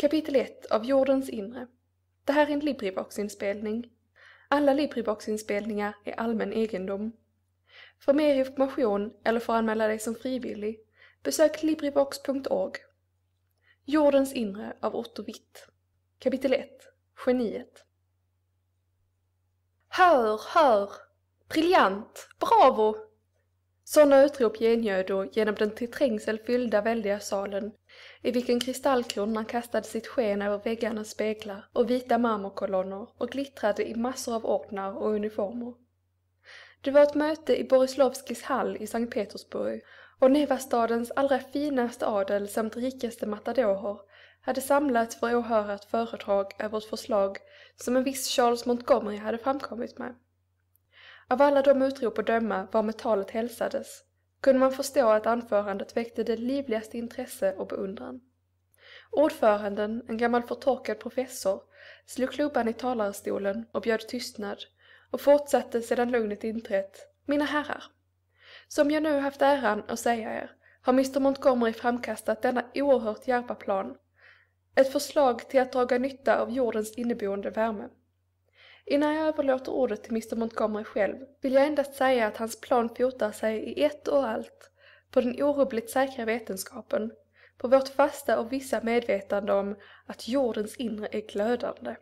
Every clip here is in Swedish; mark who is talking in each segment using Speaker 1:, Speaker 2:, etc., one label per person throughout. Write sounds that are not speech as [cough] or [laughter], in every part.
Speaker 1: Kapitel 1 av Jordens inre. Det här är en LibriVox-inspelning. Alla LibriVox-inspelningar är allmän egendom. För mer information eller för att anmäla dig som frivillig, besök LibriVox.org. Jordens inre av Otto Witt. Kapitel 1. Geniet. Hör, hör! Briljant! Bravo! Sådana utrop då genom den till trängsel fyllda väldiga salen i vilken kristallkronan kastade sitt sken över väggarnas speglar och vita marmorkolonner och glittrade i massor av ordnar och uniformer. Det var ett möte i Borislovskis hall i Sankt Petersburg och Nevastadens allra finaste adel samt rikaste matadorer hade samlats för att åhöra ett föredrag över ett förslag som en viss Charles Montgomery hade framkommit med. Av alla de utrop att döma var med talet hälsades kunde man förstå att anförandet väckte det livligaste intresse och beundran. Ordföranden, en gammal förtorkad professor, slog klubban i talarstolen och bjöd tystnad och fortsatte sedan lugnet inträtt. Mina herrar! Som jag nu haft äran att säga er har Mr Montgomery framkastat denna oerhört djärva plan. Ett förslag till att draga nytta av jordens inneboende värme. Innan jag överlåter ordet till Mr Montgomery själv vill jag endast säga att hans plan fotar sig i ett och allt på den orubbligt säkra vetenskapen, på vårt fasta och vissa medvetande om att jordens inre är glödande.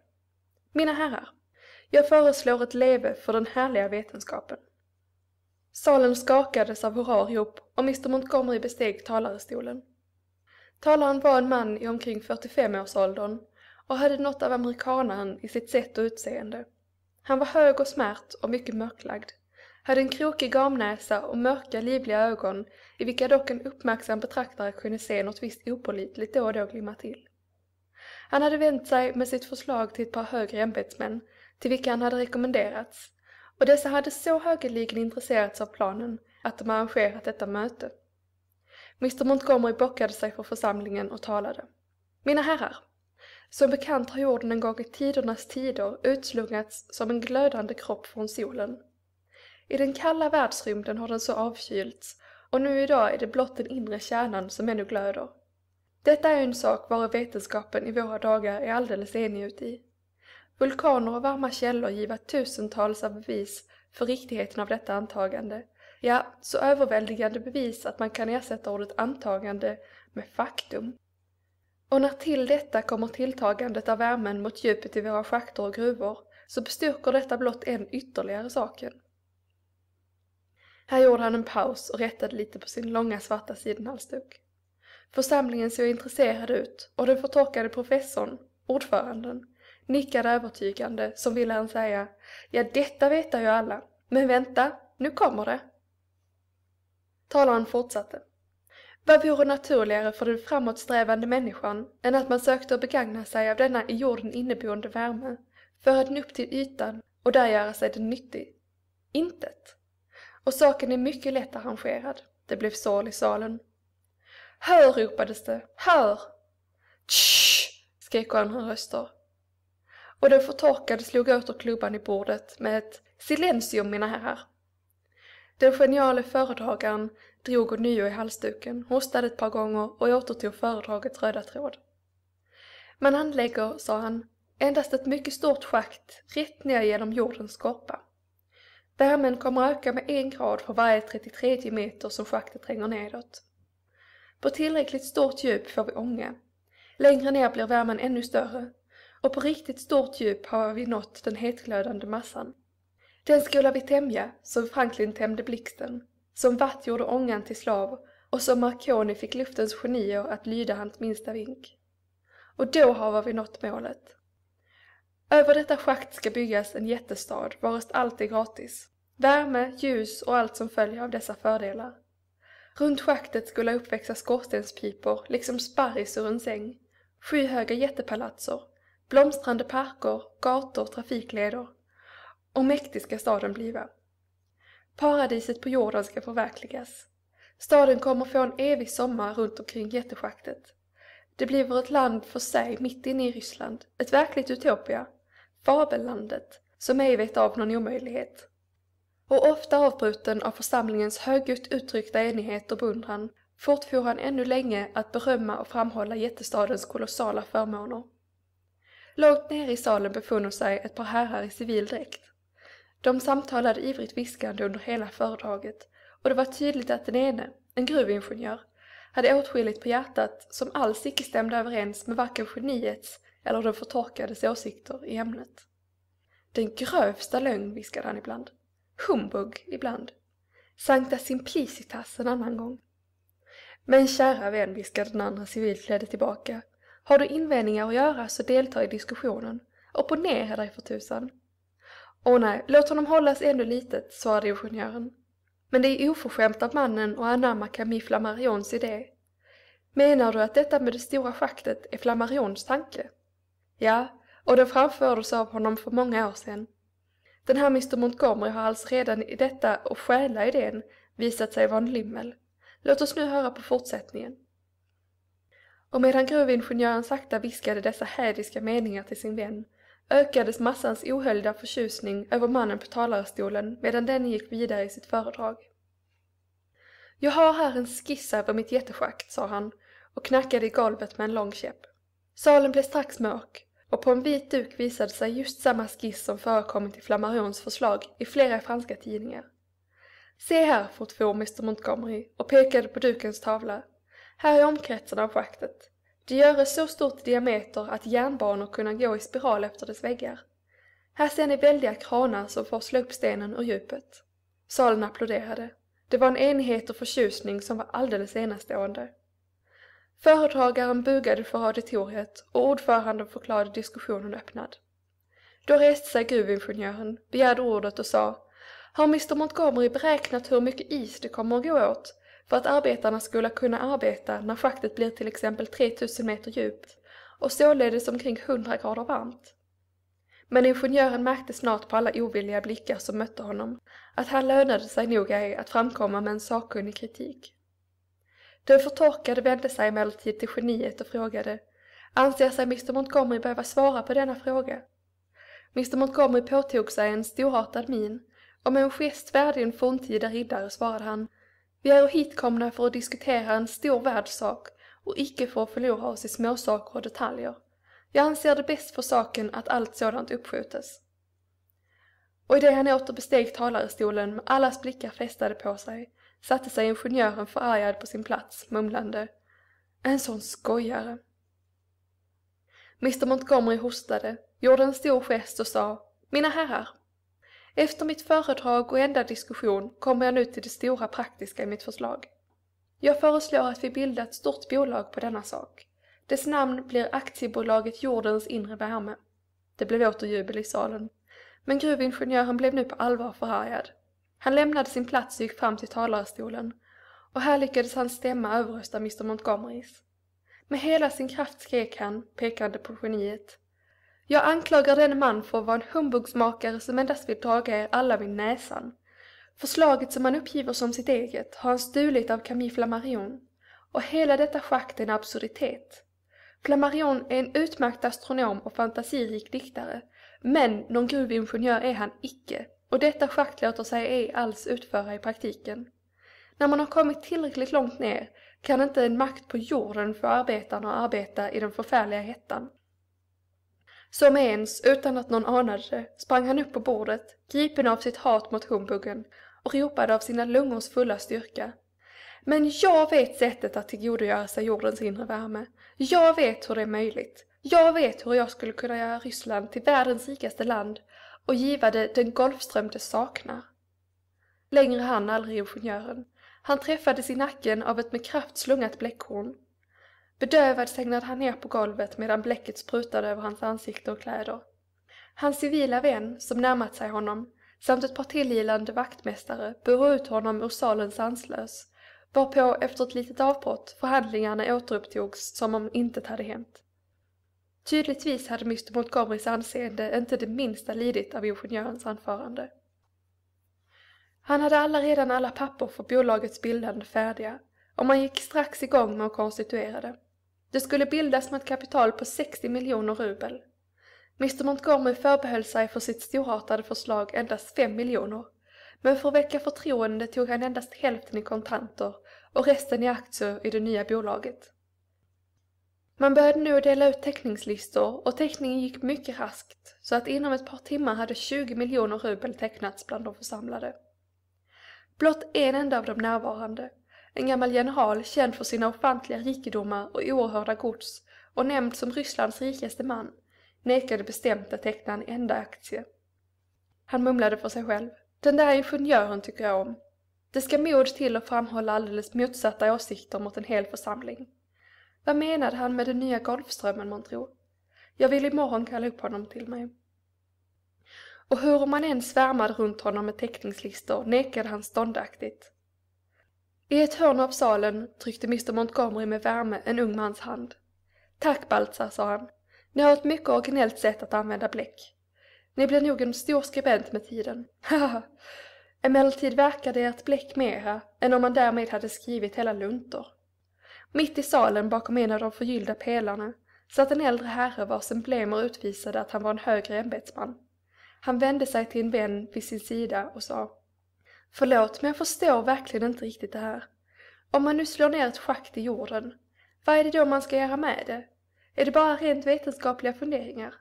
Speaker 1: Mina herrar, jag föreslår ett leve för den härliga vetenskapen. Salen skakades av hurrarop och Mr Montgomery besteg talarstolen. Talaren var en man i omkring 45-årsåldern och hade något av amerikanaren i sitt sätt och utseende. Han var hög och smärt och mycket mörklagd, hade en krokig gamnäsa och mörka, livliga ögon i vilka dock en uppmärksam betraktare kunde se något visst opålitligt då och då glimma till. Han hade vänt sig med sitt förslag till ett par högre ämbetsmän, till vilka han hade rekommenderats, och dessa hade så högerligen intresserats av planen att de arrangerat detta möte. Mr Montgomery bockade sig för församlingen och talade. Mina herrar, som bekant har jorden en gång i tidernas tider utslungats som en glödande kropp från solen. I den kalla världsrymden har den så avkylts, och nu idag är det blott den inre kärnan som ännu glöder. Detta är en sak varom vetenskapen i våra dagar är alldeles enig uti. Vulkaner och varma källor giva tusentals av bevis för riktigheten av detta antagande, ja, så överväldigande bevis att man kan ersätta ordet antagande med faktum. Och när till detta kommer tilltagandet av värmen mot djupet i våra schakter och gruvor så bestyrker detta blott en ytterligare saken. Här gjorde han en paus och rättade lite på sin långa svarta sidenhalsduk. Församlingen såg intresserad ut och den förtorkade professorn, ordföranden, nickade övertygande som ville han säga Ja, detta vet ju alla, men vänta, nu kommer det. Talaren fortsatte. Vad vore naturligare för den framåtsträvande människan än att man sökte begagna sig av denna i jorden inneboende värme, föra den upp till ytan och där göra sig den nyttig? Intet! Och saken är mycket lätt arrangerad. Det blev sorl i salen. Hör! ropades det. Hör! Tsch! skrek andra röster. Och den förtorkade slog åter klubban i bordet med ett silencium, mina herrar! Den geniale föredragaren drog ånyo i halsduken, hostade ett par gånger och återtog föredragets röda tråd. Man anlägger, sa han, endast ett mycket stort schakt rätt ner genom jordens skorpa. Värmen kommer att öka med en grad för varje 33 meter som schaktet tränger nedåt. På tillräckligt stort djup får vi ånga. Längre ner blir värmen ännu större och på riktigt stort djup har vi nått den hetglödande massan. Den skola vi tämja, som Franklin tämjde blixten, som vatt gjorde ångan till slav och som Marconi fick luftens genier att lyda hans minsta vink. Och då har vi nått målet. Över detta schakt ska byggas en jättestad, varest allt är gratis. Värme, ljus och allt som följer av dessa fördelar. Runt schaktet skulle uppväxa skorstenspipor, liksom sparris ur en säng, skyhöga jättepalatser, blomstrande parker, gator, trafikleder. Och mäktig ska staden bliva. Paradiset på jorden ska förverkligas. Staden kommer få en evig sommar runt omkring jätteskaktet. Det blir ett land för sig mitt inne i Ryssland, ett verkligt Utopia, fabellandet, som ej vet av någon omöjlighet. Och ofta avbruten av församlingens högljutt uttryckta enighet och beundran fortfor han ännu länge att berömma och framhålla jättestadens kolossala förmåner. Långt ner i salen befunnor sig ett par herrar i civil dräkt. De samtalade ivrigt viskande under hela föredraget och det var tydligt att den ene, en gruvingenjör, hade åtskilligt på hjärtat som alls icke stämde överens med varken geniets eller de förtorkades åsikter i ämnet. Den grövsta lögn, viskade han ibland. Humbug, ibland. Sankta simplicitas en annan gång. Men kära vän, viskade den andra civilklädde tillbaka, har du invändningar att göra så delta i diskussionen. Opponera dig för tusan. Åh nej, låt honom hållas ännu litet, svarade ingenjören. Men det är oförskämt av mannen att anamma Camille Flammarions idé. Menar du att detta med det stora schaktet är Flammarions tanke? Ja, och den framfördes av honom för många år sedan. Den här Mr Montgomery har alltså redan i detta och stjäla idén visat sig vara en lymmel. Låt oss nu höra på fortsättningen. Och medan gruvingenjören sakta viskade dessa hädiska meningar till sin vän ökades massans ohöljda förtjusning över mannen på talarstolen medan den gick vidare i sitt föredrag. Jag har här en skiss över mitt jätteschakt, sa han och knackade i golvet med en lång käpp. Salen blev strax mörk och på en vit duk visade sig just samma skiss som förekommit i Flammarions förslag i flera franska tidningar. Se här, fortfor mr Montgomery och pekade på dukens tavla. Här är omkretsen av schaktet. Det göres så stort i diameter att järnbanor kunna gå i spiral efter dess väggar. Här ser ni väldiga kranar som får slå upp stenen ur djupet. Salen applåderade. Det var en enhet och förtjusning som var alldeles enastående. Föredragaren bugade för auditoriet och ordföranden förklarade diskussionen öppnad. Då reste sig gruvingenjören, begärde ordet och sa Har Mr Montgomery beräknat hur mycket is det kommer att gå åt för att arbetarna skulle kunna arbeta när schaktet blir till exempel 3000 meter djupt och således omkring 100 grader varmt. Men ingenjören märkte snart på alla ovilliga blickar som mötte honom att han lönade sig nog ej att framkomma med en sakkunnig kritik. Den förtorkade vände sig emellertid till geniet och frågade Anser sig Mr Montgomery behöva svara på denna fråga? Mr Montgomery påtog sig en storartad min och med en gest värdig en forntida riddare svarade han vi är hitkomna för att diskutera en stor världssak och icke för att förlora oss i småsaker och detaljer. Jag anser det bäst för saken att allt sådant uppskjutes. Och i det han åter besteg talarstolen med allas blickar fästade på sig satte sig ingenjören förargad på sin plats, mumlande En sån skojare! Mr Montgomery hostade, gjorde en stor gest och sa Mina herrar, efter mitt föredrag och enda diskussion kommer jag nu till det stora praktiska i mitt förslag. Jag föreslår att vi bildar ett stort bolag på denna sak. Dess namn blir Aktiebolaget Jordens inre värme. Det blev åter jubel i salen. Men gruvingenjören blev nu på allvar förargad. Han lämnade sin plats och gick fram till talarstolen. Och här lyckades hans stämma överrösta Mr Montgomerys. Med hela sin kraft skrek han, pekande på geniet. Jag anklagar denne man för att vara en humbugsmakare som endast vill draga er alla vid näsan. Förslaget som han uppgiver som sitt eget har han stulit av Camille Flammarion, och hela detta schakt är en absurditet. Flammarion är en utmärkt astronom och fantasirik diktare, men någon gruvingenjör är han icke, och detta schakt låter sig ej alls utföra i praktiken. När man har kommit tillräckligt långt ner kan inte en makt på jorden få arbetarna att arbeta i den förfärliga hettan. Som ens, utan att någon anade det, sprang han upp på bordet, gripen av sitt hat mot humbuggen, och ropade av sina lungors fulla styrka. Men jag vet sättet att tillgodogöra sig jordens inre värme. Jag vet hur det är möjligt. Jag vet hur jag skulle kunna göra Ryssland till världens rikaste land och giva det den Golfström det saknar. Längre hann aldrig ingenjören. Han träffades i nacken av ett med kraft slungat bläckhorn Bedövad sängnade han ner på golvet medan bläcket sprutade över hans ansikte och kläder. Hans civila vän, som närmat sig honom, samt ett par tillgillande vaktmästare burar ut honom ur salens anslös, varpå efter ett litet avbrott förhandlingarna återupptogs som om intet hade hänt. Tydligtvis hade Mr Montgomerys anseende inte det minsta lidit av ingenjörens anförande. Han hade alla redan alla papper för bolagets bildande färdiga och man gick strax igång med att konstituera det. Det skulle bildas med ett kapital på 60 miljoner rubel. Mr Montgomery förbehöll sig för sitt storartade förslag endast 5 miljoner, men för att väcka förtroende tog han endast hälften i kontanter och resten i aktier i det nya bolaget. Man började nu dela ut teckningslistor och teckningen gick mycket raskt så att inom ett par timmar hade 20 miljoner rubel tecknats bland de församlade. Blott en enda av de närvarande, en gammal general känd för sina ofantliga rikedomar och oerhörda gods och nämnd som Rysslands rikaste man, nekade bestämt att teckna en enda aktie. Han mumlade för sig själv. Den där ingenjören tycker jag om. Det ska mod till att framhålla alldeles motsatta åsikter mot en hel församling. Vad menade han med den nya Golfströmmen månntro? Jag vill imorgon kalla upp honom till mig. Och hur om man än svärmade runt honom med teckningslistor nekade han ståndaktigt. I ett hörn av salen tryckte mr Montgomery med värme en ung mans hand. Tack Baltzar, sa han. Ni har ett mycket originellt sätt att använda bläck. Ni blir nog en stor skribent med tiden. Haha! [laughs] Emellertid verkade ert bläck mera än om man därmed hade skrivit hela luntor. Mitt i salen bakom en av de förgyllda pelarna satt en äldre herre vars emblem utvisade att han var en högre ämbetsman. Han vände sig till en vän vid sin sida och sa Förlåt, men jag förstår verkligen inte riktigt det här. Om man nu slår ner ett schakt i jorden, vad är det då man ska göra med det? Är det bara rent vetenskapliga funderingar?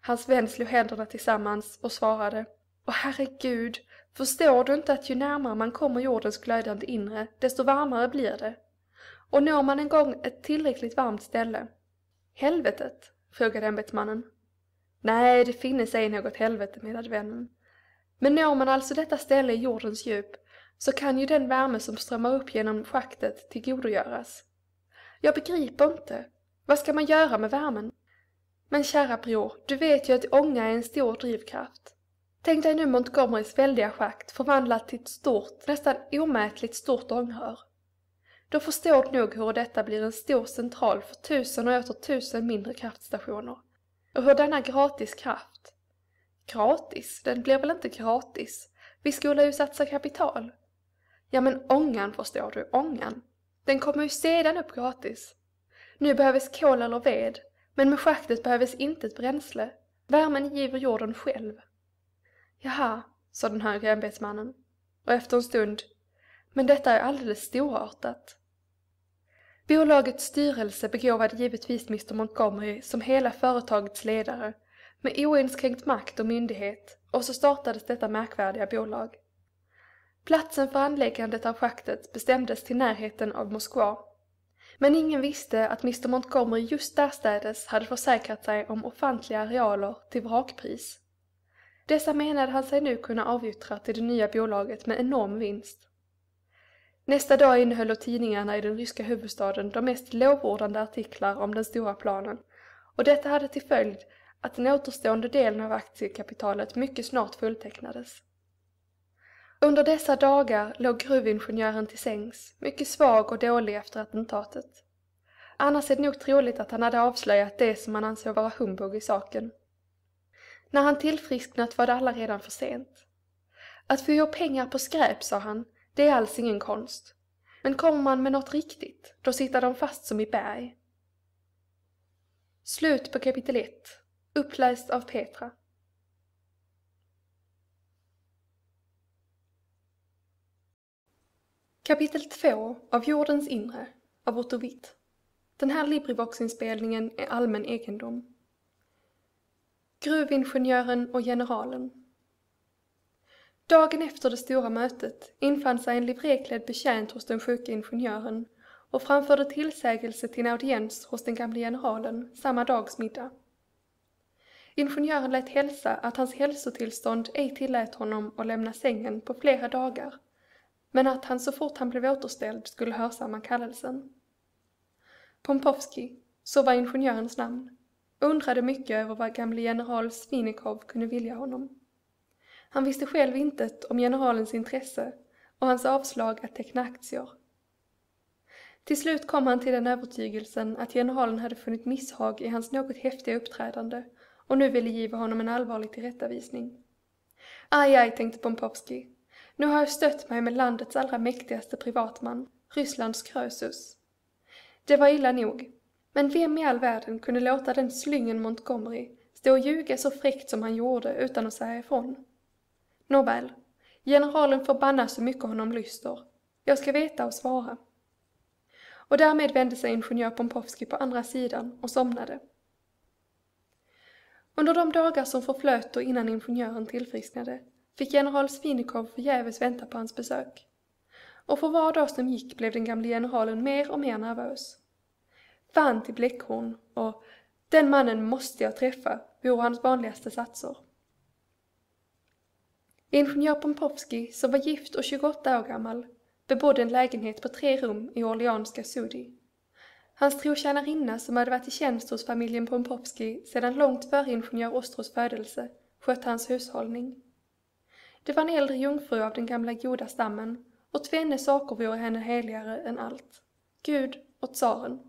Speaker 1: Hans vän slog händerna tillsammans och svarade Åh herregud, förstår du inte att ju närmare man kommer jordens glödande inre, desto varmare blir det? Och når man en gång ett tillräckligt varmt ställe? Helvetet? frågade ämbetsmannen. Nej, det finnes ej något helvete, menade vännen. Men når man alltså detta ställe i jordens djup så kan ju den värme som strömmar upp genom schaktet tillgodogöras. Jag begriper inte. Vad ska man göra med värmen? Men kära bror, du vet ju att ånga är en stor drivkraft. Tänk dig nu Montgomerys väldiga schakt förvandlat till ett stort, nästan omätligt stort ånghör. Då förstår du nog hur detta blir en stor central för tusen och åter tusen mindre kraftstationer och hur denna gratis kraft Gratis? Den blir väl inte gratis? Vi skulle ju satsa kapital. Ja men ångan förstår du, ångan. Den kommer ju sedan upp gratis. Nu behövs kol eller ved, men med schaktet behövs inte ett bränsle. Värmen giver jorden själv. Jaha, sa den högre ämbetsmannen. Och efter en stund, men detta är alldeles storartat. Bolagets styrelse begåvade givetvis Mr Montgomery som hela företagets ledare med oinskränkt makt och myndighet och så startades detta märkvärdiga bolag. Platsen för anläggandet av schaktet bestämdes till närheten av Moskva. Men ingen visste att Mr Montgomery just därstädes hade försäkrat sig om ofantliga arealer till vrakpris. Dessa menade han sig nu kunna avyttra till det nya bolaget med enorm vinst. Nästa dag innehöll tidningarna i den ryska huvudstaden de mest lovordande artiklar om den stora planen och detta hade till följd att den återstående delen av aktiekapitalet mycket snart fulltecknades. Under dessa dagar låg gruvingenjören till sängs, mycket svag och dålig efter attentatet. Annars är det nog troligt att han hade avslöjat det som han ansåg vara humbug i saken. När han tillfrisknat var det alla redan för sent. Att få ihop pengar på skräp, sa han, det är alls ingen konst. Men kommer man med något riktigt, då sitter de fast som i berg. Slut på kapitel 1 Uppläst av Petra Kapitel 2 av Jordens inre av Otto Witt. Den här LibriVox-inspelningen är allmän egendom. Gruvingenjören och generalen. Dagen efter det stora mötet infann sig en livréklädd betjänt hos den sjuke ingenjören och framförde tillsägelse till en audiens hos den gamle generalen samma dags middag. Ingenjören lät hälsa att hans hälsotillstånd ej tillät honom att lämna sängen på flera dagar, men att han så fort han blev återställd skulle hörsamma kallelsen. Pompovski, så var ingenjörens namn, undrade mycket över vad gamle general Svinikov kunde vilja honom. Han visste själv intet om generalens intresse och hans avslag att teckna aktier. Till slut kom han till den övertygelsen att generalen hade funnit misshag i hans något häftiga uppträdande och nu ville giva honom en allvarlig tillrättavisning. Aj, aj, tänkte Pompovski. Nu har jag stött mig med landets allra mäktigaste privatman, Rysslands Krösus. Det var illa nog, men vem i all världen kunde låta den slyngen Montgomery stå och ljuga så fräckt som han gjorde utan att säga ifrån? Nåväl, generalen förbannar så mycket honom lyster. Jag ska veta och svara. Och därmed vände sig ingenjör Pompovski på andra sidan och somnade. Under de dagar som förflöt och innan ingenjören tillfrisknade fick general Svinikov förgäves vänta på hans besök. Och för var dag som gick blev den gamle generalen mer och mer nervös. Fan till Bläckhorn och Den mannen måste jag träffa vore hans vanligaste satser. Ingenjör Pompovski, som var gift och 28 år gammal, bebodde en lägenhet på tre rum i orleanska Sudi. Hans trotjänarinna som hade varit i tjänst hos familjen Pompovski sedan långt före ingenjör Ostros födelse skötte hans hushållning. Det var en äldre jungfru av den gamla goda stammen, och tvenne saker vore henne heligare än allt: Gud och tsaren.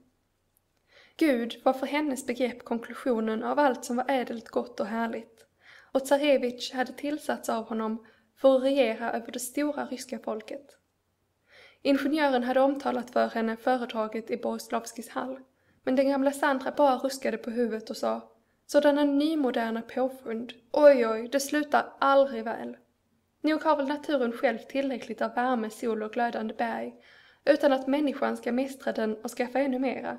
Speaker 1: Gud var för hennes begrepp konklusionen av allt som var ädelt, gott och härligt, och Tsarevitj hade tillsatts av honom för att regera över det stora ryska folket. Ingenjören hade omtalat för henne företaget i Borislavskis hall, men den gamla Sandra bara ruskade på huvudet och sa Sådana nymoderna påfund! Oj, oj, det slutar aldrig väl! Nog har väl naturen själv tillräckligt av värme, sol och glödande berg utan att människan ska mistra den och skaffa ännu mera.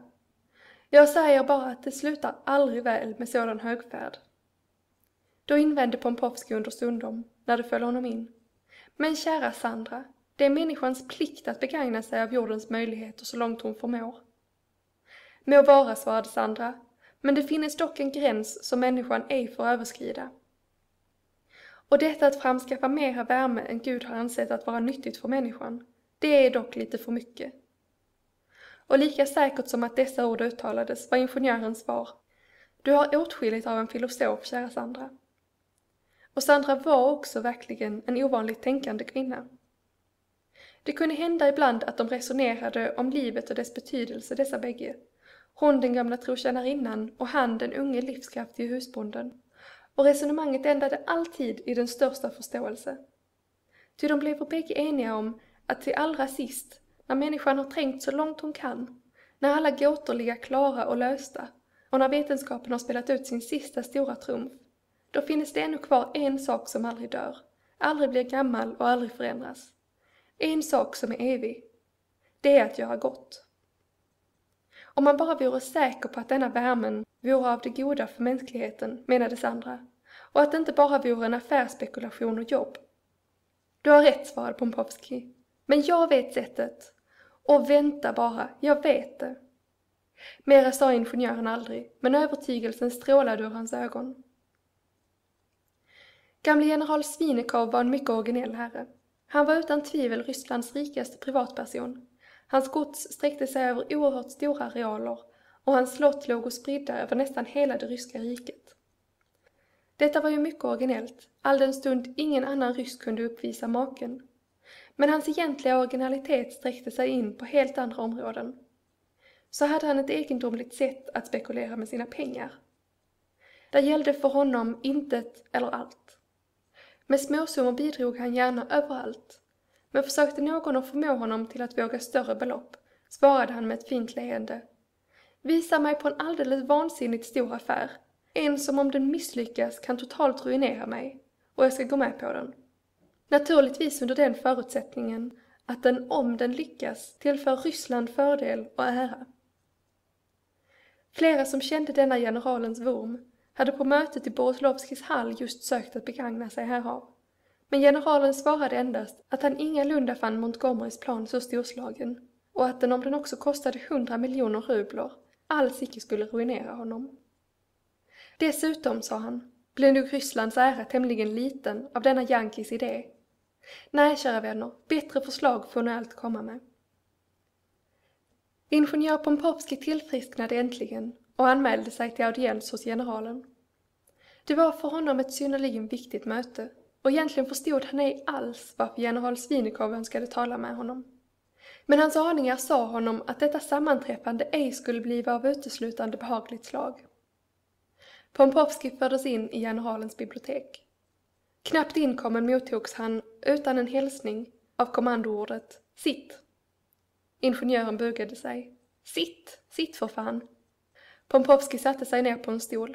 Speaker 1: Jag säger bara att det slutar aldrig väl med sådan högfärd. Då invände Pompovskij understundom, när det föll honom in. Men kära Sandra, det är människans plikt att begagna sig av jordens möjligheter så långt hon förmår. Må vara, svarade Sandra, men det finns dock en gräns som människan ej får överskrida. Och detta att framskaffa mera värme än Gud har ansett att vara nyttigt för människan, det är dock lite för mycket. Och lika säkert som att dessa ord uttalades var ingenjörens svar Du har åtskilligt av en filosof, kära Sandra. Och Sandra var också verkligen en ovanligt tänkande kvinna. Det kunde hända ibland att de resonerade om livet och dess betydelse dessa bägge, hon den gamla trotjänarinnan och han den unge livskraftige husbonden, och resonemanget ändade alltid i den största förståelse. Ty de blev bägge eniga om att till allra sist, när människan har trängt så långt hon kan, när alla gåtor ligger klara och lösta, och när vetenskapen har spelat ut sin sista stora trumf, då finns det ännu kvar en sak som aldrig dör, aldrig blir gammal och aldrig förändras en sak som är evig. Det är att göra gott. Om man bara vore säker på att denna värmen vore av det goda för mänskligheten, menade Sandra. och att det inte bara vore en affärsspekulation och jobb. Du har rätt, svarade Pompovski. Men jag vet sättet. Och vänta bara, jag vet det. Mera sa ingenjören aldrig, men övertygelsen strålade ur hans ögon. Gamle general Svinekov var en mycket originell herre. Han var utan tvivel Rysslands rikaste privatperson. Hans gods sträckte sig över oerhört stora arealer och hans slott låg och spridda över nästan hela det ryska riket. Detta var ju mycket originellt, all den stund ingen annan rysk kunde uppvisa maken. Men hans egentliga originalitet sträckte sig in på helt andra områden. Så hade han ett egendomligt sätt att spekulera med sina pengar. Där gällde för honom intet eller allt. Med småsummor bidrog han gärna överallt, men försökte någon att förmå honom till att våga större belopp, svarade han med ett fint leende: Visa mig på en alldeles vansinnigt stor affär, en som om den misslyckas kan totalt ruinera mig, och jag ska gå med på den. Naturligtvis under den förutsättningen att den, om den lyckas, tillför Ryssland fördel och ära. Flera som kände denna generalens vurm hade på mötet i Boroslovskis hall just sökt att begagna sig härav. Men generalen svarade endast att han ingalunda fann Montgomerys plan så storslagen och att den om den också kostade hundra miljoner rubler alls icke skulle ruinera honom. Dessutom, sa han, blev nog Rysslands ära tämligen liten av denna Yankees idé. Nej, kära vänner, bättre förslag får ni allt komma med. Ingenjör Pompovski tillfrisknade äntligen och anmälde sig till audiens hos generalen. Det var för honom ett synnerligen viktigt möte och egentligen förstod han ej alls varför general Svinikov önskade tala med honom. Men hans aningar sa honom att detta sammanträffande ej skulle bliva av uteslutande behagligt slag. Pompovski fördes in i generalens bibliotek. Knappt inkommen mottogs han, utan en hälsning, av kommandoordet ”Sitt!” Ingenjören bugade sig. ”Sitt! Sitt för fan!” Pompovski satte sig ner på en stol.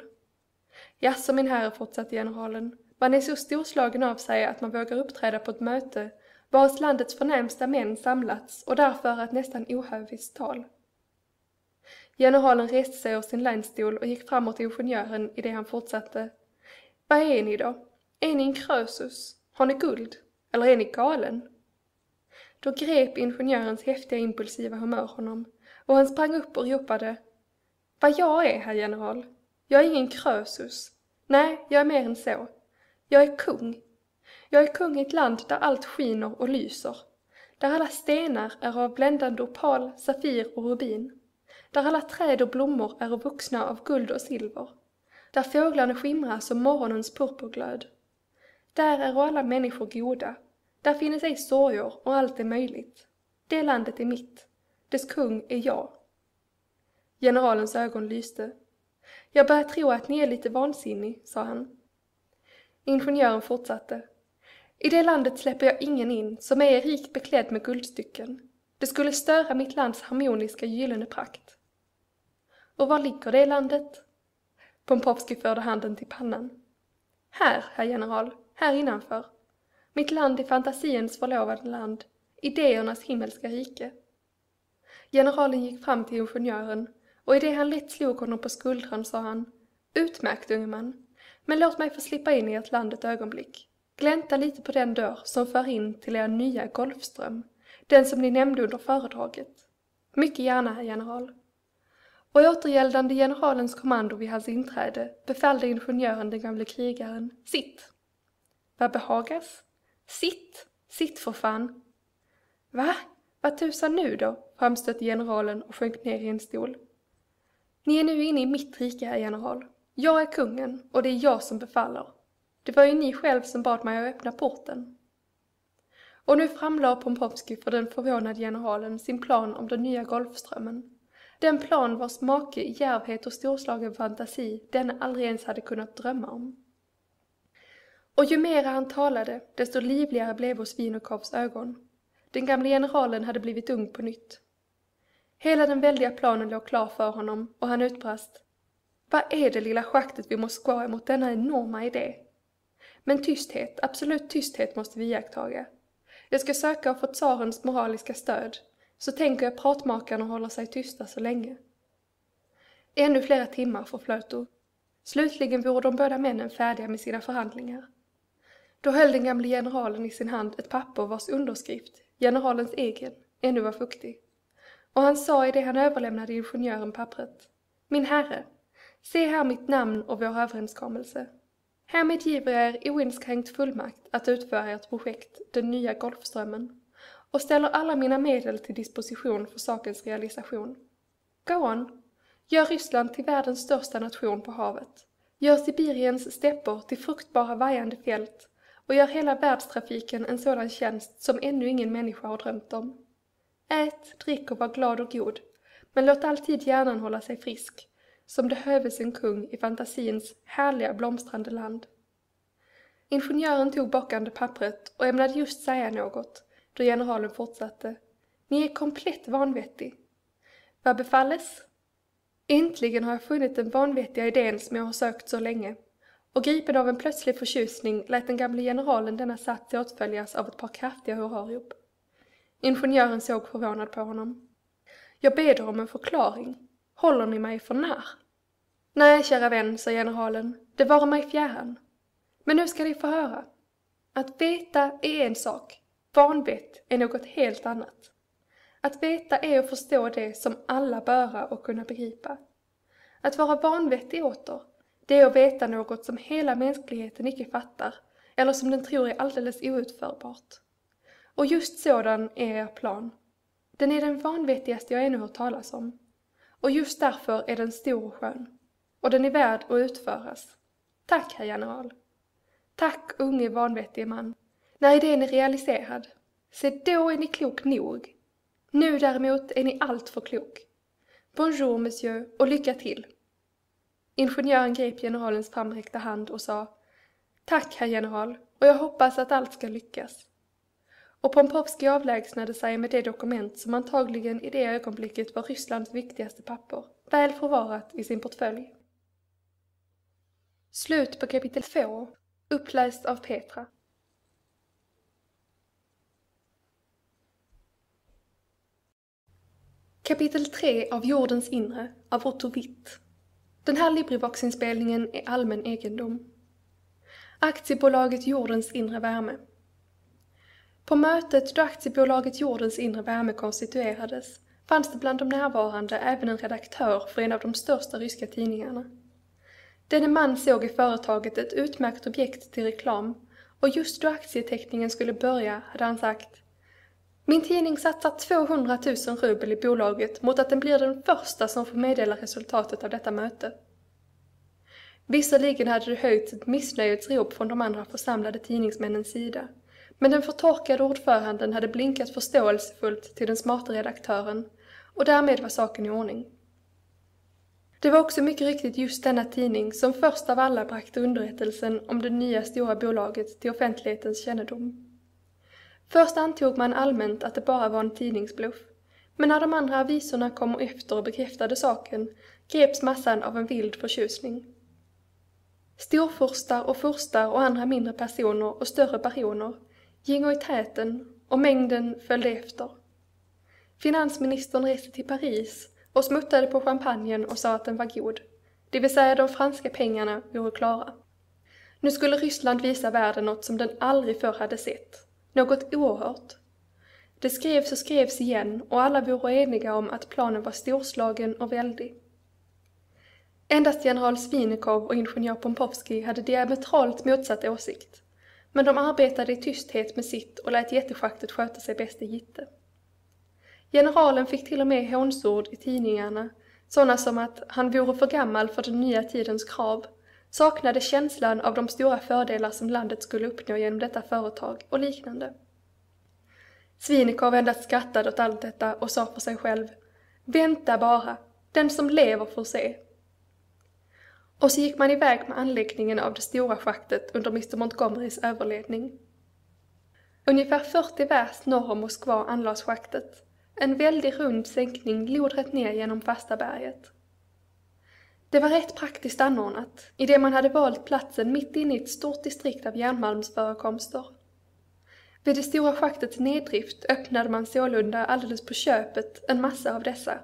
Speaker 1: Jaså min herre, fortsatte generalen, man är så storslagen av sig att man vågar uppträda på ett möte vars landets förnämsta män samlats och därför ett nästan ohöviskt tal. Generalen reste sig ur sin länstol och gick framåt till ingenjören i det han fortsatte. Vad är ni då? Är ni en krösus? Har ni guld? Eller är ni galen? Då grep ingenjörens häftiga impulsiva humör honom och han sprang upp och ropade vad jag är, herr general? Jag är ingen krösus. Nej, jag är mer än så. Jag är kung. Jag är kung i ett land där allt skiner och lyser. Där alla stenar är av bländande opal, safir och rubin. Där alla träd och blommor är vuxna av guld och silver. Där fåglarna skimrar som morgonens purpurglöd. Där är alla människor goda. Där finnes ej sorger och allt är möjligt. Det landet är mitt. Dess kung är jag. Generalens ögon lyste. Jag börjar tro att ni är lite vansinnig, sa han. Ingenjören fortsatte. I det landet släpper jag ingen in som är rikt beklädd med guldstycken. Det skulle störa mitt lands harmoniska gyllene prakt. Och var ligger det landet? Pompowski förde handen till pannan. Här, herr general, här innanför. Mitt land är fantasiens förlovade land, idéernas himmelska rike. Generalen gick fram till ingenjören och i det han lätt slog honom på skuldran sa han Utmärkt, unge man, men låt mig få slippa in i ert land ett ögonblick. Glänta lite på den dörr som för in till er nya Golfström, den som ni nämnde under föredraget. Mycket gärna, herr general. Och återgäldande generalens kommando vid hans inträde befallde ingenjören den gamle krigaren Sitt! Vad behagas? Sitt! Sitt för fan! Va? Vad tusan nu då? framstötte generalen och sjönk ner i en stol. Ni är nu inne i mitt rike, herr general. Jag är kungen, och det är jag som befaller. Det var ju ni själv som bad mig att öppna porten. Och nu framlade Pompovsky för den förvånade generalen sin plan om den nya Golfströmmen. Den plan vars make i djärvhet och storslagen fantasi denne aldrig ens hade kunnat drömma om. Och ju mera han talade, desto livligare blev Osvinokovs ögon. Den gamle generalen hade blivit ung på nytt. Hela den väldiga planen låg klar för honom och han utbrast Vad är det lilla schaktet vid Moskva emot denna enorma idé? Men tysthet, absolut tysthet måste vi iakttaga. Jag ska söka och få tsarens moraliska stöd, så tänker jag pratmakarna håller sig tysta så länge. Ännu flera timmar förflöt då. Slutligen vore de båda männen färdiga med sina förhandlingar. Då höll den gamle generalen i sin hand ett papper vars underskrift, generalens egen, ännu var fuktig och han sa i det han överlämnade ingenjören pappret. Min herre, se här mitt namn och vår överenskommelse. Härmed giver jag er oinskränkt fullmakt att utföra ert projekt Den nya Golfströmmen och ställer alla mina medel till disposition för sakens realisation. Go on! Gör Ryssland till världens största nation på havet. Gör Sibiriens stäpper till fruktbara vajande fält och gör hela världstrafiken en sådan tjänst som ännu ingen människa har drömt om. Ät, drick och var glad och god, men låt alltid hjärnan hålla sig frisk, som det höve sin kung i fantasins härliga blomstrande land. Ingenjören tog bakande pappret och ämnade just säga något, då generalen fortsatte. Ni är komplett vanvettig. Vad befalles? Äntligen har jag funnit den vanvettiga idén som jag har sökt så länge. Och gripen av en plötslig förtjusning lät den gamle generalen denna sats åtföljas av ett par kraftiga hurrarop. Ingenjören såg förvånad på honom. Jag beder om en förklaring. Håller ni mig för när? Nej, kära vän, sa generalen, det vare mig fjärran. Men nu ska ni få höra. Att veta är en sak, vanvett är något helt annat. Att veta är att förstå det som alla böra och kunna begripa. Att vara vanvettig åter, det är att veta något som hela mänskligheten icke fattar eller som den tror är alldeles outförbart. Och just sådan är er plan. Den är den vanvettigaste jag ännu hört talas om. Och just därför är den stor och skön. Och den är värd att utföras. Tack, herr general. Tack, unge vanvettige man. När idén är realiserad, se då är ni klok nog. Nu däremot är ni alltför klok. Bonjour, monsieur, och lycka till. Ingenjören grep generalens framräckta hand och sa Tack, herr general, och jag hoppas att allt ska lyckas och Pompovskij avlägsnade sig med det dokument som antagligen i det ögonblicket var Rysslands viktigaste papper, väl förvarat i sin portfölj. Slut på kapitel 2, uppläst av Petra. Kapitel 3 av Jordens inre av Otto Witt. Den här Librivox-inspelningen är allmän egendom. Aktiebolaget Jordens inre värme på mötet då aktiebolaget Jordens inre värme konstituerades fanns det bland de närvarande även en redaktör för en av de största ryska tidningarna. Denne man såg i företaget ett utmärkt objekt till reklam och just då aktieteckningen skulle börja hade han sagt min tidning satsar 200 000 rubel i bolaget mot att den blir den första som får meddela resultatet av detta möte. Visserligen hade det höjts ett missnöjets rop från de andra församlade tidningsmännens sida men den förtorkade ordföranden hade blinkat förståelsefullt till den smarta redaktören och därmed var saken i ordning. Det var också mycket riktigt just denna tidning som först av alla bragte underrättelsen om det nya stora bolaget till offentlighetens kännedom. Först antog man allmänt att det bara var en tidningsbluff, men när de andra avisorna kom efter och bekräftade saken greps massan av en vild förtjusning. Storfurstar och furstar och andra mindre personer och större baroner Gingo i täten och mängden följde efter. Finansministern reste till Paris och smuttade på champagnen och sa att den var god, det vill säga de franska pengarna vore klara. Nu skulle Ryssland visa världen något som den aldrig förr hade sett, något oerhört. Det skrevs och skrevs igen och alla vore eniga om att planen var storslagen och väldig. Endast general Svinikov och ingenjör Pompovski hade diametralt motsatt åsikt. Men de arbetade i tysthet med sitt och lät jätteschaktet sköta sig bäst i Gitte. Generalen fick till och med hånsord i tidningarna, sådana som att han vore för gammal för den nya tidens krav, saknade känslan av de stora fördelar som landet skulle uppnå genom detta företag och liknande. Svinikov endast skrattade åt allt detta och sa för sig själv Vänta bara, den som lever får se. Och så gick man iväg med anläggningen av det stora schaktet under Mr Montgomerys överledning. Ungefär 40 vers norr om Moskva anlades schaktet, en väldig rund sänkning lodrätt ner genom fasta berget. Det var rätt praktiskt anordnat, i det man hade valt platsen mitt inne i ett stort distrikt av järnmalmsförekomster. Vid det stora schaktets neddrift öppnade man sålunda alldeles på köpet en massa av dessa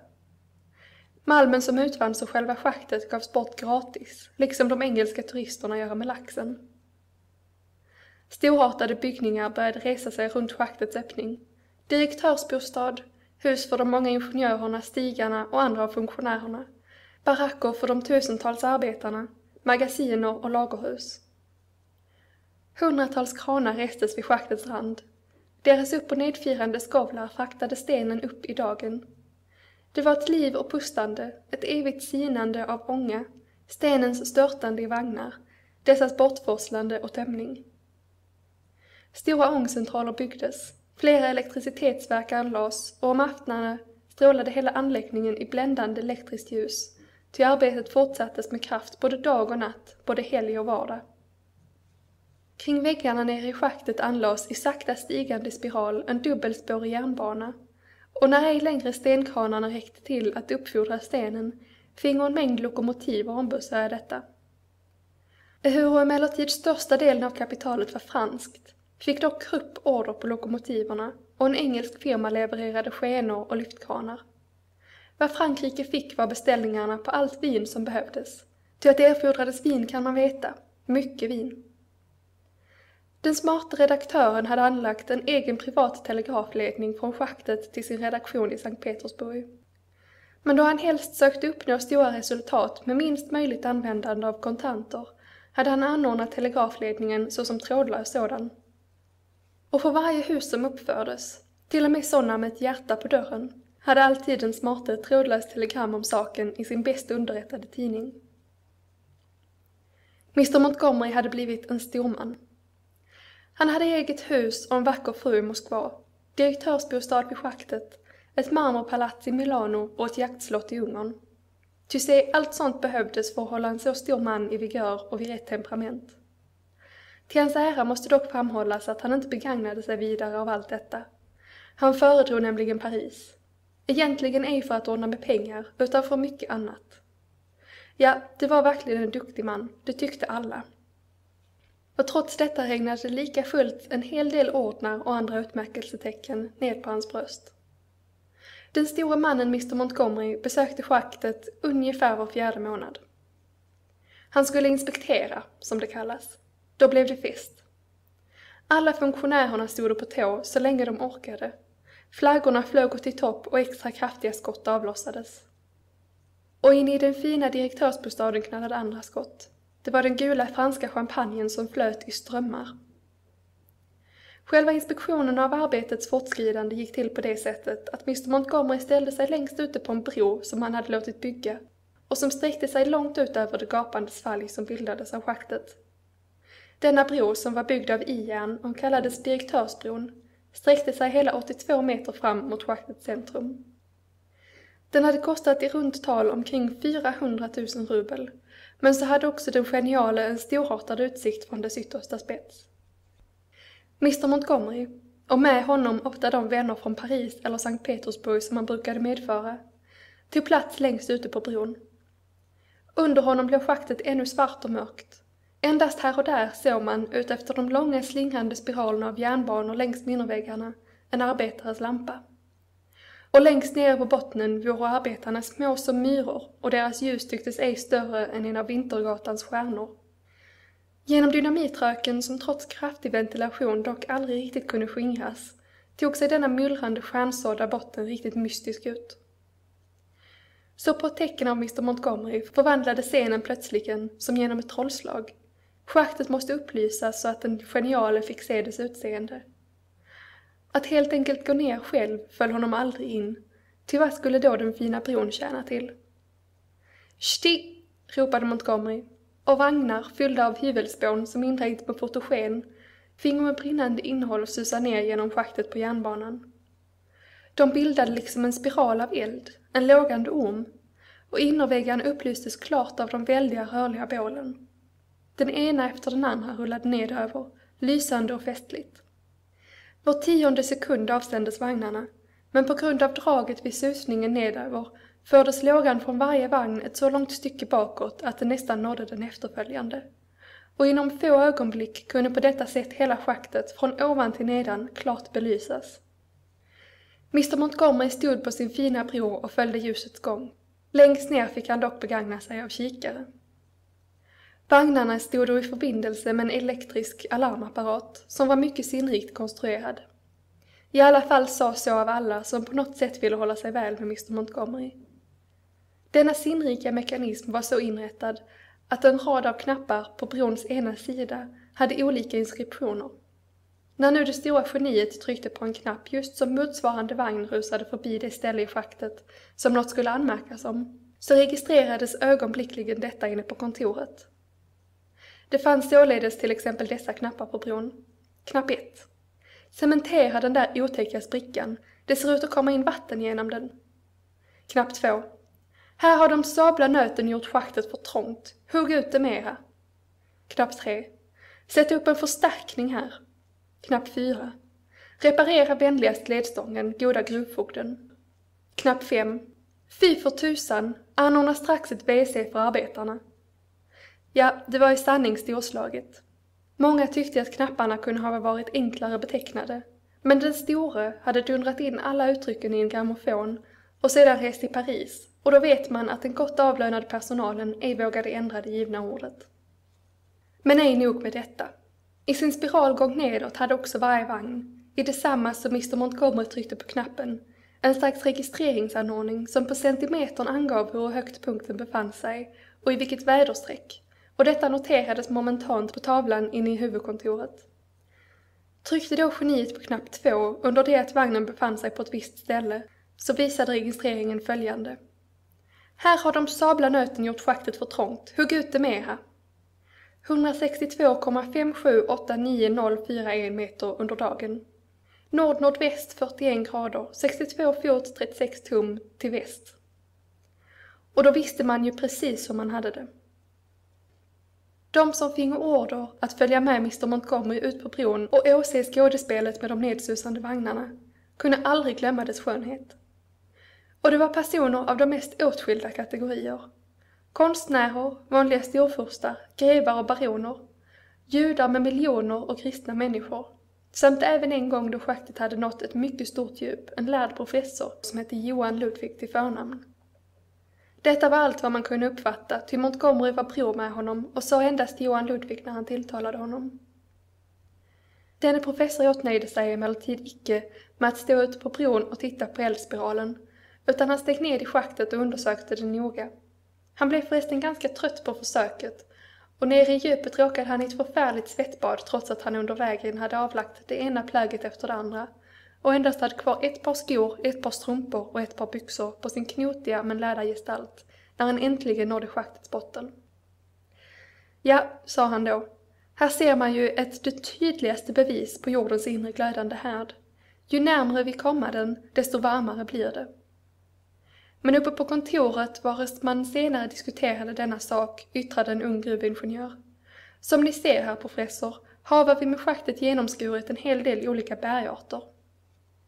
Speaker 1: Malmen som utvanns och själva schaktet gavs bort gratis, liksom de engelska turisterna gör med laxen. Storartade byggningar började resa sig runt schaktets öppning. Direktörsbostad, hus för de många ingenjörerna, stigarna och andra av funktionärerna, baracker för de tusentals arbetarna, magasiner och lagerhus. Hundratals kranar restes vid schaktets rand. Deras upp och nedfirande skovlar fraktade stenen upp i dagen det var ett liv och pustande, ett evigt sinande av ånga, stenens störtande i vagnar, dessas bortforslande och tömning. Stora ångcentraler byggdes, flera elektricitetsverk anlades och om aftnarna strålade hela anläggningen i bländande elektriskt ljus, ty arbetet fortsattes med kraft både dag och natt, både helg och vardag. Kring väggarna nere i schaktet anlades i sakta stigande spiral en dubbelspårig järnbana och när ej längre stenkranarna räckte till att uppfordra stenen fingo en mängd lokomotiv och ombussade detta. Ehuru emellertid största delen av kapitalet var franskt fick dock Krupp order på lokomotiverna och en engelsk firma levererade skenor och lyftkranar. Vad Frankrike fick var beställningarna på allt vin som behövdes, ty att det erfordrades vin kan man veta, mycket vin. Den smarte redaktören hade anlagt en egen privat telegrafledning från schaktet till sin redaktion i Sankt Petersburg. Men då han helst sökte uppnå stora resultat med minst möjligt användande av kontanter hade han anordnat telegrafledningen såsom trådlös sådan. Och för varje hus som uppfördes, till och med sådana med ett hjärta på dörren, hade alltid den smarte ett trådlöst telegram om saken i sin bäst underrättade tidning. Mr Montgomery hade blivit en storman. Han hade eget hus och en vacker fru i Moskva, direktörsbostad vid schaktet, ett marmorpalats i Milano och ett jaktslott i Ungern. Ty se, allt sånt behövdes för att hålla en så stor man i vigör och vid rätt temperament. Till hans ära måste dock framhållas att han inte begagnade sig vidare av allt detta. Han föredrog nämligen Paris. Egentligen ej för att ordna med pengar, utan för mycket annat. Ja, det var verkligen en duktig man, det tyckte alla och trots detta regnade lika fullt en hel del ordnar och andra utmärkelsetecken ned på hans bröst. Den store mannen Mr Montgomery besökte schaktet ungefär var fjärde månad. Han skulle inspektera, som det kallas. Då blev det fest. Alla funktionärerna stod på tå så länge de orkade. Flaggorna flög åt i topp och extra kraftiga skott avlossades. Och inne i den fina direktörsbostaden knallade andra skott. Det var den gula franska champagnen som flöt i strömmar. Själva inspektionen av arbetets fortskridande gick till på det sättet att Mr Montgomery ställde sig längst ute på en bro som han hade låtit bygga och som sträckte sig långt ut över det gapande svalg som bildades av schaktet. Denna bro, som var byggd av ijärn och kallades direktörsbron, sträckte sig hela 82 meter fram mot schaktets centrum. Den hade kostat i runt tal omkring 400 000 rubel men så hade också den geniale en storartad utsikt från dess yttersta spets. Mr Montgomery, och med honom ofta de vänner från Paris eller Sankt Petersburg som han brukade medföra, tog plats längst ute på bron. Under honom blev schaktet ännu svart och mörkt. Endast här och där såg man utefter de långa slingrande spiralerna av järnbanor längs minnerväggarna en arbetares lampa och längst nere på bottnen vore arbetarna små som myror och deras ljus tycktes ej större än en av Vintergatans stjärnor. Genom dynamitröken, som trots kraftig ventilation dock aldrig riktigt kunde skingras, tog sig denna mullrande stjärnsådda botten riktigt mystisk ut. Så på ett tecken av Mr Montgomery förvandlades scenen plötsligen, som genom ett trollslag. Schaktet måste upplysas så att den geniale fick se dess utseende. Att helt enkelt gå ner själv föll honom aldrig in, ty vad skulle då den fina bron tjäna till? Sti! ropade Montgomery, och vagnar fyllda av hyvelspån som inränkt på fotogen fingo med brinnande innehåll susa ner genom schaktet på järnbanan. De bildade liksom en spiral av eld, en lågande orm, och innerväggarna upplystes klart av de väldiga rörliga bålen. Den ena efter den andra rullade nedöver, lysande och festligt. Var tionde sekund avsändes vagnarna, men på grund av draget vid susningen nedöver fördes lågan från varje vagn ett så långt stycke bakåt att den nästan nådde den efterföljande, och inom få ögonblick kunde på detta sätt hela schaktet från ovan till nedan klart belysas. Mr Montgomery stod på sin fina bro och följde ljusets gång. Längst ner fick han dock begagna sig av kikare. Vagnarna stod i förbindelse med en elektrisk alarmapparat som var mycket sinnrikt konstruerad. I alla fall sa så av alla som på något sätt ville hålla sig väl med Mr Montgomery. Denna sinnrika mekanism var så inrättad att en rad av knappar på brons ena sida hade olika inskriptioner. När nu det stora geniet tryckte på en knapp just som motsvarande vagn rusade förbi det ställe i schaktet som något skulle anmärkas om, så registrerades ögonblickligen detta inne på kontoret. Det fanns således till exempel dessa knappar på bron. Knapp 1. Cementera den där otäcka sprickan. Det ser ut att komma in vatten genom den. Knapp 2. Här har de sabla nöten gjort schaktet för trångt. Hugg ut det mera. Knapp 3. Sätt upp en förstärkning här. Knapp 4. Reparera vänligast ledstången, goda gruvfogden. Knapp 5. Fy för tusan, anordna strax ett WC för arbetarna. Ja, det var i sanning storslaget. Många tyckte att knapparna kunde ha varit enklare betecknade, men den store hade dundrat in alla uttrycken i en grammofon och sedan rest till Paris, och då vet man att den gott avlönade personalen ej vågade ändra det givna ordet. Men ej nog med detta. I sin spiralgång nedåt hade också varje vagn, i detsamma som Mr Montgomery tryckte på knappen, en slags registreringsanordning som på centimetern angav hur högt punkten befann sig och i vilket väderstreck, och detta noterades momentant på tavlan inne i huvudkontoret. Tryckte då geniet på knapp två under det att vagnen befann sig på ett visst ställe så visade registreringen följande. Här har de sabla nöten gjort schaktet för trångt. Hugg ut det med här. 162,578904 meter under dagen. Nord-nordväst 41 grader, 62 fot 36 tum till väst. Och då visste man ju precis hur man hade det. De som fingo order att följa med mr Montgomery ut på bron och åse skådespelet med de nedsusande vagnarna kunde aldrig glömma dess skönhet. Och det var personer av de mest åtskilda kategorier. Konstnärer, vanliga storfurstar, grevar och baroner, judar med miljoner och kristna människor, samt även en gång då schaktet hade nått ett mycket stort djup, en lärd professor som hette Johan Ludvig till förnamn. Detta var allt vad man kunde uppfatta, ty Montgomery var bror med honom och sa endast Johan Ludvig när han tilltalade honom. Denne professor åtnöjde sig emellertid icke med att stå ute på bron och titta på eldspiralen, utan han steg ned i schaktet och undersökte det noga. Han blev förresten ganska trött på försöket, och nere i djupet råkade han i ett förfärligt svettbad trots att han under vägen hade avlagt det ena plöget efter det andra och endast hade kvar ett par skor, ett par strumpor och ett par byxor på sin knotiga men läda gestalt när han äntligen nådde schaktets botten. Ja, sa han då, här ser man ju ett det tydligaste bevis på jordens inre glödande härd. Ju närmare vi kommer den, desto varmare blir det. Men uppe på kontoret, varest man senare diskuterade denna sak, yttrade en ung gruvingenjör. Som ni ser, här professor, har vi med schaktet genomskurit en hel del olika bergarter.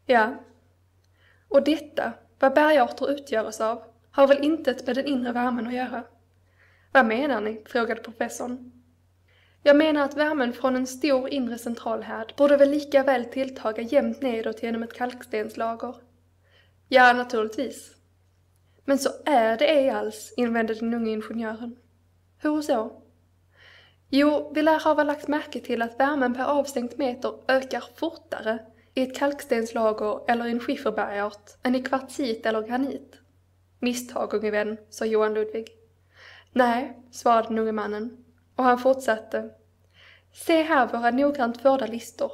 Speaker 1: Ja. Och detta, vad bergarter utgöres av, har väl intet med den inre värmen att göra? Vad menar ni? frågade professorn. Jag menar att värmen från en stor inre centralhärd borde väl lika väl tilltaga jämnt nedåt genom ett kalkstenslager. Ja, naturligtvis. Men så är det ej alls, invände den unge ingenjören. Hur så? Jo, vi lär hava lagt märke till att värmen per avstängt meter ökar fortare i ett kalkstenslager eller i en skifferbergart än i kvartsit eller granit? Misstag, unge vän, sa Johan Ludvig. Nej, svarade den unge mannen, och han fortsatte. Se här våra noggrant förda listor.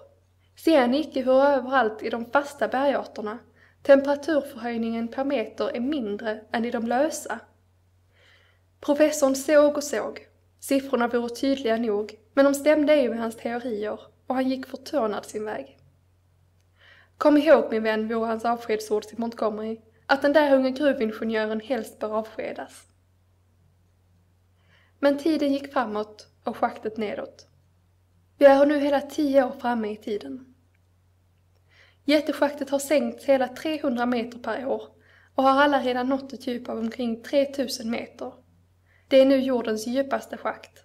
Speaker 1: Ser ni icke hur överallt i de fasta bergarterna temperaturförhöjningen per meter är mindre än i de lösa? Professorn såg och såg. Siffrorna vore tydliga nog, men de stämde ej med hans teorier, och han gick förtörnad sin väg. Kom ihåg min vän vore hans avskedsord till Montgomery, att den där unge gruvingenjören helst bör avskedas. Men tiden gick framåt och schaktet nedåt. Vi är nu hela tio år framme i tiden. Jätteschaktet har sänkts hela 300 meter per år och har alla redan nått ett djup av omkring 3000 meter. Det är nu jordens djupaste schakt.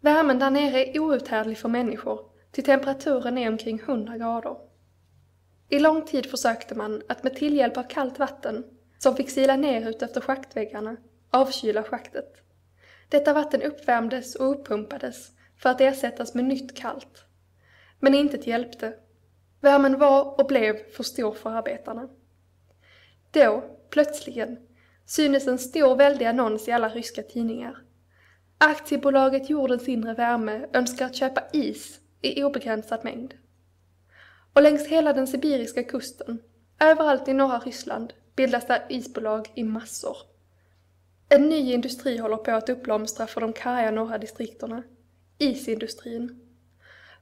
Speaker 1: Värmen där nere är outhärdlig för människor, till temperaturen är omkring 100 grader. I lång tid försökte man att med tillhjälp av kallt vatten, som fick sila ner utefter schaktväggarna, avkyla schaktet. Detta vatten uppvärmdes och uppumpades för att ersättas med nytt kallt. Men intet hjälpte. Värmen var och blev för stor för arbetarna. Då, plötsligen, synes en stor väldig annons i alla ryska tidningar. Aktiebolaget Jordens inre värme önskar att köpa is i obegränsad mängd. Och längs hela den sibiriska kusten, överallt i norra Ryssland, bildas det isbolag i massor. En ny industri håller på att uppblomstra för de karga norra distrikterna, isindustrin.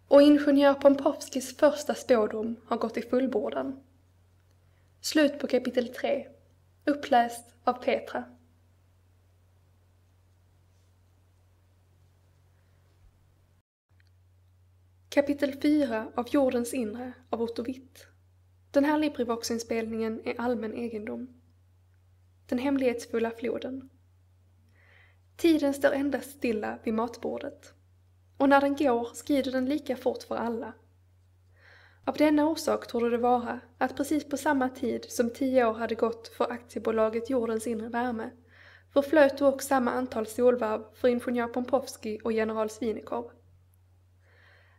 Speaker 1: Och ingenjör Pompovskis första spådom har gått i fullbordan. Slut på kapitel 3, uppläst av Petra. Kapitel 4 av Jordens inre av Otto Witt. Den här LibriVox-inspelningen är allmän egendom. Den hemlighetsfulla floden. Tiden står endast stilla vid matbordet. Och när den går skrider den lika fort för alla. Av denna orsak torde det vara att precis på samma tid som tio år hade gått för aktiebolaget Jordens inre värme förflöt då också samma antal solvarv för ingenjör Pompovski och general Svinikov.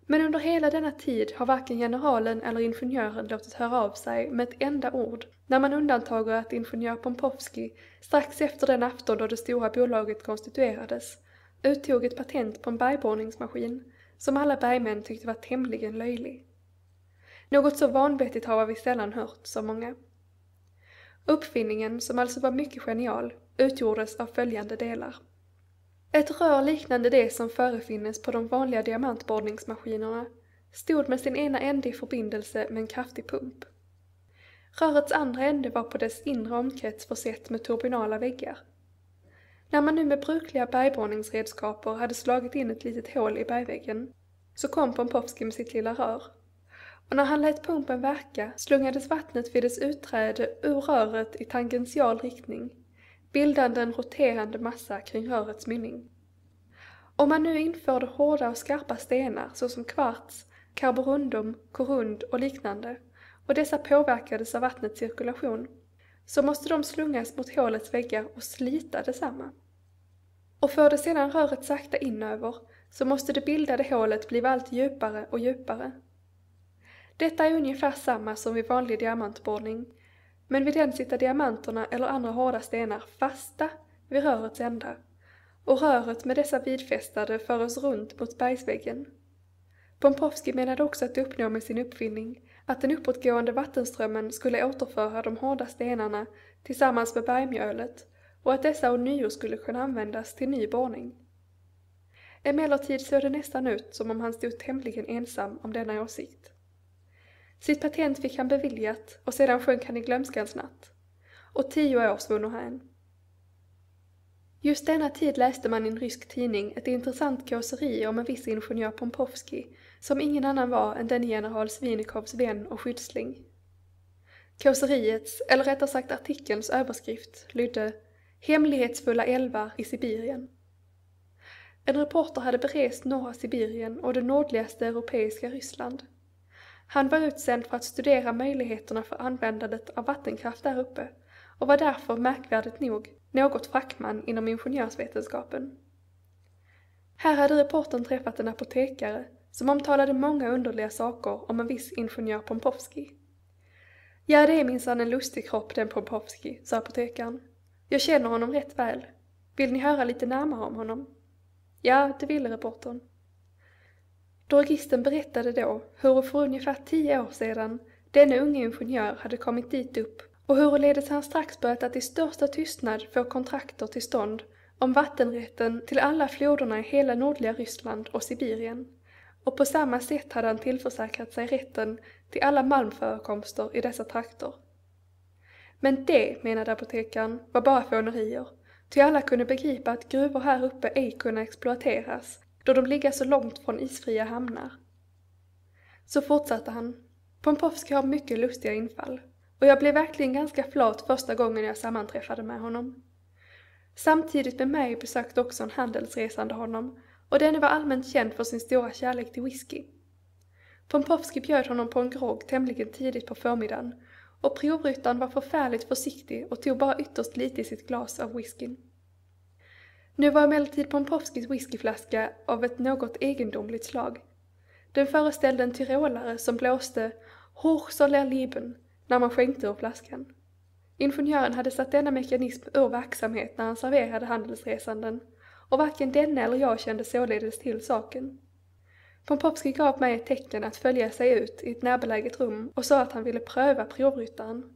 Speaker 1: Men under hela denna tid har varken generalen eller ingenjören låtit höra av sig med ett enda ord, när man undantager att ingenjör Pompovski strax efter den afton då det stora bolaget konstituerades uttog ett patent på en bergborrningsmaskin som alla bergmän tyckte var tämligen löjlig. Något så vanvettigt har vi sällan hört, så många. Uppfinningen, som alltså var mycket genial, utgjordes av följande delar. Ett rör liknande det som förefinnes på de vanliga diamantborrningsmaskinerna stod med sin ena ände i förbindelse med en kraftig pump. Rörets andra ände var på dess inre omkrets försett med turbinala väggar. När man nu med brukliga bergborrningsredskaper hade slagit in ett litet hål i bergväggen så kom Pompovski med sitt lilla rör. Och när han lät pumpen verka slungades vattnet vid dess utträde ur röret i tangential riktning bildande en roterande massa kring rörets mynning. Om man nu införde hårda och skarpa stenar såsom kvarts, karborundum, korund och liknande och dessa påverkades av vattnets cirkulation, så måste de slungas mot hålets väggar och slita detsamma. Och förde sedan röret sakta inöver så måste det bildade hålet bli allt djupare och djupare. Detta är ungefär samma som vid vanlig diamantborrning, men vid den sitter diamanterna eller andra hårda stenar fasta vid rörets ända och röret med dessa vidfästade för oss runt mot bergsväggen. Pompovski menade också att uppnå med sin uppfinning att den uppåtgående vattenströmmen skulle återföra de hårda stenarna tillsammans med bergmjölet och att dessa ånyo skulle kunna användas till ny borrning. Emellertid såg det nästan ut som om han stod tämligen ensam om denna åsikt. Sitt patent fick han beviljat och sedan sjönk han i glömskans natt. Och tio år svunno han. Just denna tid läste man i en rysk tidning ett intressant kåseri om en viss ingenjör Pompovski som ingen annan var än den general Svinikovs vän och skyddsling. Kåseriets, eller rättare sagt artikelns, överskrift lydde Hemlighetsfulla älvar i Sibirien. En reporter hade berest norra Sibirien och det nordligaste europeiska Ryssland han var utsänd för att studera möjligheterna för användandet av vattenkraft där uppe och var därför, märkvärdigt nog, något fackman inom ingenjörsvetenskapen. Här hade reportern träffat en apotekare som omtalade många underliga saker om en viss ingenjör Pompovski. Ja, det är minsann en lustig kropp den Pompovski, sa apotekaren. Jag känner honom rätt väl. Vill ni höra lite närmare om honom? Ja, det ville reportern. Drogisten berättade då hur för ungefär tio år sedan denne unge ingenjör hade kommit dit upp och huruledes han strax börjat att i största tystnad få kontrakter till stånd om vattenrätten till alla floderna i hela nordliga Ryssland och Sibirien, och på samma sätt hade han tillförsäkrat sig rätten till alla malmförekomster i dessa trakter. Men det, menade apotekaren, var bara fånerier, ty alla kunde begripa att gruvor här uppe ej kunde exploateras då de ligger så långt från isfria hamnar. Så fortsatte han. Pompovski har mycket lustiga infall och jag blev verkligen ganska flat första gången jag sammanträffade med honom. Samtidigt med mig besökte också en handelsresande honom och denne var allmänt känd för sin stora kärlek till whisky. Pompovski bjöd honom på en grogg tämligen tidigt på förmiddagen och provryttaren var förfärligt försiktig och tog bara ytterst lite i sitt glas av whiskyn. Nu var emellertid Pompovskijs whiskyflaska av ett något egendomligt slag. Den föreställde en tyrolare som blåste Hoch soll er lieben när man skänkte ur flaskan. Ingenjören hade satt denna mekanism ur verksamhet när han serverade handelsresanden och varken denne eller jag kände således till saken. Pompowski gav mig ett tecken att följa sig ut i ett närbeläget rum och sa att han ville pröva provryttaren.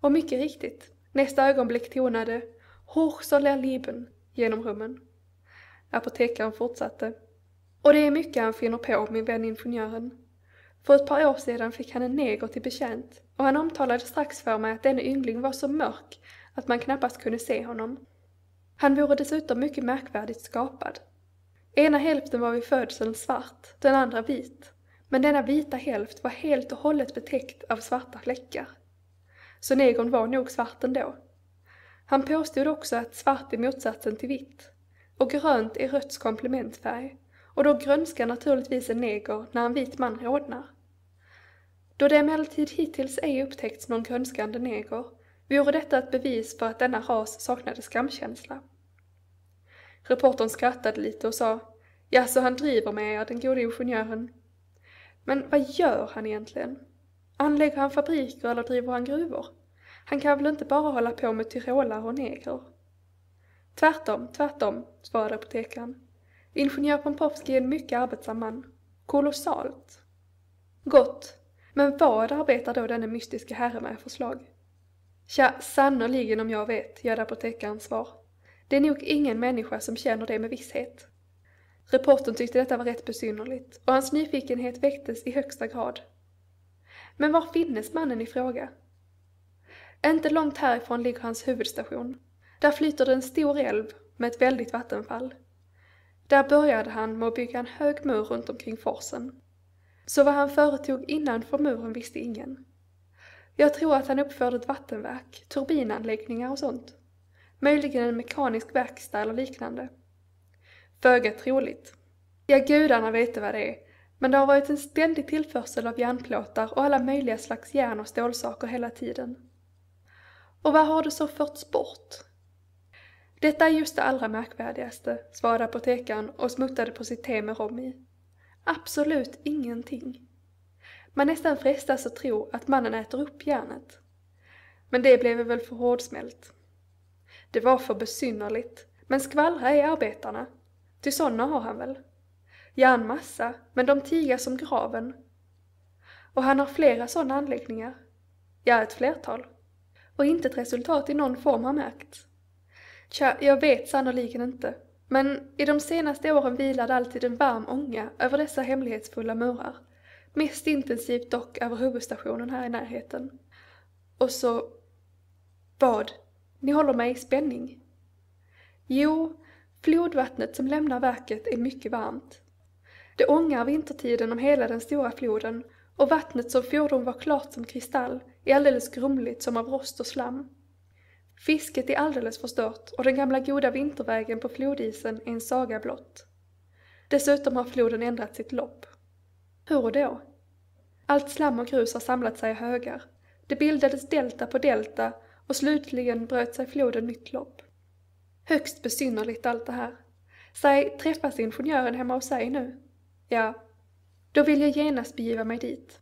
Speaker 1: Och mycket riktigt, nästa ögonblick tonade Hoch soll er lieben genom rummen. Apotekaren fortsatte. Och det är mycket han finner på, min vän ingenjören. För ett par år sedan fick han en neger till betjänt och han omtalade strax för mig att denne yngling var så mörk att man knappast kunde se honom. Han vore dessutom mycket märkvärdigt skapad. Ena hälften var vid födseln svart, den andra vit, men denna vita hälft var helt och hållet betäckt av svarta fläckar. Så negern var nog svart ändå. Han påstod också att svart är motsatsen till vitt och grönt är rötts komplementfärg och då grönskar naturligtvis en neger när en vit man rodnar. Då det emellertid hittills ej upptäckts någon grönskande neger vore detta ett bevis för att denna ras saknade skamkänsla. Reportern skrattade lite och sa ja, så han driver med er, den gode ingenjören. Men vad gör han egentligen? Anlägger han fabriker eller driver han gruvor? Han kan väl inte bara hålla på med tyrolare och neger? Tvärtom, tvärtom, svarade apotekaren. Ingenjör Pompowski är en mycket arbetsam man. Kolossalt. Gott. Men vad arbetar då denne mystiska herre med för slag? Tja, sannerligen om jag vet, gör apotekarens svar. Det är nog ingen människa som känner det med visshet. Reportern tyckte detta var rätt besynnerligt och hans nyfikenhet väcktes i högsta grad. Men var finnes mannen i fråga? Inte långt härifrån ligger hans huvudstation. Där flyter det en stor älv med ett väldigt vattenfall. Där började han med att bygga en hög mur runt omkring forsen. Så vad han företog innanför muren visste ingen. Jag tror att han uppförde ett vattenverk, turbinanläggningar och sånt. Möjligen en mekanisk verkstad eller liknande. Föga troligt. Ja, gudarna vet vad det är, men det har varit en ständig tillförsel av järnplåtar och alla möjliga slags järn och stålsaker hela tiden. Och vad har det som förts bort? Detta är just det allra märkvärdigaste, svarade apotekaren och smuttade på sitt te med rom i. Absolut ingenting. Man nästan frestas att tro att mannen äter upp järnet. Men det blev väl för hårdsmält. Det var för besynnerligt. Men skvallra är arbetarna. Ty sådana har han väl. Järn massa, men de tiga som graven. Och han har flera sådana anläggningar. Ja, ett flertal och intet resultat i någon form har märkts. Tja, jag vet sannoliken inte, men i de senaste åren vilade alltid en varm ånga över dessa hemlighetsfulla murar, mest intensivt dock över huvudstationen här i närheten. Och så... Vad? Ni håller mig i spänning? Jo, flodvattnet som lämnar verket är mycket varmt. Det ångar vintertiden om hela den stora floden och vattnet som fordon var klart som kristall är alldeles grumligt som av rost och slam. Fisket är alldeles förstört och den gamla goda vintervägen på flodisen är en saga blott. Dessutom har floden ändrat sitt lopp. Hur då? Allt slam och grus har samlat sig i högar. Det bildades delta på delta och slutligen bröt sig floden nytt lopp. Högst besynnerligt allt det här. Säg, träffas ingenjören hemma hos sig nu? Ja. Då vill jag genast begiva mig dit.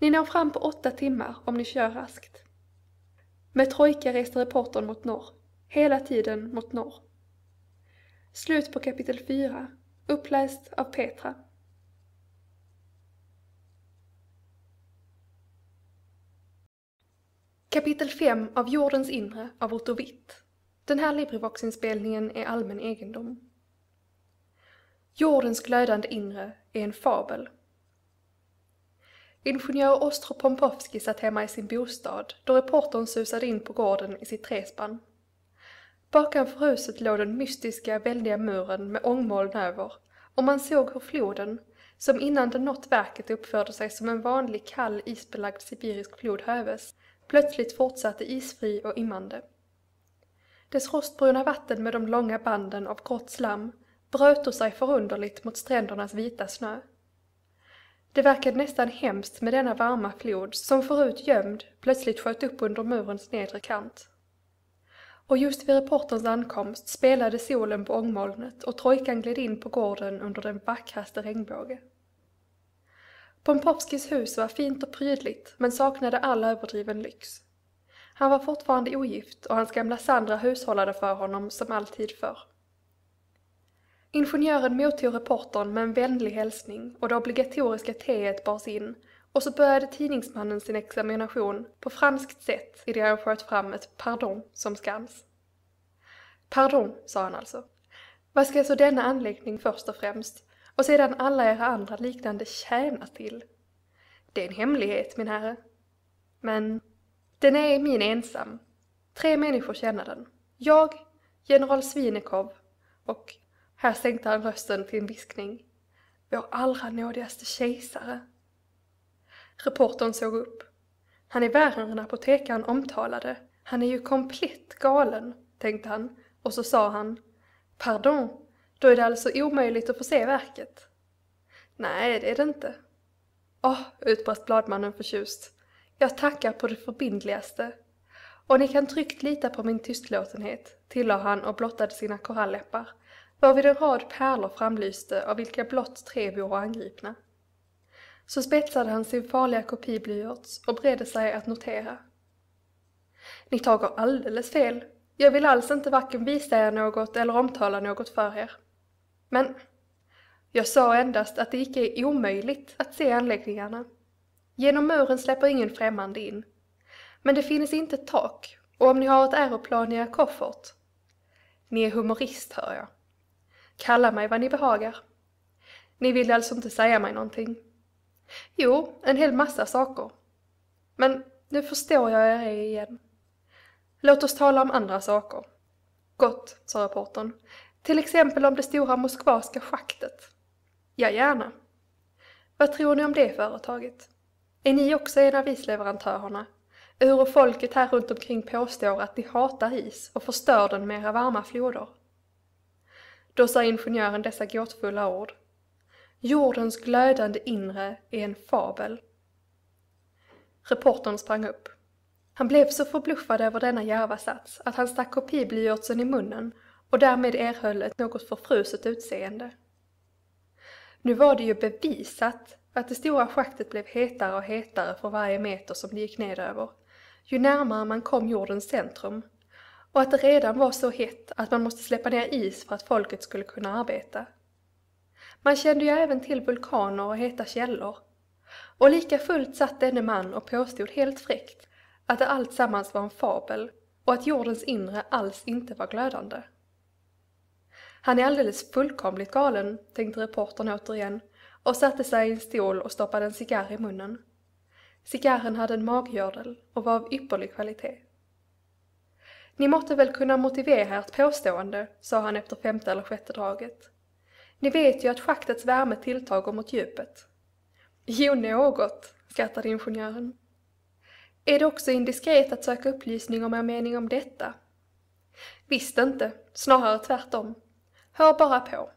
Speaker 1: Ni når fram på åtta timmar om ni kör raskt. Med trojka reste reportern mot norr, hela tiden mot norr. Slut på kapitel 4, uppläst av Petra. Kapitel 5 av Jordens inre av Otto Witt. Den här LibriVox-inspelningen är allmän egendom. Jordens glödande inre är en fabel Ingenjör Ostro Pompovski satt hemma i sin bostad då reportern susade in på gården i sitt trespann. Bakanför huset låg den mystiska, väldiga muren med ångmoln över och man såg hur floden, som innan den nått verket uppförde sig som en vanlig kall isbelagd sibirisk flod höves, plötsligt fortsatte isfri och immande. Dess rostbruna vatten med de långa banden av grått slam bröt sig förunderligt mot strändernas vita snö. Det verkade nästan hemskt med denna varma flod som förut gömd plötsligt sköt upp under murens nedre kant. Och just vid reporterns ankomst spelade solen på ångmolnet och trojkan gled in på gården under den vackraste regnbåge. Pompovskis hus var fint och prydligt men saknade all överdriven lyx. Han var fortfarande ogift och hans gamla Sandra hushållade för honom som alltid förr. Ingenjören mottog reportern med en vänlig hälsning och det obligatoriska teet bars in och så började tidningsmannen sin examination på franskt sätt i det han sköt fram ett pardon som skans. Pardon, sa han alltså. Vad ska alltså denna anläggning först och främst och sedan alla era andra liknande tjäna till? Det är en hemlighet, min herre. Men den är min ensam. Tre människor känner den. Jag, general Svinekov och här sänkte han rösten till en viskning. Vår allra nådigaste kejsare. Reportern såg upp. Han är värre än apotekaren omtalade. Han är ju komplett galen, tänkte han, och så sa han Pardon, då är det alltså omöjligt att få se verket? Nej, det är det inte. Åh, oh, utbrast bladmannen förtjust. Jag tackar på det förbindligaste. Och ni kan tryggt lita på min tystlåtenhet, tillade han och blottade sina koralläppar varvid en rad pärlor framlyste av vilka blott tre vore angripna. Så spetsade han sin farliga kopieblyerts och beredde sig att notera. Ni tager alldeles fel. Jag vill alls inte varken visa er något eller omtala något för er. Men jag sa endast att det icke är omöjligt att se anläggningarna. Genom muren släpper ingen främmande in. Men det finns inte tak, och om ni har ett aeroplan i er koffert... Ni är humorist, hör jag. Kalla mig vad ni behagar. Ni vill alltså inte säga mig någonting? Jo, en hel massa saker. Men nu förstår jag er igen. Låt oss tala om andra saker. Gott, sa reportern. Till exempel om det stora moskvaska schaktet. Ja, gärna. Vad tror ni om det företaget? Är ni också en av isleverantörerna? Hur folket här runt omkring påstår att ni hatar is och förstör den med era varma floder? Då sa ingenjören dessa gåtfulla ord. Jordens glödande inre är en fabel. Reportern sprang upp. Han blev så förbluffad över denna djärva sats att han stack kopiblyertsen i munnen och därmed erhöll ett något förfruset utseende. Nu var det ju bevisat att det stora schaktet blev hetare och hetare för varje meter som det gick nedöver, ju närmare man kom jordens centrum, och att det redan var så hett att man måste släppa ner is för att folket skulle kunna arbeta. Man kände ju även till vulkaner och heta källor. Och lika fullt satt denne man och påstod helt fräckt att det alltsammans var en fabel och att jordens inre alls inte var glödande. Han är alldeles fullkomligt galen, tänkte reportern återigen och satte sig i en stol och stoppade en cigarr i munnen. Cigarren hade en maggördel och var av ypperlig kvalitet. Ni måtte väl kunna motivera ert påstående, sa han efter femte eller sjätte draget. Ni vet ju att schaktets värme tilltager mot djupet. Jo, något, skrattade ingenjören. Är det också indiskret att söka upplysning om er mening om detta? Visst inte, snarare tvärtom. Hör bara på.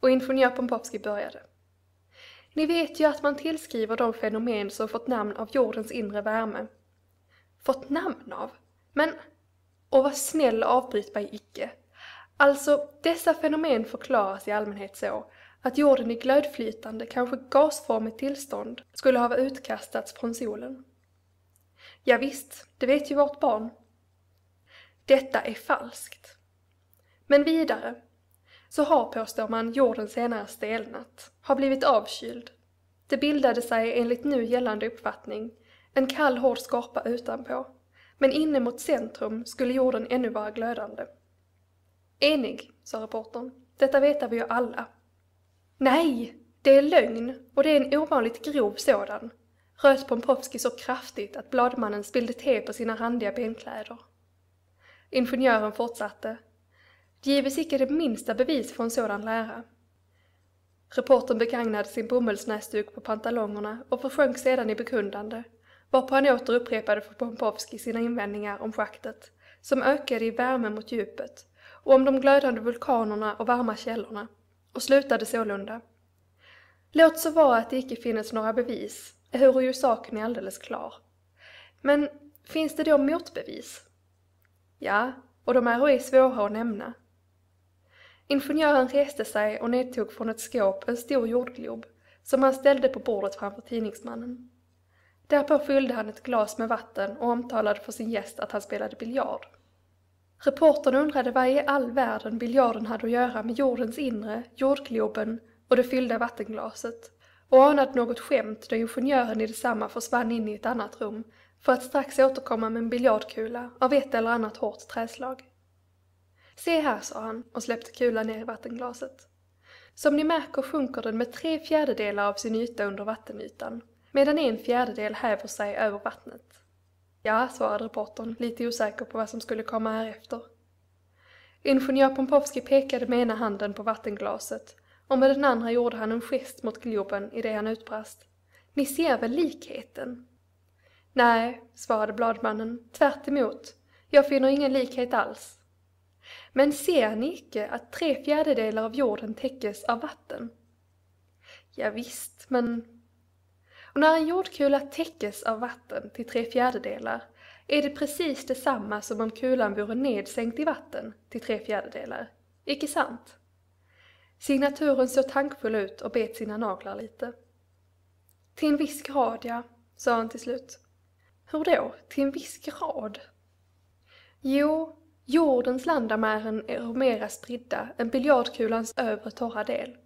Speaker 1: Och ingenjör Pompowski började. Ni vet ju att man tillskriver de fenomen som fått namn av jordens inre värme. Fått namn av? Men och var snäll och avbryt mig icke. Alltså, dessa fenomen förklaras i allmänhet så att jorden i glödflytande, kanske gasformigt tillstånd skulle ha utkastats från solen. Ja, visst, det vet ju vårt barn. Detta är falskt. Men vidare, så har, påstår man, jorden senare stelnat, har blivit avkyld. Det bildade sig enligt nu gällande uppfattning en kall hård skorpa utanpå men inne mot centrum skulle jorden ännu vara glödande. Enig, sa reportern. Detta vetar vi ju alla. Nej, det är lögn, och det är en ovanligt grov sådan, röt Pompovski så kraftigt att bladmannen spillde te på sina randiga benkläder. Ingenjören fortsatte. Gives icke det minsta bevis för en sådan lära. Reportern begagnade sin bomullsnäsduk på pantalongerna och försjönk sedan i bekundande varpå han åter upprepade för Pompowski sina invändningar om schaktet, som ökade i värme mot djupet, och om de glödande vulkanerna och varma källorna, och slutade sålunda. Låt så vara att det icke finnes några bevis, ehuru ju saken är alldeles klar. Men finns det då motbevis? Ja, och de är ej svåra att nämna. Ingenjören reste sig och nedtog från ett skåp en stor jordglob som han ställde på bordet framför tidningsmannen. Därpå fyllde han ett glas med vatten och omtalade för sin gäst att han spelade biljard. Reportern undrade vad i all världen biljarden hade att göra med jordens inre, jordgloben och det fyllda vattenglaset och anade något skämt då ingenjören i detsamma försvann in i ett annat rum för att strax återkomma med en biljardkula av ett eller annat hårt träslag. Se här, sa han och släppte kulan ner i vattenglaset. Som ni märker sjunker den med tre fjärdedelar av sin yta under vattenytan medan en fjärdedel häver sig över vattnet. Ja, svarade reportern, lite osäker på vad som skulle komma härefter. Ingenjör Pompovski pekade med ena handen på vattenglaset och med den andra gjorde han en gest mot Globen i det han utbrast. Ni ser väl likheten? Nej, svarade bladmannen, tvärt emot. Jag finner ingen likhet alls. Men ser ni icke att tre fjärdedelar av jorden täckes av vatten? Ja, visst, men och när en jordkula täckes av vatten till tre fjärdedelar är det precis detsamma som om kulan vore nedsänkt i vatten till tre fjärdedelar. Icke sant? Signaturen såg tankfull ut och bet sina naglar lite. Till en viss grad, ja, sa han till slut. Hur då? Till en viss grad? Jo, jordens landamären är mera spridda än biljardkulans övre torra del.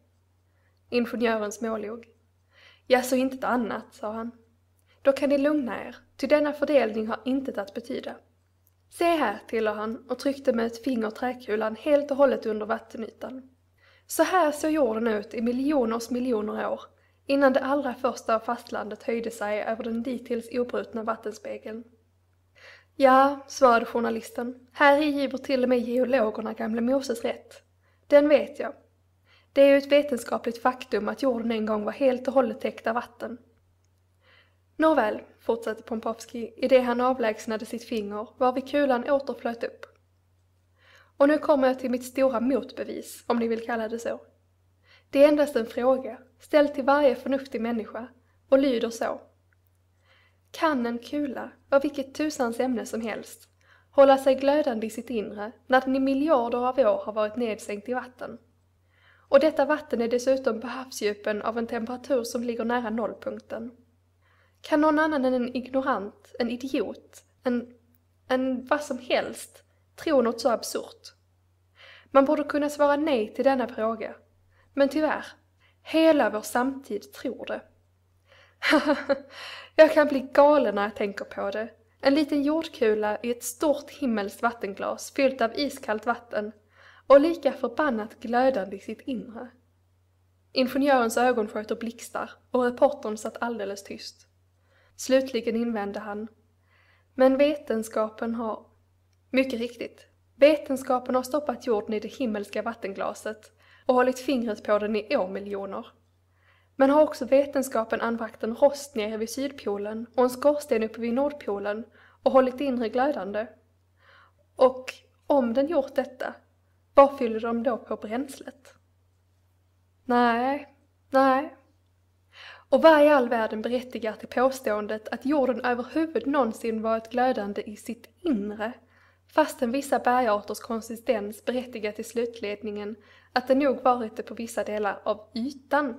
Speaker 1: Ingenjören smålog. Jag såg intet annat, sa han. Då kan ni lugna er, ty denna fördelning har intet att betyda. Se här, tillade han och tryckte med ett finger träkulan helt och hållet under vattenytan. Så här såg jorden ut i miljoners miljoner år, innan det allra första av fastlandet höjde sig över den dittills obrutna vattenspegeln. Ja, svarade journalisten, här i giver till och med geologerna gamle Moses rätt. Den vet jag. Det är ju ett vetenskapligt faktum att jorden en gång var helt och hållet täckt av vatten. Nåväl, fortsatte Pompovski i det han avlägsnade sitt finger varvid kulan återflöt upp. Och nu kommer jag till mitt stora motbevis, om ni vill kalla det så. Det är endast en fråga, ställd till varje förnuftig människa, och lyder så. Kan en kula, av vilket tusans ämne som helst, hålla sig glödande i sitt inre när den i miljarder av år har varit nedsänkt i vatten? och detta vatten är dessutom på havsdjupen av en temperatur som ligger nära nollpunkten. Kan någon annan än en ignorant, en idiot, en, en vad som helst tro något så absurt? Man borde kunna svara nej till denna fråga. Men tyvärr, hela vår samtid tror det. [laughs] jag kan bli galen när jag tänker på det. En liten jordkula i ett stort himmelskt vattenglas fyllt av iskallt vatten och lika förbannat glödande i sitt inre. Ingenjörens ögon sköt och blixtar och reportern satt alldeles tyst. Slutligen invände han. Men vetenskapen har... Mycket riktigt. Vetenskapen har stoppat jorden i det himmelska vattenglaset och hållit fingret på den i årmiljoner. Men har också vetenskapen anbragt en rost nere vid sydpolen och en skorsten uppe vid nordpolen och hållit det inre glödande? Och om den gjort detta, vad fyller de då på bränslet? Nej, nej. Och vad i all världen berättigar till påståendet att jorden överhuvud någonsin varit glödande i sitt inre, fastän vissa bergarters konsistens berättigar till slutledningen att den nog varit det på vissa delar av ytan?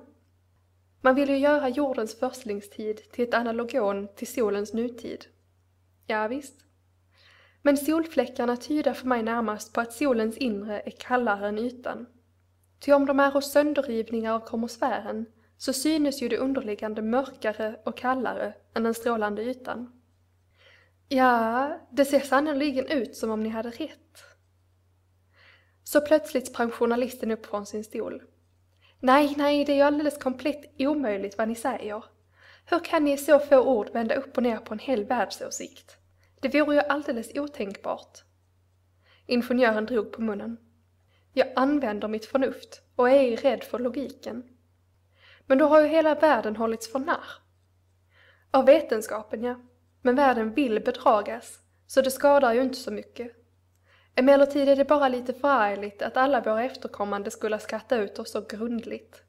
Speaker 1: Man vill ju göra jordens förstlingstid till ett analogon till solens nutid. Ja, visst men solfläckarna tyder för mig närmast på att solens inre är kallare än ytan. Ty om de äro sönderrivningar av kromosfären, så synes ju det underliggande mörkare och kallare än den strålande ytan. Ja, det ser sannerligen ut som om ni hade rätt. Så plötsligt sprang journalisten upp från sin stol. Nej, nej, det är ju alldeles komplett omöjligt vad ni säger. Hur kan ni i så få ord vända upp och ner på en hel världsåsikt? Det vore ju alldeles otänkbart. Ingenjören drog på munnen. Jag använder mitt förnuft och är ej rädd för logiken. Men då har ju hela världen hållits för narr. Av vetenskapen, ja. Men världen vill bedragas, så det skadar ju inte så mycket. Emellertid är det bara lite förargligt att alla våra efterkommande skulle skratta ut oss så grundligt.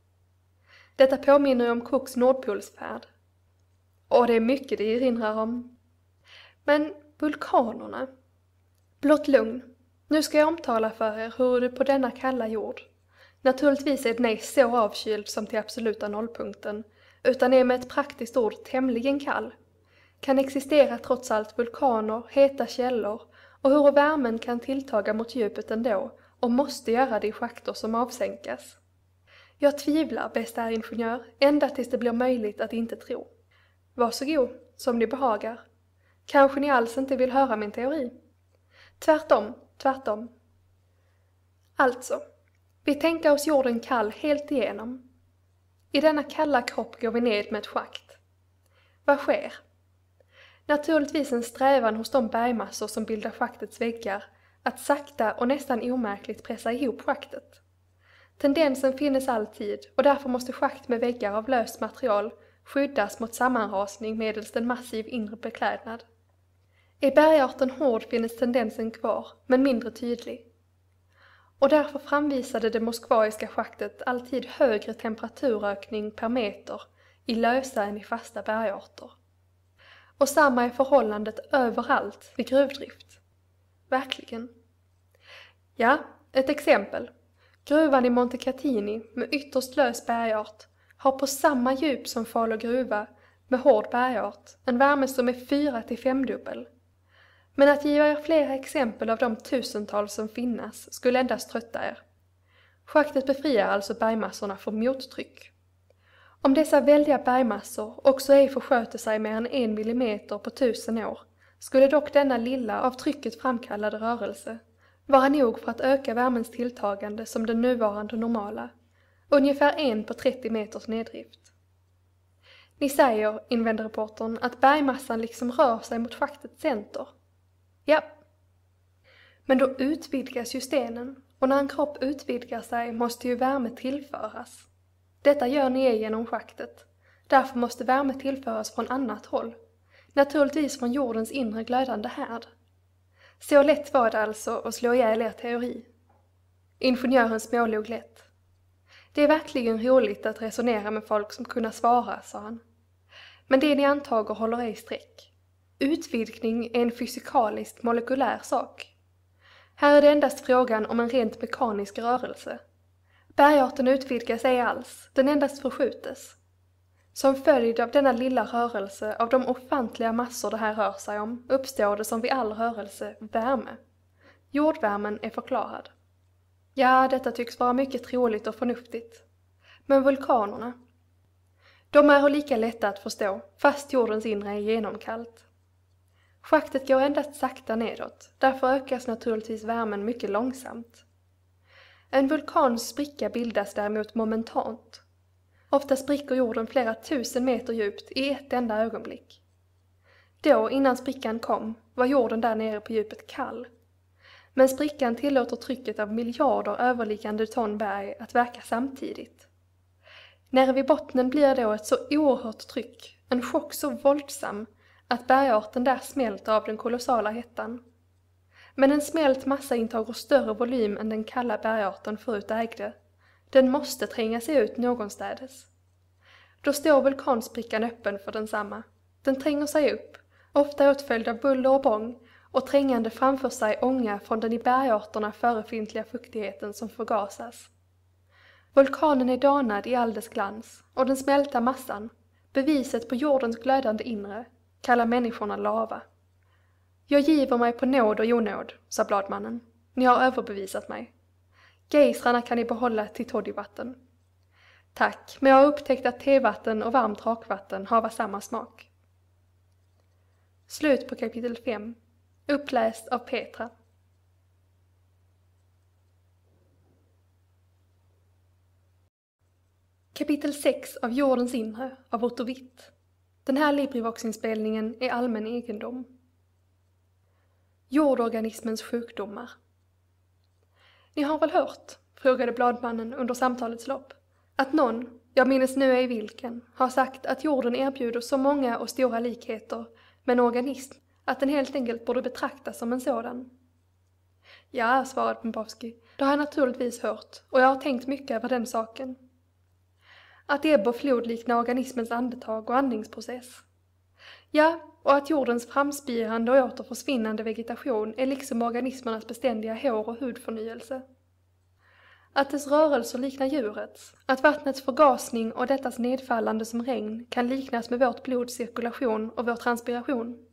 Speaker 1: Detta påminner ju om Cooks nordpolsfärd. Och det är mycket det erinrar om. Men Vulkanerna! Blott lugn, nu ska jag omtala för er hur det på denna kalla jord naturligtvis är den ej så avkyld som till absoluta nollpunkten, utan är med ett praktiskt ord tämligen kall, kan existera trots allt vulkaner, heta källor och hur värmen kan tilltaga mot djupet ändå och måste göra det i schakter som avsänkas. Jag tvivlar, bästa herr ingenjör, ända tills det blir möjligt att inte tro. Varsågod, som ni behagar, Kanske ni alls inte vill höra min teori? Tvärtom, tvärtom. Alltså, vi tänker oss jorden kall helt igenom. I denna kalla kropp går vi ned med ett schakt. Vad sker? Naturligtvis en strävan hos de bergmassor som bildar schaktets väggar att sakta och nästan omärkligt pressa ihop schaktet. Tendensen finnes alltid och därför måste schakt med väggar av löst material skyddas mot sammanrasning medelst en massiv inre beklädnad. Är bergarten hård finns tendensen kvar, men mindre tydlig. Och därför framvisade det moskvaiska schaktet alltid högre temperaturökning per meter i lösa än i fasta bergarter. Och samma är förhållandet överallt vid gruvdrift. Verkligen. Ja, ett exempel. Gruvan i Montecatini med ytterst lös bergart har på samma djup som Falu gruva med hård bergart en värme som är fyra till femdubbel men att ge er flera exempel av de tusentals som finnas skulle endast trötta er. Schaktet befriar alltså bergmassorna från mottryck. Om dessa väldiga bergmassor också ej försköter sig mer än en millimeter på tusen år skulle dock denna lilla av trycket framkallade rörelse vara nog för att öka värmens tilltagande som den nuvarande normala, ungefär en på 30 meters neddrift. Ni säger, invänder reportern, att bergmassan liksom rör sig mot schaktets center. Ja. Men då utvidgas ju stenen och när en kropp utvidgar sig måste ju värme tillföras. Detta gör ni genom schaktet. Därför måste värme tillföras från annat håll. Naturligtvis från jordens inre glödande härd. Så lätt var det alltså att slå ihjäl er teori. Ingenjören smålog lätt. Det är verkligen roligt att resonera med folk som kunna svara, sa han. Men det ni antager håller ej streck. Utvidgning är en fysikalisk molekylär sak. Här är det endast frågan om en rent mekanisk rörelse. Bergarten utvidgas ej alls, den endast förskjutes. Som följd av denna lilla rörelse av de ofantliga massor det här rör sig om uppstår det som vid all rörelse värme. Jordvärmen är förklarad. Ja, detta tycks vara mycket troligt och förnuftigt. Men vulkanerna? De är lika lätta att förstå, fast jordens inre är genomkallt. Schaktet går endast sakta nedåt, därför ökas naturligtvis värmen mycket långsamt. En vulkans spricka bildas däremot momentant. Ofta spricker jorden flera tusen meter djupt i ett enda ögonblick. Då, innan sprickan kom, var jorden där nere på djupet kall. Men sprickan tillåter trycket av miljarder överliggande ton berg att verka samtidigt. Nere vid bottnen blir då ett så oerhört tryck, en chock så våldsam, att bergarten där smälter av den kolossala hettan. Men en smält massa intar större volym än den kalla bergarten förut ägde. Den måste tränga sig ut någonstädes. Då står vulkansprickan öppen för densamma. Den tränger sig upp, ofta åtföljd av buller och bång, och trängande framför sig ånga från den i bergarterna förefintliga fuktigheten som förgasas. Vulkanen är danad i all dess glans, och den smälta massan, beviset på jordens glödande inre, Kalla människorna lava. Jag giver mig på nåd och onåd, sa bladmannen. Ni har överbevisat mig. Gejsrarna kan ni behålla till toddyvatten. Tack, men jag har upptäckt att tevatten och varmt rakvatten hava samma smak. Slut på kapitel 5. Uppläst av Petra. Kapitel 6 av Jordens inre av Otto Witt. Den här LibriVox-inspelningen är allmän egendom. Jordorganismens sjukdomar. Ni har väl hört, frågade bladmannen under samtalets lopp, att någon, jag minns nu ej vilken, har sagt att jorden erbjuder så många och stora likheter med en organism att den helt enkelt borde betraktas som en sådan. Ja, svarade Pompowski, det har jag naturligtvis hört och jag har tänkt mycket över den saken att ebb och flod liknar organismens andetag och andningsprocess. Ja, och att jordens framspirande och åter försvinnande vegetation är liksom organismernas beständiga hår och hudförnyelse. Att dess rörelser liknar djurets, att vattnets förgasning och dettas nedfallande som regn kan liknas med vårt blods cirkulation och vår transpiration.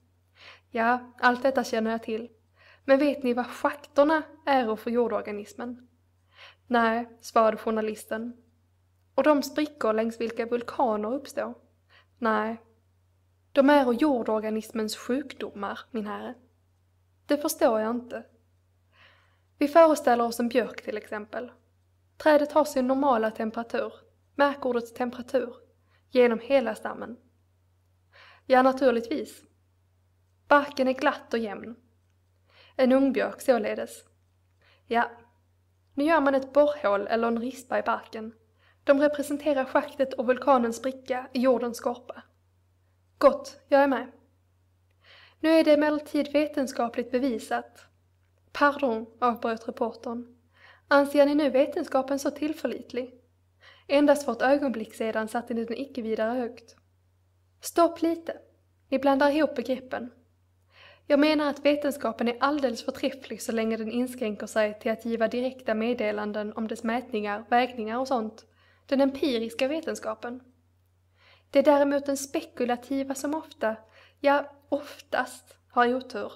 Speaker 1: Ja, allt detta känner jag till. Men vet ni vad schakterna är för jordorganismen? Nej, svarade journalisten och de sprickor längs vilka vulkaner uppstår? Nej, de är och jordorganismens sjukdomar, min herre. Det förstår jag inte. Vi föreställer oss en björk till exempel. Trädet har sin normala temperatur, märk temperatur, genom hela stammen. Ja, naturligtvis. Barken är glatt och jämn. En ungbjörk således. Ja, nu gör man ett borrhål eller en rispa i barken de representerar schaktet och vulkanens spricka i jordens skorpa. Gott, jag är med. Nu är det emellertid vetenskapligt bevisat. Pardon, avbröt reportern. Anser ni nu vetenskapen så tillförlitlig? Endast för ett ögonblick sedan satte ni den icke vidare högt. Stopp lite. Ni blandar ihop begreppen. Jag menar att vetenskapen är alldeles förträfflig så länge den inskränker sig till att giva direkta meddelanden om dess mätningar, vägningar och sånt den empiriska vetenskapen. Det är däremot den spekulativa som ofta, ja oftast, har otur.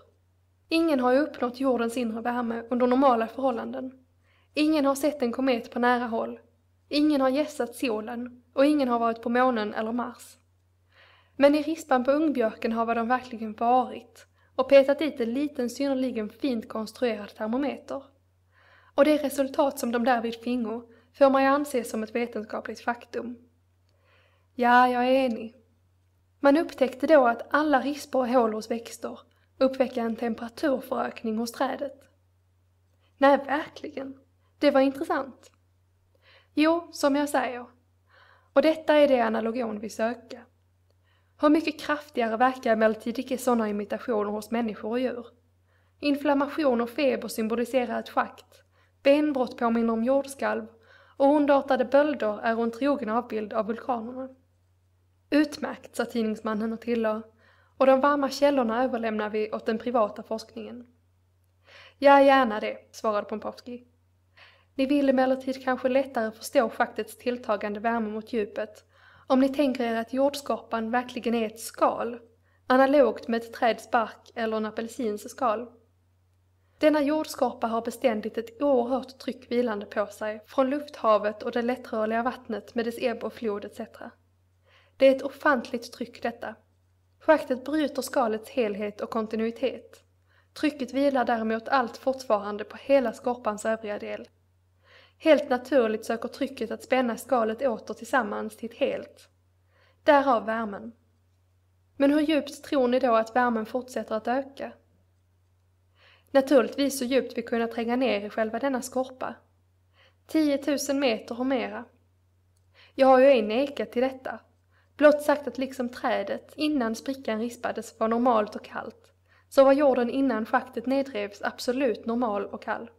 Speaker 1: Ingen har ju uppnått jordens inre värme under normala förhållanden. Ingen har sett en komet på nära håll. Ingen har gässat solen och ingen har varit på månen eller Mars. Men i rispan på ungbjörken har vad de verkligen varit och petat dit en liten synnerligen fint konstruerad termometer. Och det resultat som de därvid fingo får man ju anse som ett vetenskapligt faktum. Ja, jag är enig. Man upptäckte då att alla rispor och hål hos växter uppväcker en temperaturförökning hos trädet. Nej, verkligen. Det var intressant. Jo, som jag säger. Och detta är det analogon vi söker. Hur mycket kraftigare verkar emellertid icke sådana imitationer hos människor och djur. Inflammation och feber symboliserar ett schakt. Benbrott påminner om jordskalv och ondartade bölder är hon trogen avbild av vulkanerna. Utmärkt, sa tidningsmannen och tillade, och de varma källorna överlämnar vi åt den privata forskningen. Ja, gärna det, svarade Pompovski. Ni vill emellertid kanske lättare förstå schaktets tilltagande värme mot djupet om ni tänker er att jordskorpan verkligen är ett skal, analogt med ett träds bark eller en apelsins skal. Denna jordskorpa har beständigt ett oerhört tryck vilande på sig från lufthavet och det lättrörliga vattnet med dess ebb och flod etc. Det är ett ofantligt tryck detta. Schaktet bryter skalets helhet och kontinuitet. Trycket vilar däremot allt fortfarande på hela skorpans övriga del. Helt naturligt söker trycket att spänna skalet åter tillsammans till ett helt. Därav värmen. Men hur djupt tror ni då att värmen fortsätter att öka? Naturligtvis så djupt vi kunnat tränga ner i själva denna skorpa. 10 000 meter och mera. Jag har ju ej nekat till detta, blott sagt att liksom trädet innan sprickan rispades var normalt och kallt, så var jorden innan schaktet nedrevs absolut normal och kall.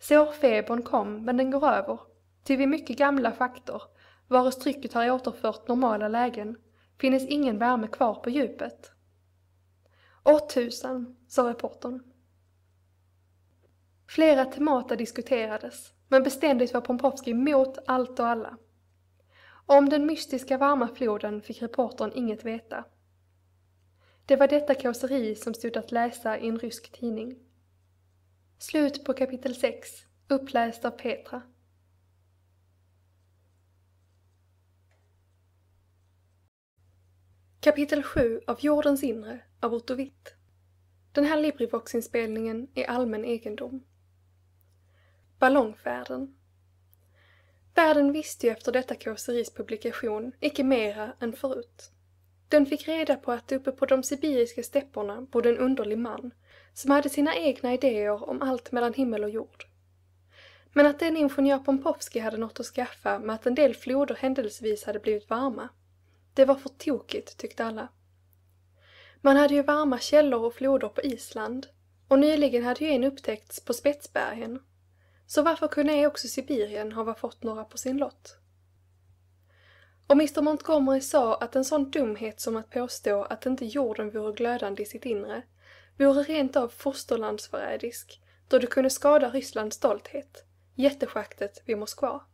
Speaker 1: Sårfebern kom, men den går över, ty vid mycket gamla schakter, varus trycket har återfört normala lägen, finnes ingen värme kvar på djupet. Åh tusan, sa reportern. Flera temata diskuterades, men beständigt var Pompovski mot allt och alla. Om den mystiska varma floden fick reportern inget veta. Det var detta kaoseri som stod att läsa i en rysk tidning. Slut på kapitel 6, uppläst av Petra. Kapitel 7 av Jordens inre av Otto Witt. Den här LibriVox-inspelningen är allmän egendom. Ballongfärden Världen visste ju efter detta kåseris publikation icke mera än förut. Den fick reda på att uppe på de sibiriska stäpperna bodde en underlig man som hade sina egna idéer om allt mellan himmel och jord. Men att den ingenjör Pompovski hade något att skaffa med att en del floder händelsevis hade blivit varma det var för tokigt, tyckte alla. Man hade ju varma källor och floder på Island och nyligen hade ju en upptäckts på Spetsbergen. Så varför kunde ej också Sibirien ha fått några på sin lott? Och Mr Montgomery sa att en sån dumhet som att påstå att inte jorden vore glödande i sitt inre vore rent av fosterlandsförrädisk då det kunde skada Rysslands stolthet, jätteschaktet vid Moskva.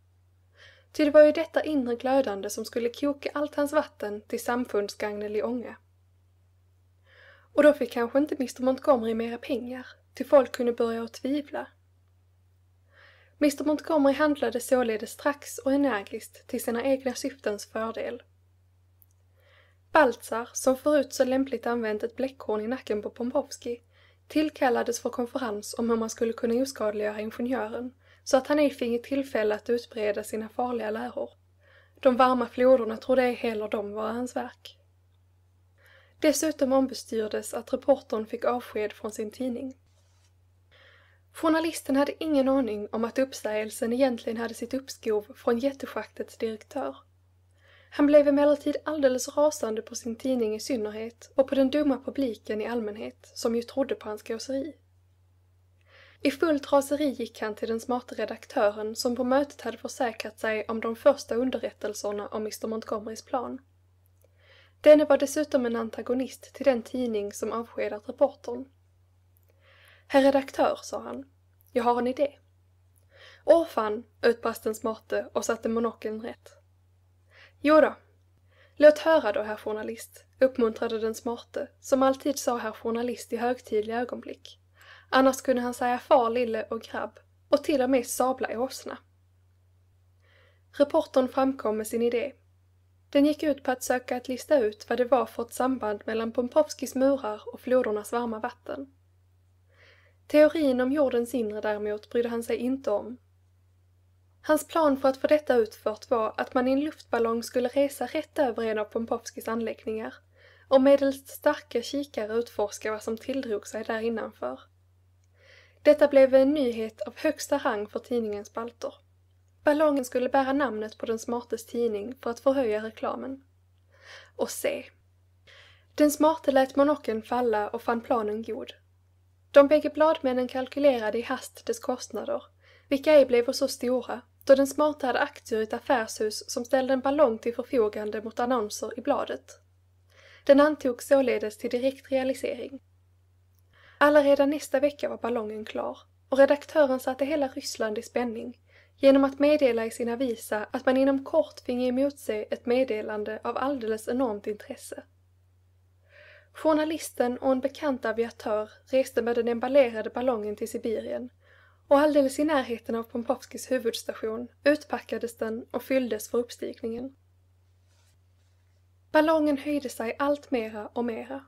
Speaker 1: Ty det var ju detta inre glödande som skulle koka allt hans vatten till samfundsgagnelig i ånga. Och då fick kanske inte Mr Montgomery mera pengar, till folk kunde börja att tvivla. Mr Montgomery handlade således strax och energiskt till sina egna syftens fördel. Baltzar, som förut så lämpligt använt ett bläckhorn i nacken på Pompovski, tillkallades för konferens om hur man skulle kunna oskadliggöra ingenjören så att han ej finge tillfälle att utbreda sina farliga läror. De varma floderna trodde ej heller de var hans verk. Dessutom ombestyrdes att reportern fick avsked från sin tidning. Journalisten hade ingen aning om att uppsägelsen egentligen hade sitt uppskov från jätteschaktets direktör. Han blev emellertid alldeles rasande på sin tidning i synnerhet och på den dumma publiken i allmänhet som ju trodde på hans gåseri. I fullt raseri gick han till den smarte redaktören som på mötet hade försäkrat sig om de första underrättelserna om mr Montgomerys plan. Denne var dessutom en antagonist till den tidning som avskedat reportern. Herr redaktör, sa han, jag har en idé. Åh fan, utbrast den smarte och satte monokeln rätt. Jodå, låt höra då herr journalist, uppmuntrade den smarte, som alltid sa herr journalist i högtidliga ögonblick. Annars kunde han säga far, lille och grabb och till och med sabla i åsna. Reportern framkom med sin idé. Den gick ut på att söka att lista ut vad det var för ett samband mellan Pompovskis murar och flodernas varma vatten. Teorin om jordens inre däremot brydde han sig inte om. Hans plan för att få detta utfört var att man i en luftballong skulle resa rätt över en av Pompovskis anläggningar och medelst starka kikare utforska vad som tilldrog sig där innanför. Detta blev en nyhet av högsta rang för tidningens balter. Ballongen skulle bära namnet på den smartes tidning för att förhöja reklamen. Och se! Den smarte lät monocken falla och fann planen god. De bägge bladmännen kalkylerade i hast dess kostnader, vilka ej blev så stora, då den smarte hade aktier i ett affärshus som ställde en ballong till förfogande mot annonser i bladet. Den antogs således till direkt realisering. Allaredan nästa vecka var ballongen klar och redaktören satte hela Ryssland i spänning genom att meddela i sin avisa att man inom kort finge emot sig ett meddelande av alldeles enormt intresse. Journalisten och en bekant aviatör reste med den emballerade ballongen till Sibirien och alldeles i närheten av Pompovskis huvudstation utpackades den och fylldes för uppstigningen. Ballongen höjde sig allt mera och mera.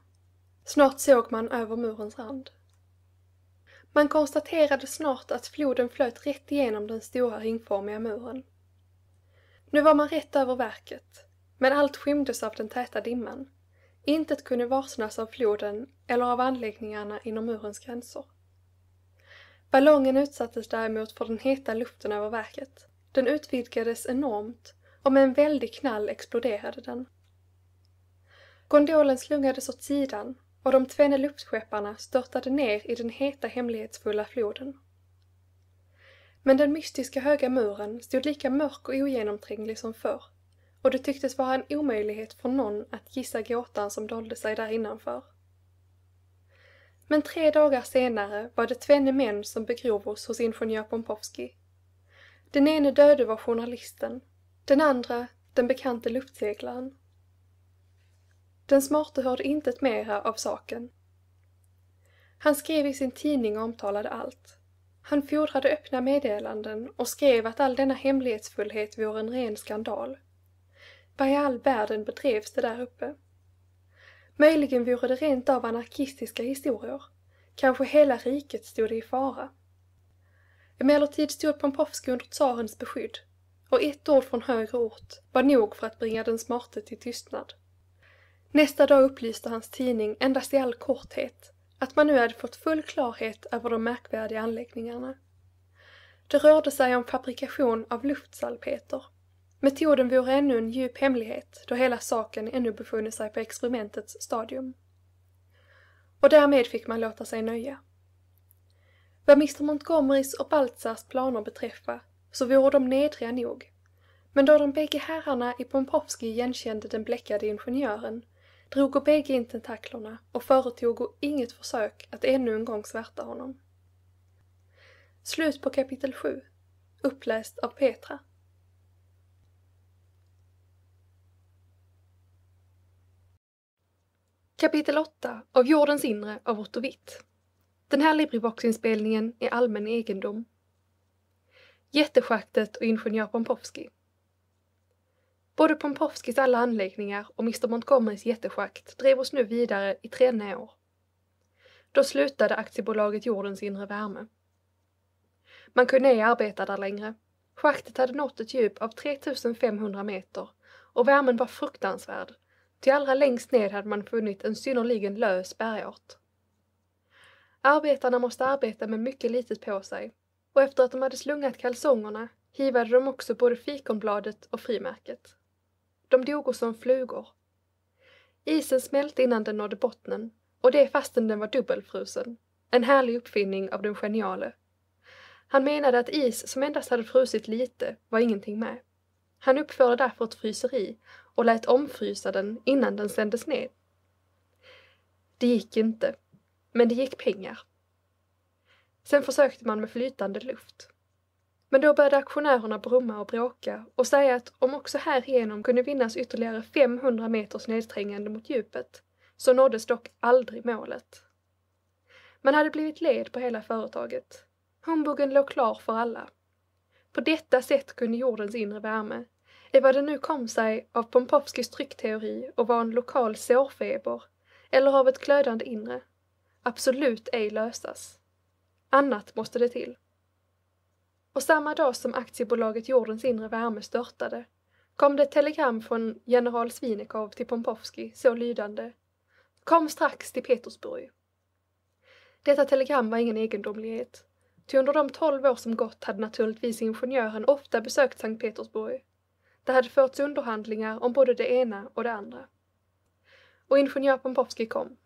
Speaker 1: Snart såg man över murens rand. Man konstaterade snart att floden flöt rätt igenom den stora ringformiga muren. Nu var man rätt över verket, men allt skymdes av den täta dimman. Intet kunde varsnas av floden eller av anläggningarna inom murens gränser. Ballongen utsattes däremot för den heta luften över verket. Den utvidgades enormt och med en väldig knall exploderade den. Gondolen slungades åt sidan och de tvenne luftskepparna störtade ner i den heta hemlighetsfulla floden. Men den mystiska höga muren stod lika mörk och ogenomtränglig som förr och det tycktes vara en omöjlighet för någon att gissa gåtan som dolde sig där innanför. Men tre dagar senare var det tvenne män som begrov oss hos ingenjör Pompovski. Den ene döde var journalisten, den andra den bekante luftseglaren den smarte hörde intet mera av saken. Han skrev i sin tidning och omtalade allt. Han fordrade öppna meddelanden och skrev att all denna hemlighetsfullhet vore en ren skandal. Vad i all världen bedrevs det där uppe? Möjligen vore det rent av anarkistiska historier. Kanske hela riket stod det i fara. Emellertid stod Pompovskij under tsarens beskydd och ett ord från högre ort var nog för att bringa den smarte till tystnad. Nästa dag upplyste hans tidning endast i all korthet att man nu hade fått full klarhet över de märkvärdiga anläggningarna. Det rörde sig om fabrikation av luftsalpeter. Metoden vore ännu en djup hemlighet då hela saken ännu befunnit sig på experimentets stadium. Och därmed fick man låta sig nöja. Vad Mr Montgomerys och Baltzars planer beträffa så vore de nedriga nog, men då de bägge herrarna i Pompovski igenkände den bläckade ingenjören drog bägge in tentaklerna och företog inget försök att ännu en gång svärta honom. Slut på kapitel 7, uppläst av Petra. Kapitel 8 av Jordens inre av Otto Witt. Den här Librivox-inspelningen är allmän egendom. Jätteschaktet och Ingenjör Pompovski. Både Pompowskis alla anläggningar och Mr Montgomerys jätteschakt drev oss nu vidare i tre år. Då slutade aktiebolaget Jordens inre värme. Man kunde ej arbeta där längre. Schaktet hade nått ett djup av 3500 meter och värmen var fruktansvärd, till allra längst ned hade man funnit en synnerligen lös bergart. Arbetarna måste arbeta med mycket litet på sig och efter att de hade slungat kalsongerna hivade de också både fikonbladet och frimärket. De dogo som flugor. Isen smälte innan den nådde bottnen och det fastän den var dubbelfrusen. En härlig uppfinning av den geniale. Han menade att is som endast hade frusit lite var ingenting med. Han uppförde därför ett fryseri och lät omfrysa den innan den sändes ned. Det gick inte, men det gick pengar. Sen försökte man med flytande luft. Men då började aktionärerna brumma och bråka och säga att om också härigenom kunde vinnas ytterligare 500 meters nedträngande mot djupet så nåddes dock aldrig målet. Man hade blivit led på hela företaget. Humbugen låg klar för alla. På detta sätt kunde jordens inre värme, i vad det nu kom sig av Pompovskis tryckteori och var en lokal sårfeber, eller av ett glödande inre, absolut ej lösas. Annat måste det till och samma dag som aktiebolaget Jordens inre värme störtade kom det ett telegram från general Svinikov till Pompovski så lydande Kom strax till Petersburg. Detta telegram var ingen egendomlighet, ty under de tolv år som gått hade naturligtvis ingenjören ofta besökt Sankt Petersburg. Det hade förts underhandlingar om både det ena och det andra. Och ingenjör Pompovski kom.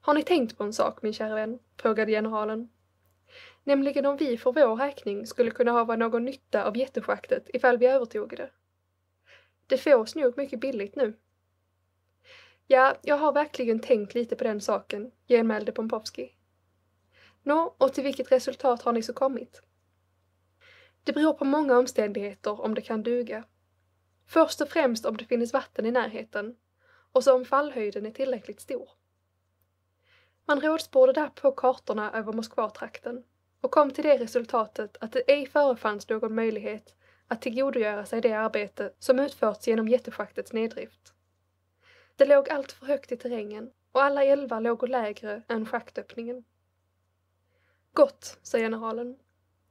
Speaker 1: Har ni tänkt på en sak, min kära vän? frågade generalen nämligen om vi för vår räkning skulle kunna ha någon nytta av jätteschaktet ifall vi övertog det. Det fås nog mycket billigt nu. Ja, jag har verkligen tänkt lite på den saken, genmälde Pompovski. Nå, och till vilket resultat har ni så kommit? Det beror på många omständigheter om det kan duga. Först och främst om det finns vatten i närheten och så om fallhöjden är tillräckligt stor. Man där på kartorna över Moskvatrakten och kom till det resultatet att det ej förefanns någon möjlighet att tillgodogöra sig det arbete som utförts genom jätteschaktets neddrift. Det låg allt för högt i terrängen och alla älvar låg lägre än schaktöppningen. Gott, sa generalen.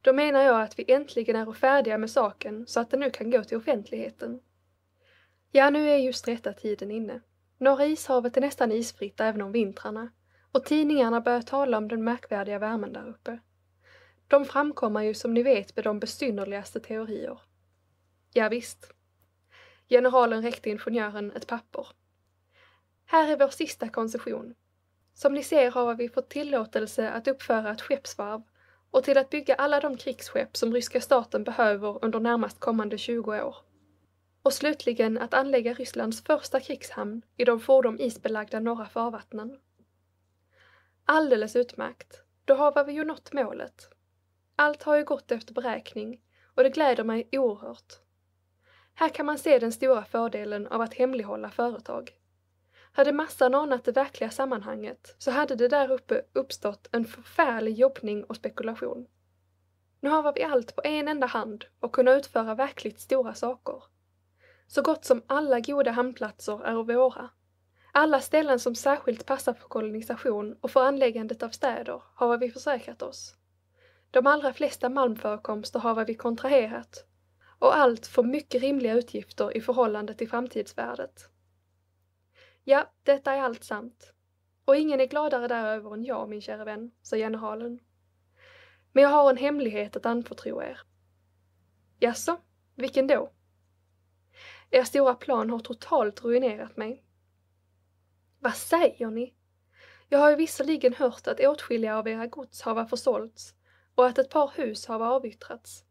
Speaker 1: Då menar jag att vi äntligen är färdiga med saken så att den nu kan gå till offentligheten. Ja, nu är just rätta tiden inne. Norra ishavet är nästan isfritt även om vintrarna och tidningarna börjar tala om den märkvärdiga värmen där uppe. De framkommer ju som ni vet med de besynnerligaste teorier. Ja, visst. Generalen räckte ingenjören ett papper. Här är vår sista koncession. Som ni ser har vi fått tillåtelse att uppföra ett skeppsvarv och till att bygga alla de krigsskepp som ryska staten behöver under närmast kommande 20 år. Och slutligen att anlägga Rysslands första krigshamn i de fordom isbelagda norra farvattnen. Alldeles utmärkt, då har vi ju nått målet. Allt har ju gått efter beräkning och det gläder mig oerhört. Här kan man se den stora fördelen av att hemlighålla företag. Hade massan anat det verkliga sammanhanget så hade det där uppe uppstått en förfärlig jobbning och spekulation. Nu har vi allt på en enda hand och kunna utföra verkligt stora saker. Så gott som alla goda hamnplatser är våra. Alla ställen som särskilt passar för kolonisation och för anläggandet av städer har vi försäkrat oss. De allra flesta malmförekomster har vi kontraherat och allt för mycket rimliga utgifter i förhållande till framtidsvärdet. Ja, detta är allt sant. Och ingen är gladare däröver än jag, min kära vän, sa generalen. Men jag har en hemlighet att anförtro er. Jaså, vilken då? Er stora plan har totalt ruinerat mig. Vad säger ni? Jag har ju visserligen hört att åtskilliga av era gods har försålts, och att ett par hus har avyttrats.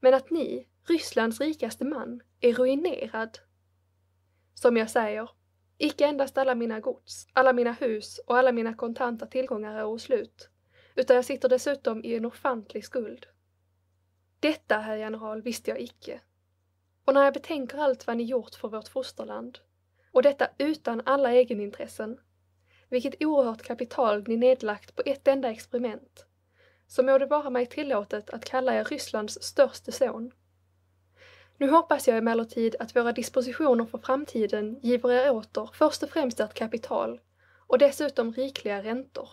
Speaker 1: Men att ni, Rysslands rikaste man, är ruinerad. Som jag säger, icke endast alla mina gods, alla mina hus och alla mina kontanta tillgångar är oslut, utan jag sitter dessutom i en ofantlig skuld. Detta, herr general, visste jag icke. Och när jag betänker allt vad ni gjort för vårt fosterland, och detta utan alla egenintressen, vilket oerhört kapital ni nedlagt på ett enda experiment, så må det vara mig tillåtet att kalla er Rysslands störste son. Nu hoppas jag emellertid att våra dispositioner för framtiden giver er åter först och främst ert kapital och dessutom rikliga räntor.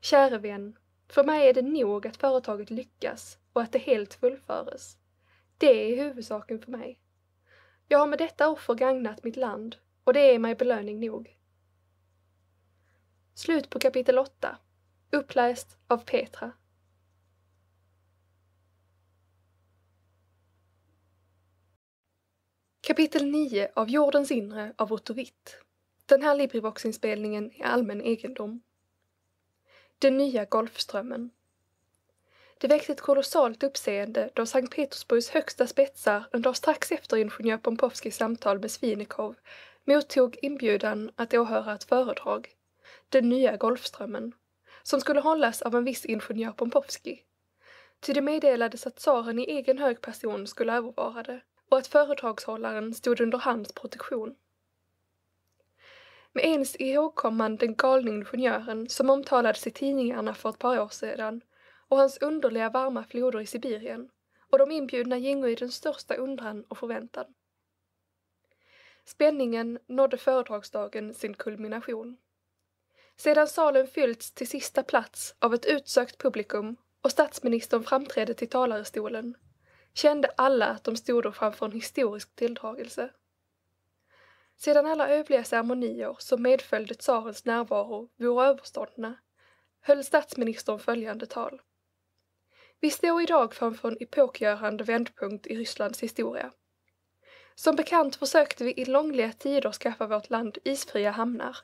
Speaker 1: Käre vän, för mig är det nog att företaget lyckas och att det helt fullföres. Det är huvudsaken för mig. Jag har med detta offer gagnat mitt land och det är mig belöning nog. Slut på kapitel 8. Uppläst av Petra Kapitel 9 av Jordens inre av Otto Witt. Den här Librivox-inspelningen är allmän egendom. Den nya Golfströmmen. Det väckte ett kolossalt uppseende då Sankt Petersburgs högsta spetsar en dag strax efter ingenjör Pompovskis samtal med Svinikov mottog inbjudan att åhöra ett föredrag, Den nya Golfströmmen, som skulle hållas av en viss ingenjör Pompovski. Ty det meddelades att tsaren i egen hög person skulle övervara det och att föredragshållaren stod under hans protektion. Med ens ihågkommande den galne ingenjören som omtalades i tidningarna för ett par år sedan och hans underliga varma floder i Sibirien och de inbjudna gingo i den största undran och förväntan. Spänningen nådde föredragsdagen sin kulmination. Sedan salen fyllts till sista plats av ett utsökt publikum och statsministern framträdde till talarstolen kände alla att de stod framför en historisk tilldragelse. Sedan alla övliga ceremonier som medföljde tsarens närvaro vore överståndna höll statsministern följande tal. Vi står idag framför en epokgörande vändpunkt i Rysslands historia. Som bekant försökte vi i långliga tider skaffa vårt land isfria hamnar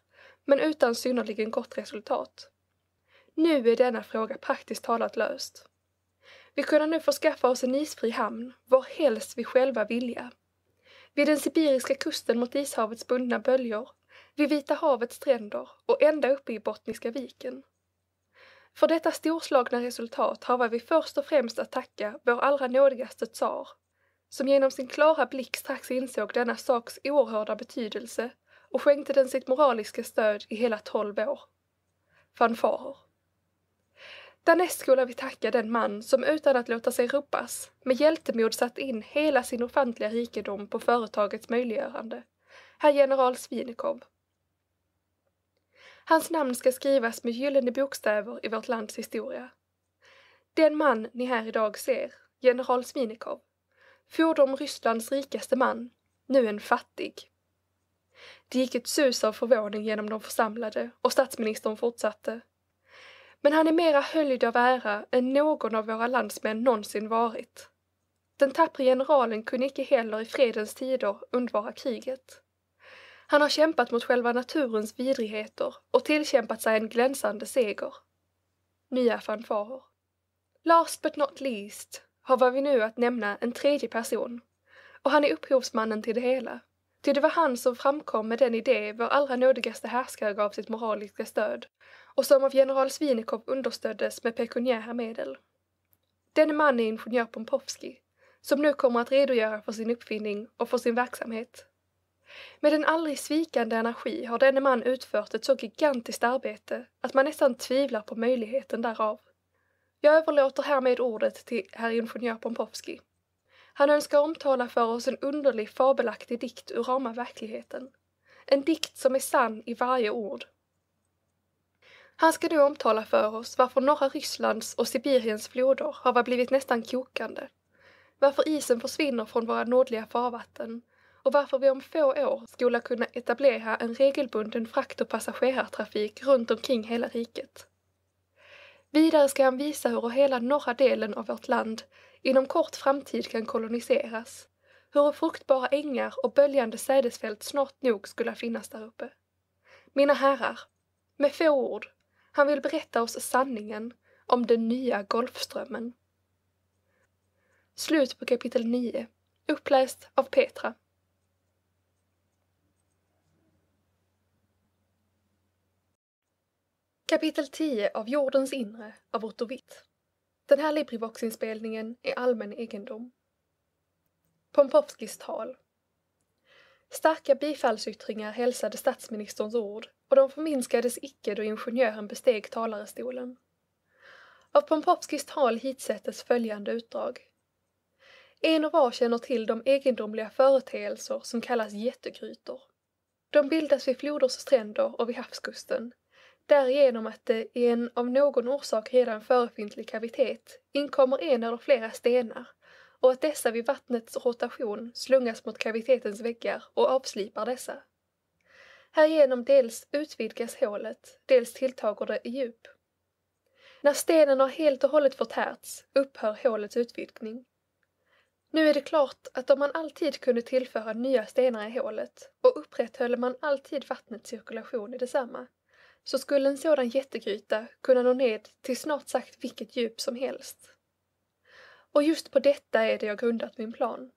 Speaker 1: men utan synnerligen gott resultat. Nu är denna fråga praktiskt talat löst. Vi kunde nu förskaffa oss en isfri hamn var helst vi själva vilja. Vid den sibiriska kusten mot ishavets bundna böljor, vid Vita havets stränder och ända uppe i Bottniska viken. För detta storslagna resultat har vi först och främst att tacka vår allra nådigaste tsar, som genom sin klara blick strax insåg denna saks oerhörda betydelse och skänkte den sitt moraliska stöd i hela tolv år. Fanfarer. Därnäst skola vi tacka den man som utan att låta sig rubbas med hjältemod satt in hela sin ofantliga rikedom på företagets möjliggörande, herr general Svinikov. Hans namn ska skrivas med gyllene bokstäver i vårt lands historia. Den man ni här idag ser, general Svinikov, fordom Rysslands rikaste man, nu en fattig, det gick ett sus av förvåning genom de församlade och statsministern fortsatte. Men han är mera höljd av ära än någon av våra landsmän någonsin varit. Den tappre generalen kunde icke heller i fredens tider undvara kriget. Han har kämpat mot själva naturens vidrigheter och tillkämpat sig en glänsande seger. Nya fanfarer. Last but not least har vad vi nu att nämna en tredje person och han är upphovsmannen till det hela. Ty det var han som framkom med den idé vår allra nådigaste härskare gav sitt moraliska stöd och som av general Svinikov understöddes med pekuniära medel. Denne man är ingenjör Pompovski, som nu kommer att redogöra för sin uppfinning och för sin verksamhet. Med en aldrig svikande energi har denne man utfört ett så gigantiskt arbete att man nästan tvivlar på möjligheten därav. Jag överlåter härmed ordet till herr ingenjör Pompovski. Han önskar omtala för oss en underlig fabelaktig dikt ur rama verkligheten. En dikt som är sann i varje ord. Han ska nu omtala för oss varför norra Rysslands och Sibiriens floder har blivit nästan kokande, varför isen försvinner från våra nordliga farvatten och varför vi om få år skulle kunna etablera en regelbunden frakt och passagerartrafik runt omkring hela riket. Vidare ska han visa hur hela norra delen av vårt land inom kort framtid kan koloniseras, hur fruktbara ängar och böljande sädesfält snart nog skulle finnas där uppe. Mina herrar, med få ord, han vill berätta oss sanningen om den nya Golfströmmen. Slut på kapitel 9, uppläst av Petra. Kapitel 10 av Jordens inre av Otto Witt den här LibriVox-inspelningen är allmän egendom. Pompowskis tal Starka bifallsyttringar hälsade statsministerns ord och de förminskades icke då ingenjören besteg talarstolen. Av Pompowskis tal hitsättes följande utdrag. En och var känner till de egendomliga företeelser som kallas jättegrytor. De bildas vid floders och stränder och vid havskusten därigenom att det i en av någon orsak redan förefintlig kavitet inkommer en eller flera stenar och att dessa vid vattnets rotation slungas mot kavitetens väggar och avslipar dessa. Härigenom dels utvidgas hålet, dels tilltager det i djup. När stenen har helt och hållet förtärts upphör hålets utvidgning. Nu är det klart att om man alltid kunde tillföra nya stenar i hålet och upprätthöll man alltid vattnets cirkulation i detsamma så skulle en sådan jättegryta kunna nå ned till snart sagt vilket djup som helst. Och just på detta är det jag grundat min plan.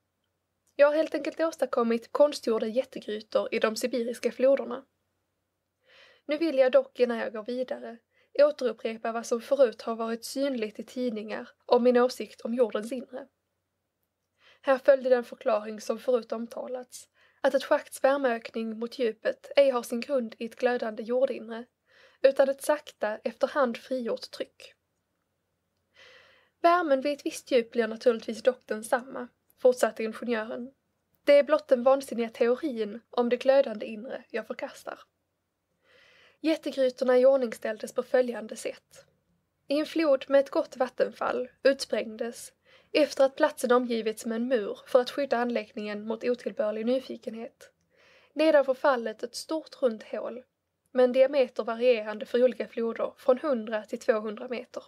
Speaker 1: Jag har helt enkelt åstadkommit konstgjorda jättegrytor i de sibiriska floderna. Nu vill jag dock innan jag går vidare återupprepa vad som förut har varit synligt i tidningar om min åsikt om jordens inre. Här följde den förklaring som förut omtalats att ett schakts värmeökning mot djupet ej har sin grund i ett glödande jordinre utan ett sakta, efterhand frigjort tryck. Värmen vid ett visst djup blir naturligtvis dock densamma, fortsatte ingenjören. Det är blott den vansinniga teorin om det glödande inre jag förkastar. Jättegrytorna iordningställdes på följande sätt. I en flod med ett gott vattenfall utsprängdes efter att platsen omgivits med en mur för att skydda anläggningen mot otillbörlig nyfikenhet. Nedanför fallet ett stort runt hål med en diameter varierande för olika floder från 100 till 200 meter.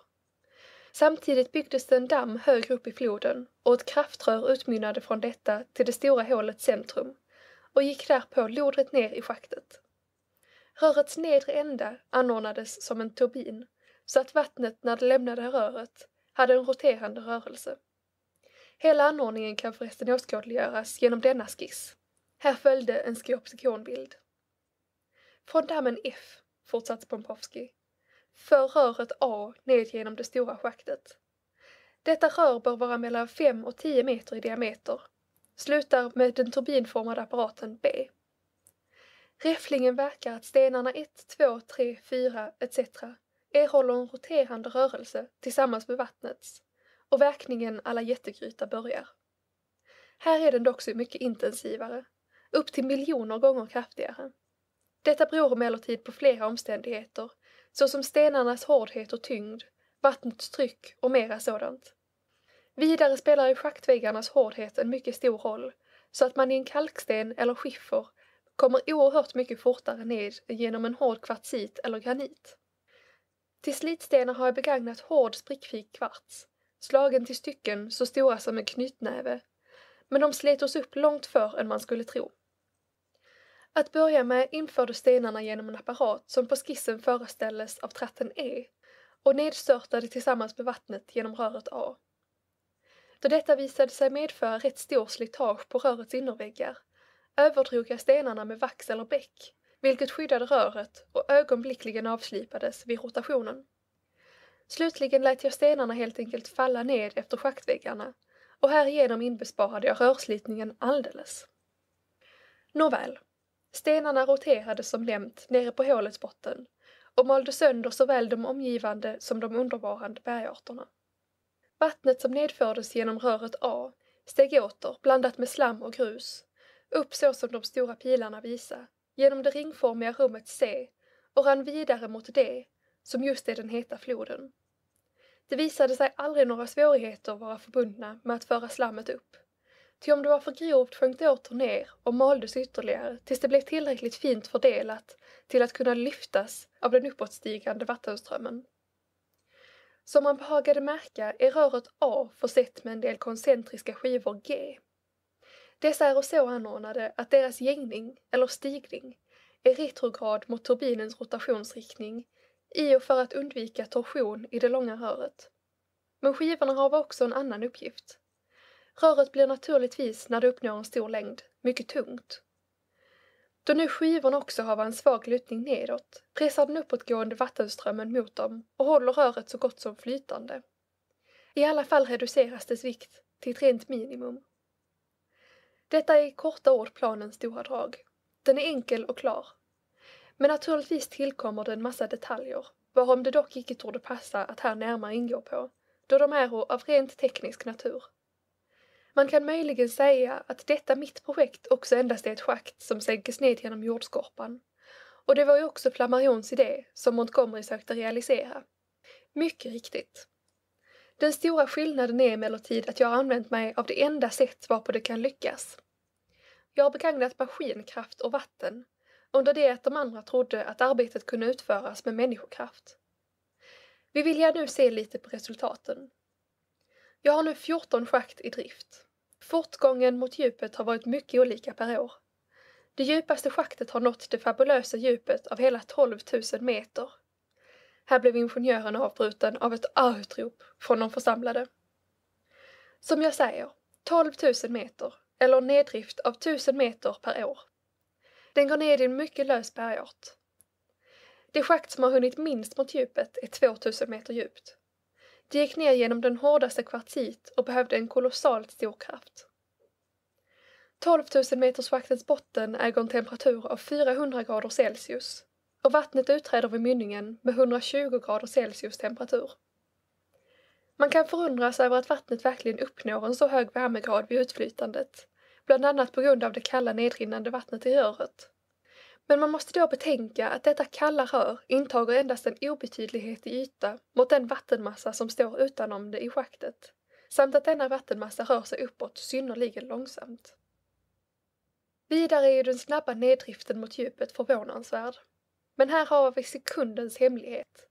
Speaker 1: Samtidigt byggdes det en damm högre upp i floden och ett kraftrör utmynnade från detta till det stora hålets centrum och gick därpå lodrätt ner i schaktet. Rörets nedre ända anordnades som en turbin så att vattnet när det lämnade röret hade en roterande rörelse. Hela anordningen kan förresten åskådliggöras genom denna skiss. Här följde en skopsykonbild. Från dammen F, fortsatte Pompovski, för röret A ned genom det stora schaktet. Detta rör bör vara mellan 5 och 10 meter i diameter. Slutar med den turbinformade apparaten B. Räfflingen verkar att stenarna 1, 2, 3, 4 etc. erhåller en roterande rörelse tillsammans med vattnets och verkningen alla jättegryta börjar. Här är den dock så mycket intensivare, upp till miljoner gånger kraftigare. Detta beror emellertid på flera omständigheter, såsom stenarnas hårdhet och tyngd, vattnets tryck och mera sådant. Vidare spelar i schaktväggarnas hårdhet en mycket stor roll, så att man i en kalksten eller skiffer kommer oerhört mycket fortare ned genom en hård kvartsit eller granit. Till slitstenar har jag begagnat hård sprickfri kvarts, slagen till stycken så stora som en knytnäve, men de slet oss upp långt förr än man skulle tro. Att börja med infördes stenarna genom en apparat som på skissen föreställdes av tratten E och nedstörtade tillsammans med vattnet genom röret A. Då detta visade sig medföra rätt stor slitage på rörets innerväggar överdrog jag stenarna med vax eller bäck, vilket skyddade röret och ögonblickligen avslipades vid rotationen. Slutligen lät jag stenarna helt enkelt falla ned efter schaktväggarna och härigenom inbesparade jag rörslitningen alldeles. Nåväl, stenarna roterade som nämnt nere på hålets botten och malde sönder såväl de omgivande som de undervarande bergarterna. Vattnet som nedfördes genom röret A steg åter, blandat med slam och grus, upp så som de stora pilarna visa, genom det ringformiga rummet C och rann vidare mot D som just är den heta floden. Det visade sig aldrig några svårigheter vara förbundna med att föra slammet upp. Ty om det var för grovt sjönk det åter ner och maldes ytterligare tills det blev tillräckligt fint fördelat till att kunna lyftas av den uppåtstigande vattenströmmen. Som man behagade märka är röret A försett med en del koncentriska skivor G. Dessa är så anordnade att deras gängning, eller stigning, är retrograd mot turbinens rotationsriktning i och för att undvika torsion i det långa röret. Men skivorna har också en annan uppgift. Röret blir naturligtvis, när det uppnår en stor längd, mycket tungt. Då nu skivorna också har en svag lutning nedåt pressar den uppåtgående vattenströmmen mot dem och håller röret så gott som flytande. I alla fall reduceras dess vikt till ett rent minimum. Detta är i korta ord planens stora drag. Den är enkel och klar men naturligtvis tillkommer det en massa detaljer, varom det dock icke torde passa att här närmare ingå på, då de är av rent teknisk natur. Man kan möjligen säga att detta mitt projekt också endast är ett schakt som sänkes ned genom jordskorpan. Och det var ju också Flammarions idé som Montgomery sökte realisera. Mycket riktigt. Den stora skillnaden är emellertid att jag har använt mig av det enda sätt varpå det kan lyckas. Jag har begagnat maskinkraft och vatten under det att de andra trodde att arbetet kunde utföras med människokraft. Vi vill gärna nu se lite på resultaten. Jag har nu 14 schakt i drift. Fortgången mot djupet har varit mycket olika per år. Det djupaste schaktet har nått det fabulösa djupet av hela 12 000 meter. Här blev ingenjören avbruten av ett utrop från de församlade. Som jag säger, 12 000 meter, eller neddrift av 1000 meter per år. Den går ner i en mycket lös bergart. Det schakt som har hunnit minst mot djupet är 2000 meter djupt. Det gick ner genom den hårdaste kvartsit och behövde en kolossalt stor kraft. 12 000 meters schaktets botten äger en temperatur av 400 grader Celsius och vattnet utträder vid mynningen med 120 grader Celsius temperatur. Man kan förundras över att vattnet verkligen uppnår en så hög värmegrad vid utflytandet bland annat på grund av det kalla nedrinnande vattnet i röret. Men man måste då betänka att detta kalla rör intager endast en obetydlighet i yta mot den vattenmassa som står utanom det i schaktet, samt att denna vattenmassa rör sig uppåt synnerligen långsamt. Vidare är ju den snabba neddriften mot djupet förvånansvärd. Men här har vi sekundens hemlighet.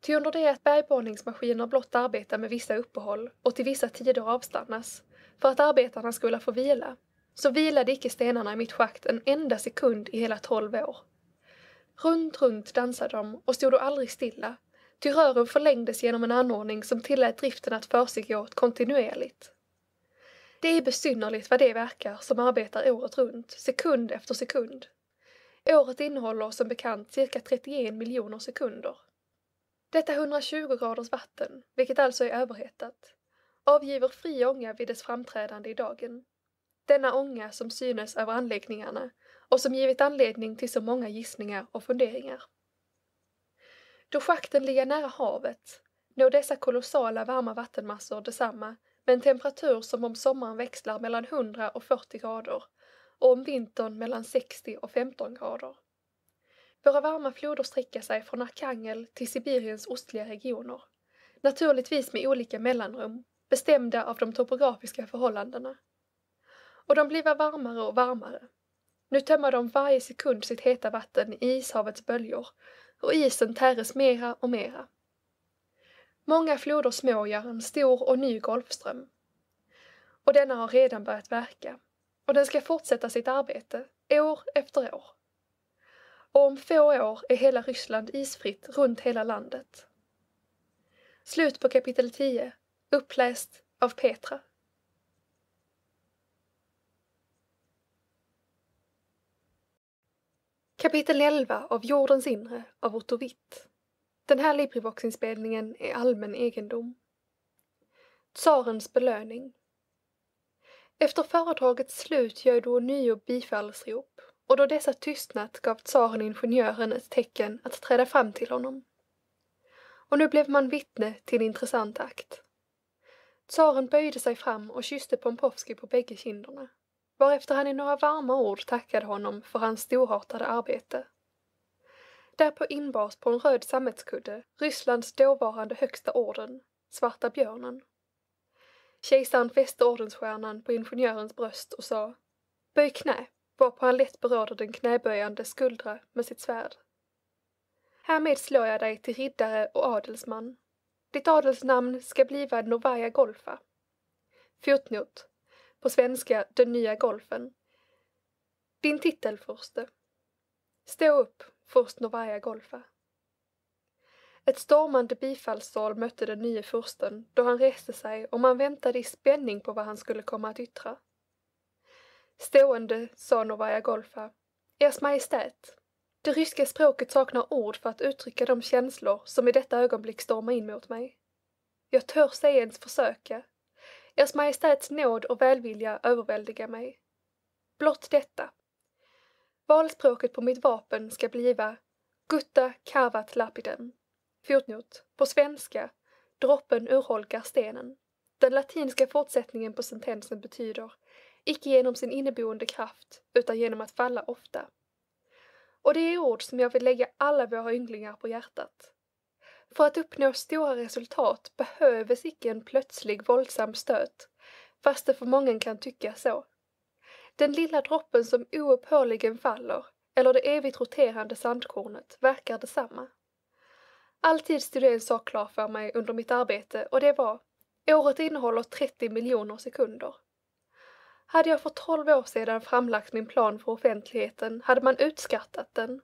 Speaker 1: Ty under det att bergborrningsmaskiner blott arbetar med vissa uppehåll och till vissa tider avstannas, för att arbetarna skulle få vila, så vilade icke stenarna i mitt schakt en enda sekund i hela tolv år. Runt, runt dansade de och stod då aldrig stilla, ty rören förlängdes genom en anordning som tillät driften att försiggå kontinuerligt. Det är besynnerligt vad det verkar som arbetar året runt, sekund efter sekund. Året innehåller som bekant cirka 31 miljoner sekunder. Detta 120 graders vatten, vilket alltså är överhettat, avgiver fri ånga vid dess framträdande i dagen. Denna ånga som synes över anläggningarna och som givit anledning till så många gissningar och funderingar. Då schakten ligger nära havet når dessa kolossala varma vattenmassor detsamma med en temperatur som om sommaren växlar mellan 100 och 40 grader och om vintern mellan 60 och 15 grader. Våra varma floder sträcker sig från Arkangel till Sibiriens ostliga regioner, naturligtvis med olika mellanrum bestämda av de topografiska förhållandena. Och de bliva varmare och varmare. Nu tömmer de varje sekund sitt heta vatten i ishavets böljor och isen täres mera och mera. Många floder smågör en stor och ny Golfström. Och denna har redan börjat verka och den ska fortsätta sitt arbete år efter år. Och om få år är hela Ryssland isfritt runt hela landet. Slut på kapitel 10 Uppläst av Petra. Kapitel 11 av Jordens inre av Otto Witt. Den här Librivox-inspelningen är allmän egendom. Tsarens belöning. Efter föredragets slut gör du ånyo bifallsrop och då dessa tystnat gav tsaren ingenjören ett tecken att träda fram till honom. Och nu blev man vittne till en intressant akt. Tsaren böjde sig fram och kysste Pompovski på bägge kinderna, varefter han i några varma ord tackade honom för hans storartade arbete. Därpå inbars på en röd sammetskudde Rysslands dåvarande högsta orden, Svarta björnen. Kejsaren fäste ordensstjärnan på ingenjörens bröst och sa Böj knä, varpå han lätt berörde den knäböjande skuldra med sitt svärd. Härmed slår jag dig till riddare och adelsman ditt adelsnamn ska bliva Novaja Golfa. Fotnot. På svenska Den nya golfen. Din titel, furste. Stå upp, furst Novaja Golfa. Ett stormande bifallsstål mötte den nye fursten då han reste sig och man väntade i spänning på vad han skulle komma att yttra. Stående, sa Novaja Golfa, Ers Majestät, det ryska språket saknar ord för att uttrycka de känslor som i detta ögonblick stormar in mot mig. Jag törs ej ens försöka. Ers Majestäts nåd och välvilja överväldigar mig. Blott detta. Valspråket på mitt vapen ska bliva Gutta cavat lapidem. Fotnot. På svenska, droppen urholkar stenen. Den latinska fortsättningen på sentensen betyder, icke genom sin inneboende kraft, utan genom att falla ofta. Och det är ord som jag vill lägga alla våra ynglingar på hjärtat. För att uppnå stora resultat behövs icke en plötslig våldsam stöt, fast det för många kan tycka så. Den lilla droppen som oupphörligen faller, eller det evigt roterande sandkornet, verkar detsamma. Alltid stod det en sak klar för mig under mitt arbete och det var Året innehåller 30 miljoner sekunder. Hade jag för tolv år sedan framlagt min plan för offentligheten hade man utskattat den.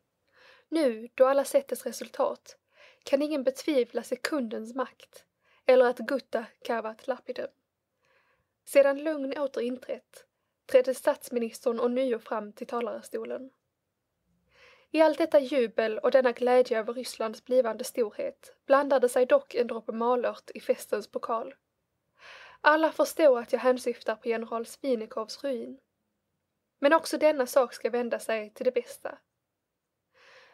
Speaker 1: Nu, då alla sett dess resultat, kan ingen betvivla sekundens makt eller att gutta kavat lapidem. Sedan lugn åter inträtt trädde statsministern ånyo fram till talarstolen. I allt detta jubel och denna glädje över Rysslands blivande storhet blandade sig dock en droppe malört i festens pokal. Alla förstår att jag hänsyftar på general Svinikovs ruin. Men också denna sak ska vända sig till det bästa.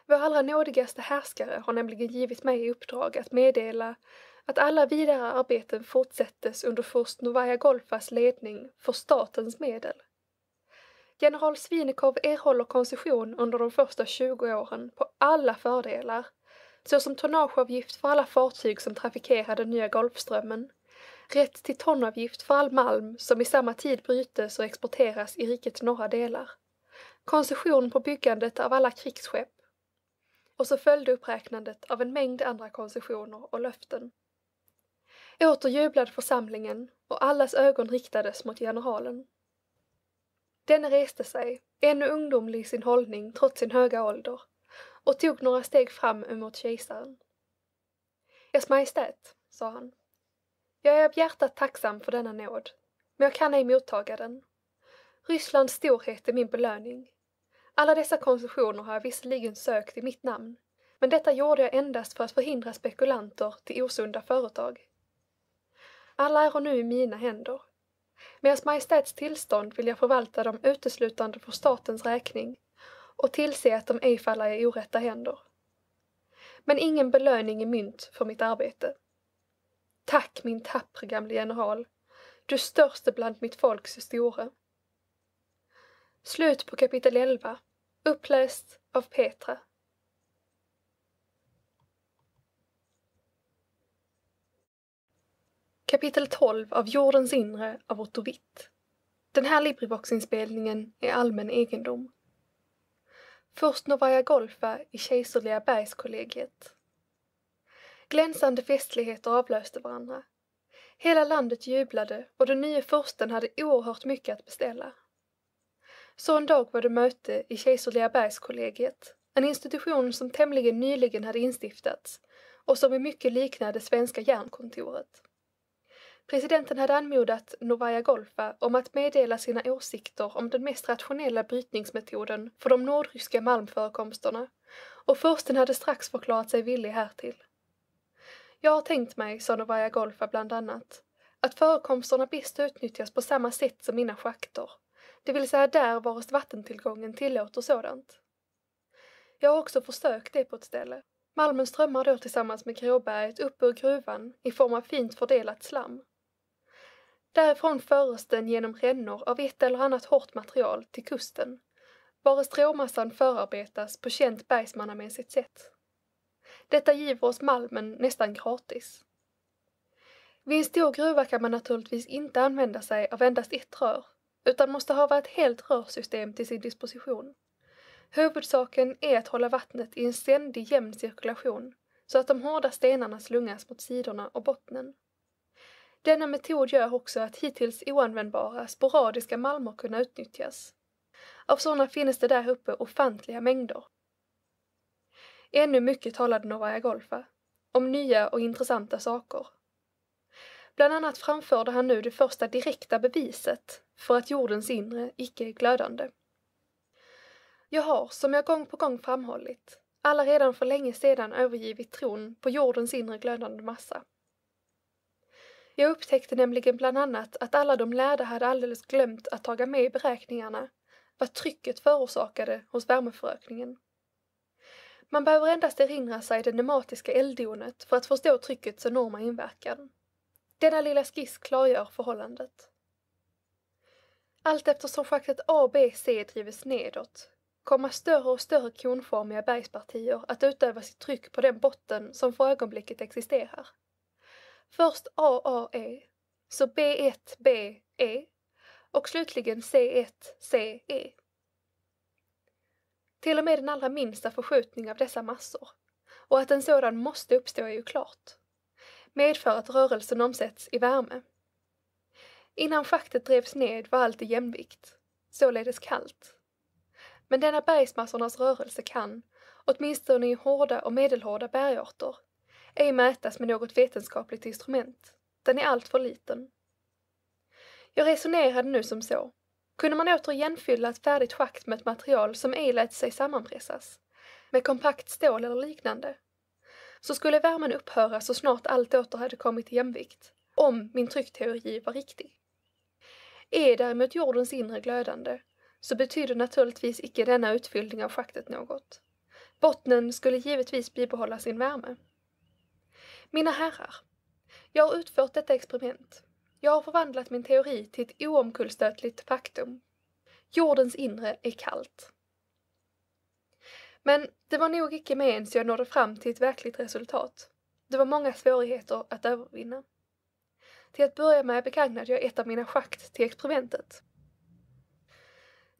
Speaker 1: Vår allra nådigaste härskare har nämligen givit mig i uppdrag att meddela att alla vidare arbeten fortsättes under furst Novaja Golfas ledning för statens medel. General Svinikov erhåller koncession under de första 20 åren på alla fördelar, såsom tonnageavgift för alla fartyg som trafikerar den Nya Golfströmmen, rätt till tonavgift för all malm som i samma tid brytes och exporteras i rikets norra delar, koncession på byggandet av alla krigsskepp och så följde uppräknandet av en mängd andra koncessioner och löften. Åter jublade församlingen och allas ögon riktades mot generalen. Denne reste sig, ännu ungdomlig i sin hållning trots sin höga ålder, och tog några steg fram emot kejsaren. Ers Majestät, sa han, jag är av hjärtat tacksam för denna nåd, men jag kan ej mottaga den. Rysslands storhet är min belöning. Alla dessa koncessioner har jag visserligen sökt i mitt namn, men detta gjorde jag endast för att förhindra spekulanter till osunda företag. Alla är nu i mina händer. Med Ers Majestäts tillstånd vill jag förvalta dem uteslutande för statens räkning och tillse att de ej faller i orätta händer. Men ingen belöning i mynt för mitt arbete. Tack min tappre gamle general, du störste bland mitt folks store. Slut på kapitel 11, uppläst av Petra. Kapitel 12 av Jordens inre av Otto Witt. Den här Librivox-inspelningen är allmän egendom. Först Novaja Golfa i Kejserliga bergskollegiet Glänsande festligheter avlöste varandra. Hela landet jublade och den nye fursten hade oerhört mycket att beställa. Så en dag var det möte i Kejserliga bergskollegiet, en institution som tämligen nyligen hade instiftats och som i mycket liknade svenska järnkontoret. Presidenten hade anmodat Novaja Golfa om att meddela sina åsikter om den mest rationella brytningsmetoden för de nordryska malmförekomsterna och försten hade strax förklarat sig villig härtill. Jag har tänkt mig, sa Novaya Golfa bland annat, att förekomsterna bäst utnyttjas på samma sätt som mina schakter, det vill säga där varest vattentillgången tillåter sådant. Jag har också försökt det på ett ställe. Malmen strömmar då tillsammans med gråberget upp ur gruvan i form av fint fördelat slam. Därifrån föres den genom rännor av ett eller annat hårt material till kusten, vare råmassan förarbetas på känt bergsmannamässigt sätt. Detta giver oss malmen nästan gratis. Vid en stor gruva kan man naturligtvis inte använda sig av endast ett rör, utan måste ha ett helt rörsystem till sin disposition. Huvudsaken är att hålla vattnet i en ständig jämn cirkulation så att de hårda stenarna slungas mot sidorna och bottnen. Denna metod gör också att hittills oanvändbara sporadiska malmer kunna utnyttjas. Av sådana finns det där uppe ofantliga mängder Ännu mycket talade Novaja Golfa om nya och intressanta saker. Bland annat framförde han nu det första direkta beviset för att jordens inre icke är glödande. Jag har, som jag gång på gång framhållit, alla redan för länge sedan övergivit tron på jordens inre glödande massa. Jag upptäckte nämligen bland annat att alla de lärda hade alldeles glömt att taga med i beräkningarna vad trycket förorsakade hos värmeförökningen. Man behöver endast erinra sig det nematiska elddonet för att förstå tryckets enorma inverkan. Denna lilla skiss klargör förhållandet. Allt eftersom schaktet A, B, C drivs nedåt kommer större och större konformiga bergspartier att utöva sitt tryck på den botten som för ögonblicket existerar. Först AAE, så B1BE och slutligen C1CE. Till och med den allra minsta förskjutning av dessa massor, och att en sådan måste uppstå är ju klart, medför att rörelsen omsätts i värme. Innan schaktet drevs ned var allt i jämvikt, således kallt. Men denna bergsmassornas rörelse kan, åtminstone i hårda och medelhårda bergarter, ej mätas med något vetenskapligt instrument. Den är alltför liten. Jag resonerade nu som så kunde man återigen fylla ett färdigt schakt med ett material som ej lät sig sammanpressas, med kompakt stål eller liknande, så skulle värmen upphöra så snart allt åter hade kommit i jämvikt, om min tryckteori var riktig. E är däremot jordens inre glödande så betyder naturligtvis icke denna utfyllning av schaktet något. Bottnen skulle givetvis bibehålla sin värme. Mina herrar, jag har utfört detta experiment jag har förvandlat min teori till ett oomkullstötligt faktum. Jordens inre är kallt. Men det var nog icke med ens jag nådde fram till ett verkligt resultat. Det var många svårigheter att övervinna. Till att börja med begagnade jag ett av mina schakt till experimentet.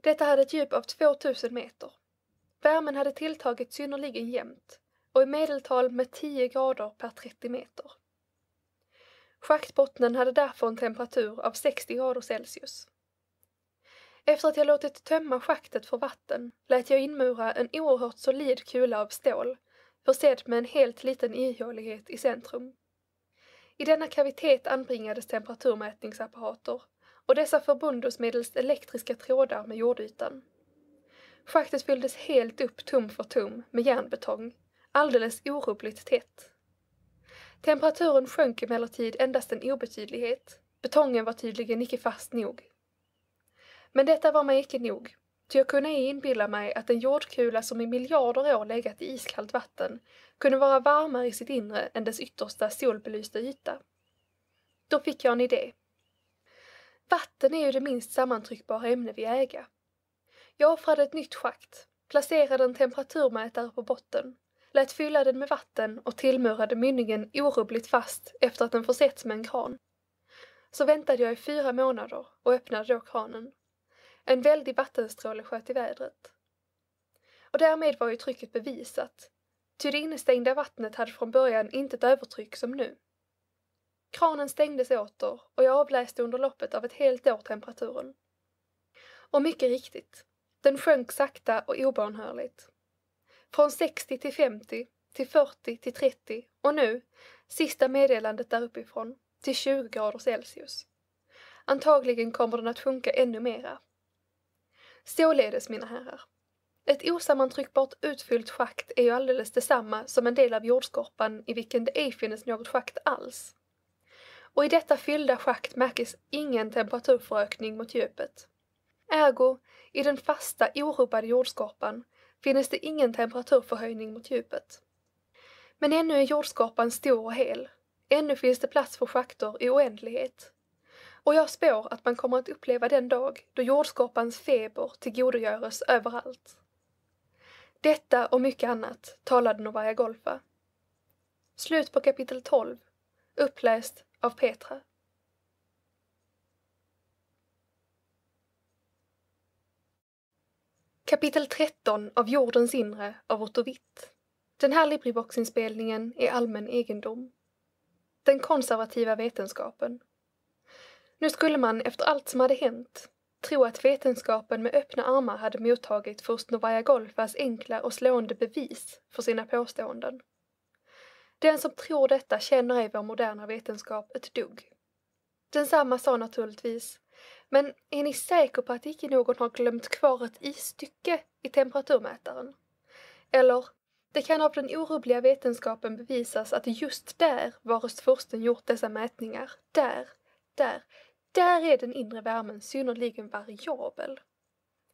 Speaker 1: Detta hade ett djup av 2000 meter. Värmen hade tilltagit synnerligen jämnt och i medeltal med 10 grader per 30 meter. Schaktbottnen hade därför en temperatur av 60 grader Celsius. Efter att jag låtit tömma schaktet för vatten lät jag inmura en oerhört solid kula av stål försedd med en helt liten ihålighet i centrum. I denna kavitet anbringades temperaturmätningsapparater och dessa förbundes medelst elektriska trådar med jordytan. Schaktet fylldes helt upp tum för tum med järnbetong, alldeles orubbligt tätt. Temperaturen sjönk emellertid endast en obetydlighet. Betongen var tydligen icke fast nog. Men detta var mig icke nog, ty jag kunde ej inbilla mig att en jordkula som i miljarder år legat i iskallt vatten kunde vara varmare i sitt inre än dess yttersta solbelysta yta. Då fick jag en idé. Vatten är ju det minst sammantryckbara ämne vi äga. Jag offrade ett nytt schakt, placerade en temperaturmätare på botten lät fylla den med vatten och tillmurade mynningen orubbligt fast efter att den försetts med en kran. Så väntade jag i fyra månader och öppnade då kranen. En väldig vattenstråle sköt i vädret. Och därmed var ju trycket bevisat, ty det innestängda vattnet hade från början inte ett övertryck som nu. Kranen stängdes åter och jag avläste under loppet av ett helt år temperaturen. Och mycket riktigt, den sjönk sakta och obarnhörligt. Från 60 till 50, till 40 till 30 och nu, sista meddelandet där uppifrån, till 20 grader Celsius. Antagligen kommer den att sjunka ännu mera. Således, mina herrar, ett osammantryckbart utfyllt schakt är ju alldeles detsamma som en del av jordskorpan i vilken det ej finns något schakt alls. Och i detta fyllda schakt märks ingen temperaturförökning mot djupet. Ergo, i den fasta, orubbade jordskorpan finns det ingen temperaturförhöjning mot djupet. Men ännu är jordskorpan stor och hel. Ännu finns det plats för schakter i oändlighet. Och jag spår att man kommer att uppleva den dag då jordskorpans feber tillgodogörs överallt. Detta och mycket annat talade Novaja Golfa. Slut på kapitel 12, uppläst av Petra. Kapitel 13 av Jordens inre av Otto Witt. Den här Librivox-inspelningen är allmän egendom. Den konservativa vetenskapen. Nu skulle man efter allt som hade hänt tro att vetenskapen med öppna armar hade mottagit furst Novaja Golfas enkla och slående bevis för sina påståenden. Den som tror detta känner ej vår moderna vetenskap ett dugg. Densamma sa naturligtvis men är ni säker på att icke någon har glömt kvar ett isstycke i temperaturmätaren? Eller, det kan av den orubbliga vetenskapen bevisas att just där varest försten gjort dessa mätningar, där, där, där är den inre värmen synnerligen variabel.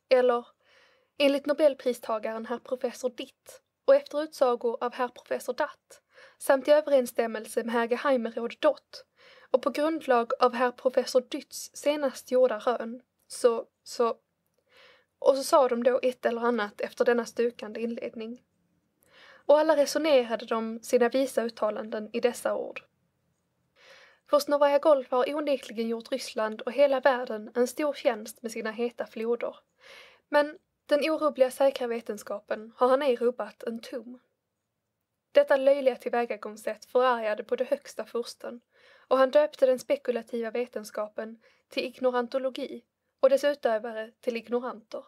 Speaker 1: Eller, enligt nobelpristagaren herr professor Ditt och efter utsago av herr professor Datt samt i överensstämmelse med herr Geheimeråd Dott och på grundlag av herr professor Dytts senast gjorda rön så, så... Och så sa de då ett eller annat efter denna stukande inledning. Och alla resonerade de sina visa uttalanden i dessa ord. Först Novaja Golf har onekligen gjort Ryssland och hela världen en stor tjänst med sina heta floder. Men den orubbliga säkra vetenskapen har han ej rubbat en tum. Detta löjliga tillvägagångssätt förargade på det högsta fursten och han döpte den spekulativa vetenskapen till ignorantologi och dess utövare till ignoranter.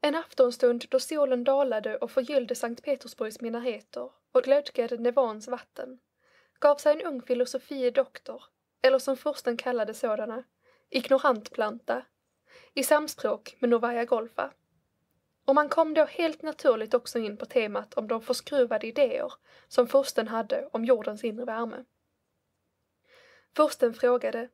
Speaker 1: En aftonstund då solen dalade och förgyllde Sankt Petersburgs minareter och glödgade Nevans vatten gav sig en ung filosofie doktor, eller som fursten kallade sådana, ignorantplanta, i samspråk med Novaja Golfa. Och man kom då helt naturligt också in på temat om de förskruvade idéer som fursten hade om jordens inre värme. Försten frågade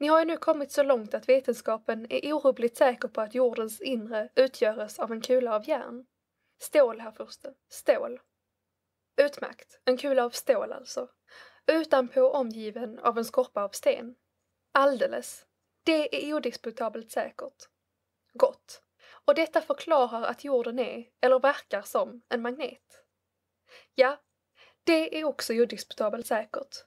Speaker 1: Ni har ju nu kommit så långt att vetenskapen är orubbligt säker på att jordens inre utgöres av en kula av järn. Stål, herr furste, stål. Utmärkt, en kula av stål alltså. Utanpå omgiven av en skorpa av sten. Alldeles. Det är odisputabelt säkert. Gott. Och detta förklarar att jorden är, eller verkar som, en magnet. Ja, det är också odisputabelt säkert.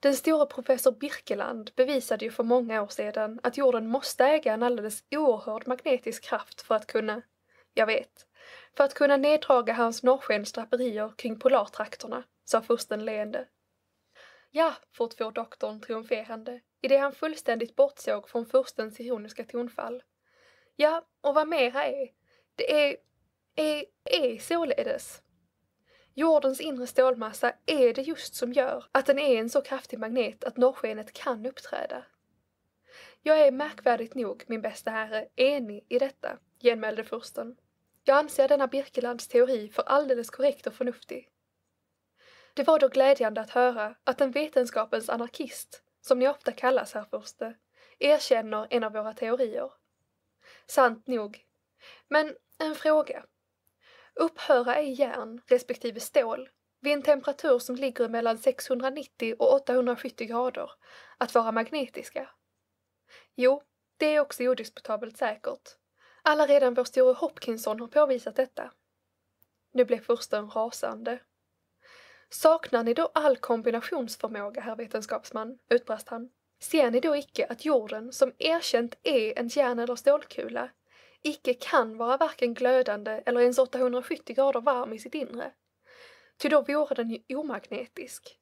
Speaker 1: Den store professor Birkeland bevisade ju för många år sedan att jorden måste äga en alldeles oerhörd magnetisk kraft för att kunna, jag vet, för att kunna neddraga hans norrskensdraperier kring polartrakterna, sa fursten leende. Ja, fortfor doktorn triumferande, i det han fullständigt bortsåg från furstens ironiska tonfall. Ja, och vad mera är, det är, är, är således Jordens inre stålmassa är det just som gör att den är en så kraftig magnet att norrskenet kan uppträda. Jag är märkvärdigt nog, min bästa herre, enig i detta, genmälde fursten. Jag anser denna Birkelands teori för alldeles korrekt och förnuftig. Det var då glädjande att höra att en vetenskapens anarkist, som ni ofta kallas, herr furste, erkänner en av våra teorier. Sant nog. Men en fråga upphöra är järn respektive stål vid en temperatur som ligger mellan 690 och 870 grader att vara magnetiska. Jo, det är också odisputabelt säkert. Alla redan vår store Hopkinson har påvisat detta. Nu blev fursten rasande. Saknar ni då all kombinationsförmåga, herr vetenskapsman? utbrast han. Ser ni då icke att jorden, som erkänt är en järn eller stålkula, icke kan vara varken glödande eller ens 870 grader varm i sitt inre. Ty då vore den ju omagnetisk.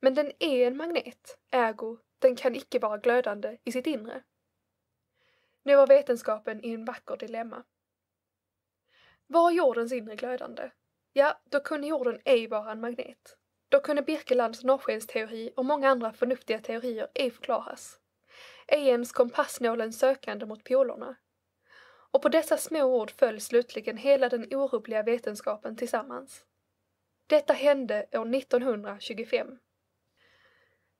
Speaker 1: Men den är en magnet, ergo den kan icke vara glödande i sitt inre. Nu var vetenskapen i en vacker dilemma. Var jordens inre glödande? Ja, då kunde jorden ej vara en magnet. Då kunde Birkelands norrskensteori och många andra förnuftiga teorier ej förklaras. Ej ens kompassnålens sökande mot polerna, och på dessa små ord föll slutligen hela den orubbliga vetenskapen tillsammans. Detta hände år 1925.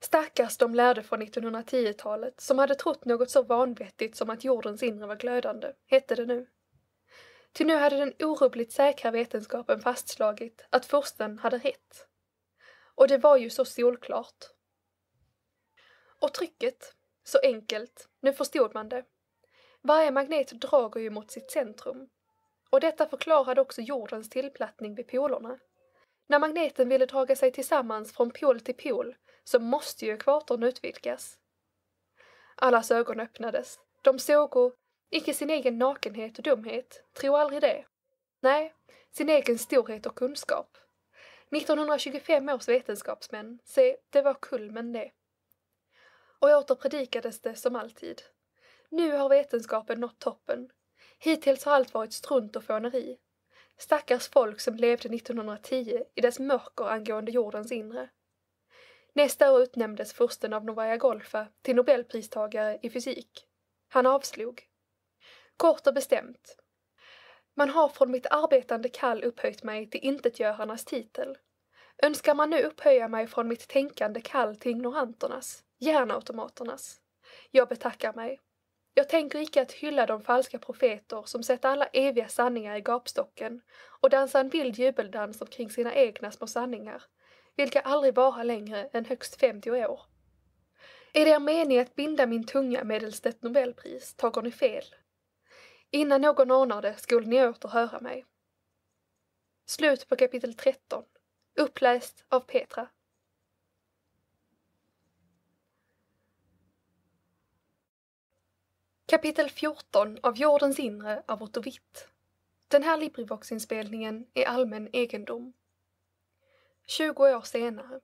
Speaker 1: Stackars de lärde från 1910-talet som hade trott något så vanvettigt som att jordens inre var glödande, hette det nu. Till nu hade den orubbligt säkra vetenskapen fastslagit att forskaren hade rätt. Och det var ju så solklart. Och trycket, så enkelt, nu förstod man det, varje magnet drager ju mot sitt centrum. Och detta förklarade också jordens tillplattning vid polerna. När magneten ville draga sig tillsammans från pol till pol så måste ju ekvatorn utvidgas. Allas ögon öppnades. De såg icke sin egen nakenhet och dumhet, tro aldrig det. Nej, sin egen storhet och kunskap. 1925 års vetenskapsmän, se, det var kulmen det. Och åter predikades det som alltid. Nu har vetenskapen nått toppen. Hittills har allt varit strunt och fåneri. Stackars folk som levde 1910 i dess mörker angående jordens inre. Nästa år utnämndes fursten av Novaja Golfa till nobelpristagare i fysik. Han avslog. Kort och bestämt. Man har från mitt arbetande kall upphöjt mig till intetgörarnas titel. Önskar man nu upphöja mig från mitt tänkande kall till ignoranternas, hjärnautomaternas? Jag betackar mig. Jag tänker icke att hylla de falska profeter som sätter alla eviga sanningar i gapstocken och dansar en vild jubeldans omkring sina egna små sanningar, vilka aldrig vara längre än högst 50 år. Är det er mening att binda min tunga medelst ett nobelpris tager ni fel. Innan någon ordnar det skulle ni åter höra mig. Slut på kapitel 13. Uppläst av Petra Kapitel 14 av Jordens inre av Otto Witt. Den här LibriVox-inspelningen är allmän egendom. 20 år senare.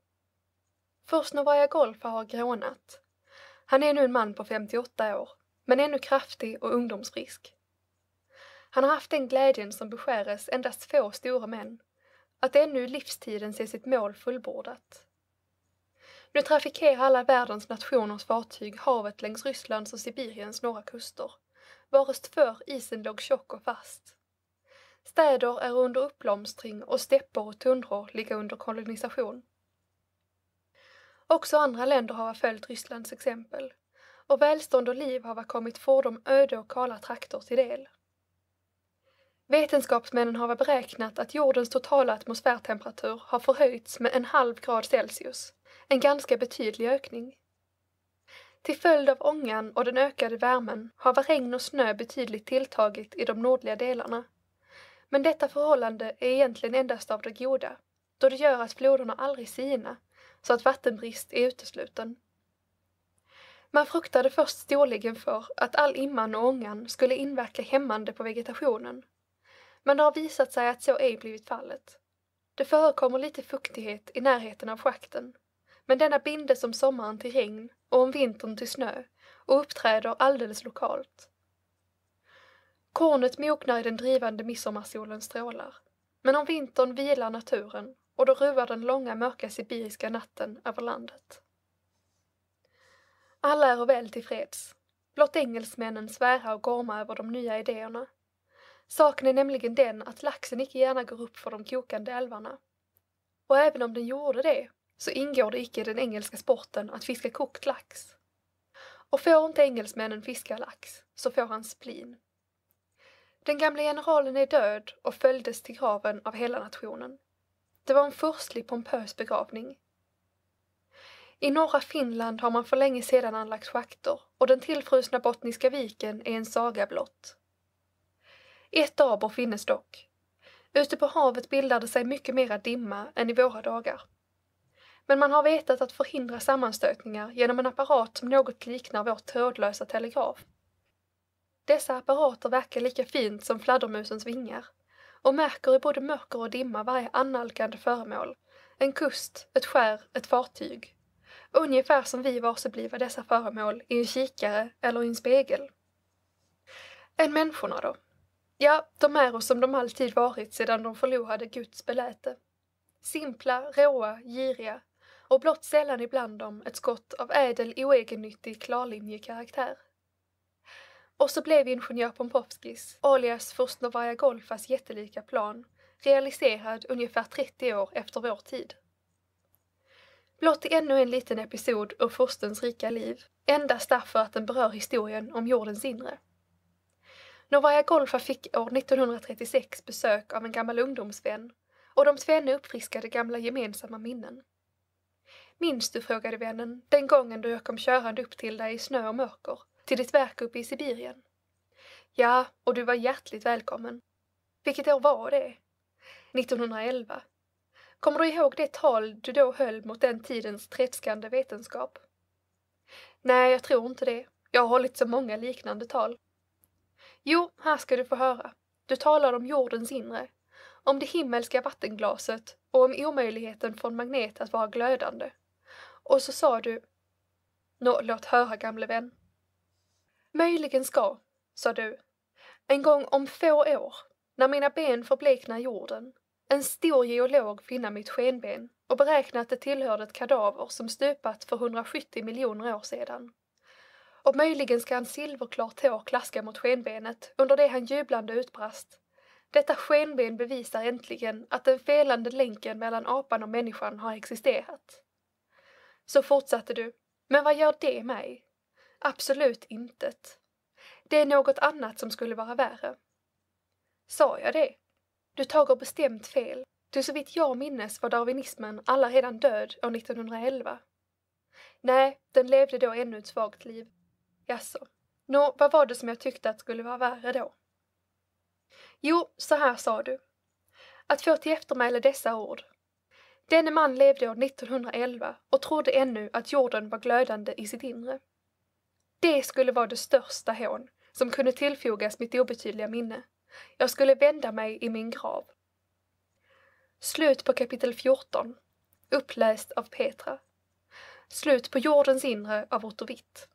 Speaker 1: Först Novaja Golfa har grånat. Han är nu en man på 58 år, men ännu kraftig och ungdomsfrisk. Han har haft den glädjen som beskäres endast få stora män, att ännu i livstiden se sitt mål fullbordat. Nu trafikerar alla världens nationers fartyg havet längs Rysslands och Sibiriens norra kuster, varest förr isen låg tjock och fast. Städer är under uppblomstring och stäpper och tundror ligger under kolonisation. Också andra länder har följt Rysslands exempel och välstånd och liv har kommit fordom öde och kala trakter till del. Vetenskapsmännen har beräknat att jordens totala atmosfärtemperatur har förhöjts med en halv grad Celsius en ganska betydlig ökning. Till följd av ångan och den ökade värmen har regn och snö betydligt tilltagit i de nordliga delarna. Men detta förhållande är egentligen endast av det goda, då det gör att floderna aldrig sinar, så att vattenbrist är utesluten. Man fruktade först storligen för att all imman och ångan skulle inverka hämmande på vegetationen. Men det har visat sig att så ej blivit fallet. Det förekommer lite fuktighet i närheten av schakten men denna bindes om sommaren till regn och om vintern till snö och uppträder alldeles lokalt. Kornet mjoknar i den drivande midsommarsolens strålar. Men om vintern vilar naturen och då ruvar den långa mörka sibiriska natten över landet. Alla är väl tillfreds. Blott engelsmännen svära och gorma över de nya idéerna. Saken är nämligen den att laxen icke gärna går upp för de kokande älvarna. Och även om den gjorde det så ingår det icke i den engelska sporten att fiska kokt lax. Och får inte engelsmännen fiska lax så får han splin. Den gamle generalen är död och följdes till graven av hela nationen. Det var en furstlig pompös begravning. I norra Finland har man för länge sedan anlagt schakter och den tillfrusna Bottniska viken är en saga blott. Ett aber finnes dock. Ute på havet bildar det sig mycket mera dimma än i våra dagar men man har vetat att förhindra sammanstötningar genom en apparat som något liknar vår trådlösa telegraf. Dessa apparater verkar lika fint som fladdermusens vingar och märker i både mörker och dimma varje annalkande föremål, en kust, ett skär, ett fartyg. Ungefär som vi varsebliva dessa föremål i en kikare eller i en spegel. Än människorna då? Ja, de är oss som de alltid varit sedan de förlorade Guds beläte. Simpla, råa, giriga, och blott sällan ibland dem ett skott av ädel oegennyttig klarlinjekaraktär. Och så blev ingenjör Pompovskis, alias Furstnovaja Golfas jättelika plan, realiserad ungefär 30 år efter vår tid. Blott ännu en liten episod ur Furstens rika liv, endast därför att den berör historien om jordens inre. Novaja Golfa fick år 1936 besök av en gammal ungdomsvän och de tvenne uppfriskade gamla gemensamma minnen. Minns du, frågade vännen, den gången då jag kom körande upp till dig i snö och mörker, till ditt verk uppe i Sibirien? Ja, och du var hjärtligt välkommen. Vilket år var det? 1911. Kommer du ihåg det tal du då höll mot den tidens tredskande vetenskap? Nej, jag tror inte det. Jag har hållit så många liknande tal. Jo, här ska du få höra. Du talar om jordens inre, om det himmelska vattenglaset och om omöjligheten för en magnet att vara glödande. Och så sa du Nå, låt höra gamle vän. Möjligen ska, sa du, en gång om få år, när mina ben förbleknar jorden, en stor geolog finna mitt skenben och beräkna att det tillhörde ett kadaver som stupat för 170 miljoner år sedan. Och möjligen ska en silverklar tår klaska mot skenbenet under det han jublande utbrast. Detta skenben bevisar äntligen att den felande länken mellan apan och människan har existerat. Så fortsatte du. Men vad gör det mig? Absolut intet. Det är något annat som skulle vara värre. Sa jag det? Du tager bestämt fel. Du så vitt jag minnes var darwinismen alla redan död år 1911. Nej, den levde då ännu ett svagt liv. Jaså. Nå, vad var det som jag tyckte att skulle vara värre då? Jo, så här sa du. Att få till eftermäle dessa ord, Denne man levde år 1911 och trodde ännu att jorden var glödande i sitt inre. Det skulle vara det största hån som kunde tillfogas mitt obetydliga minne. Jag skulle vända mig i min grav. Slut på kapitel 14, uppläst av Petra. Slut på jordens inre av Otto Witt.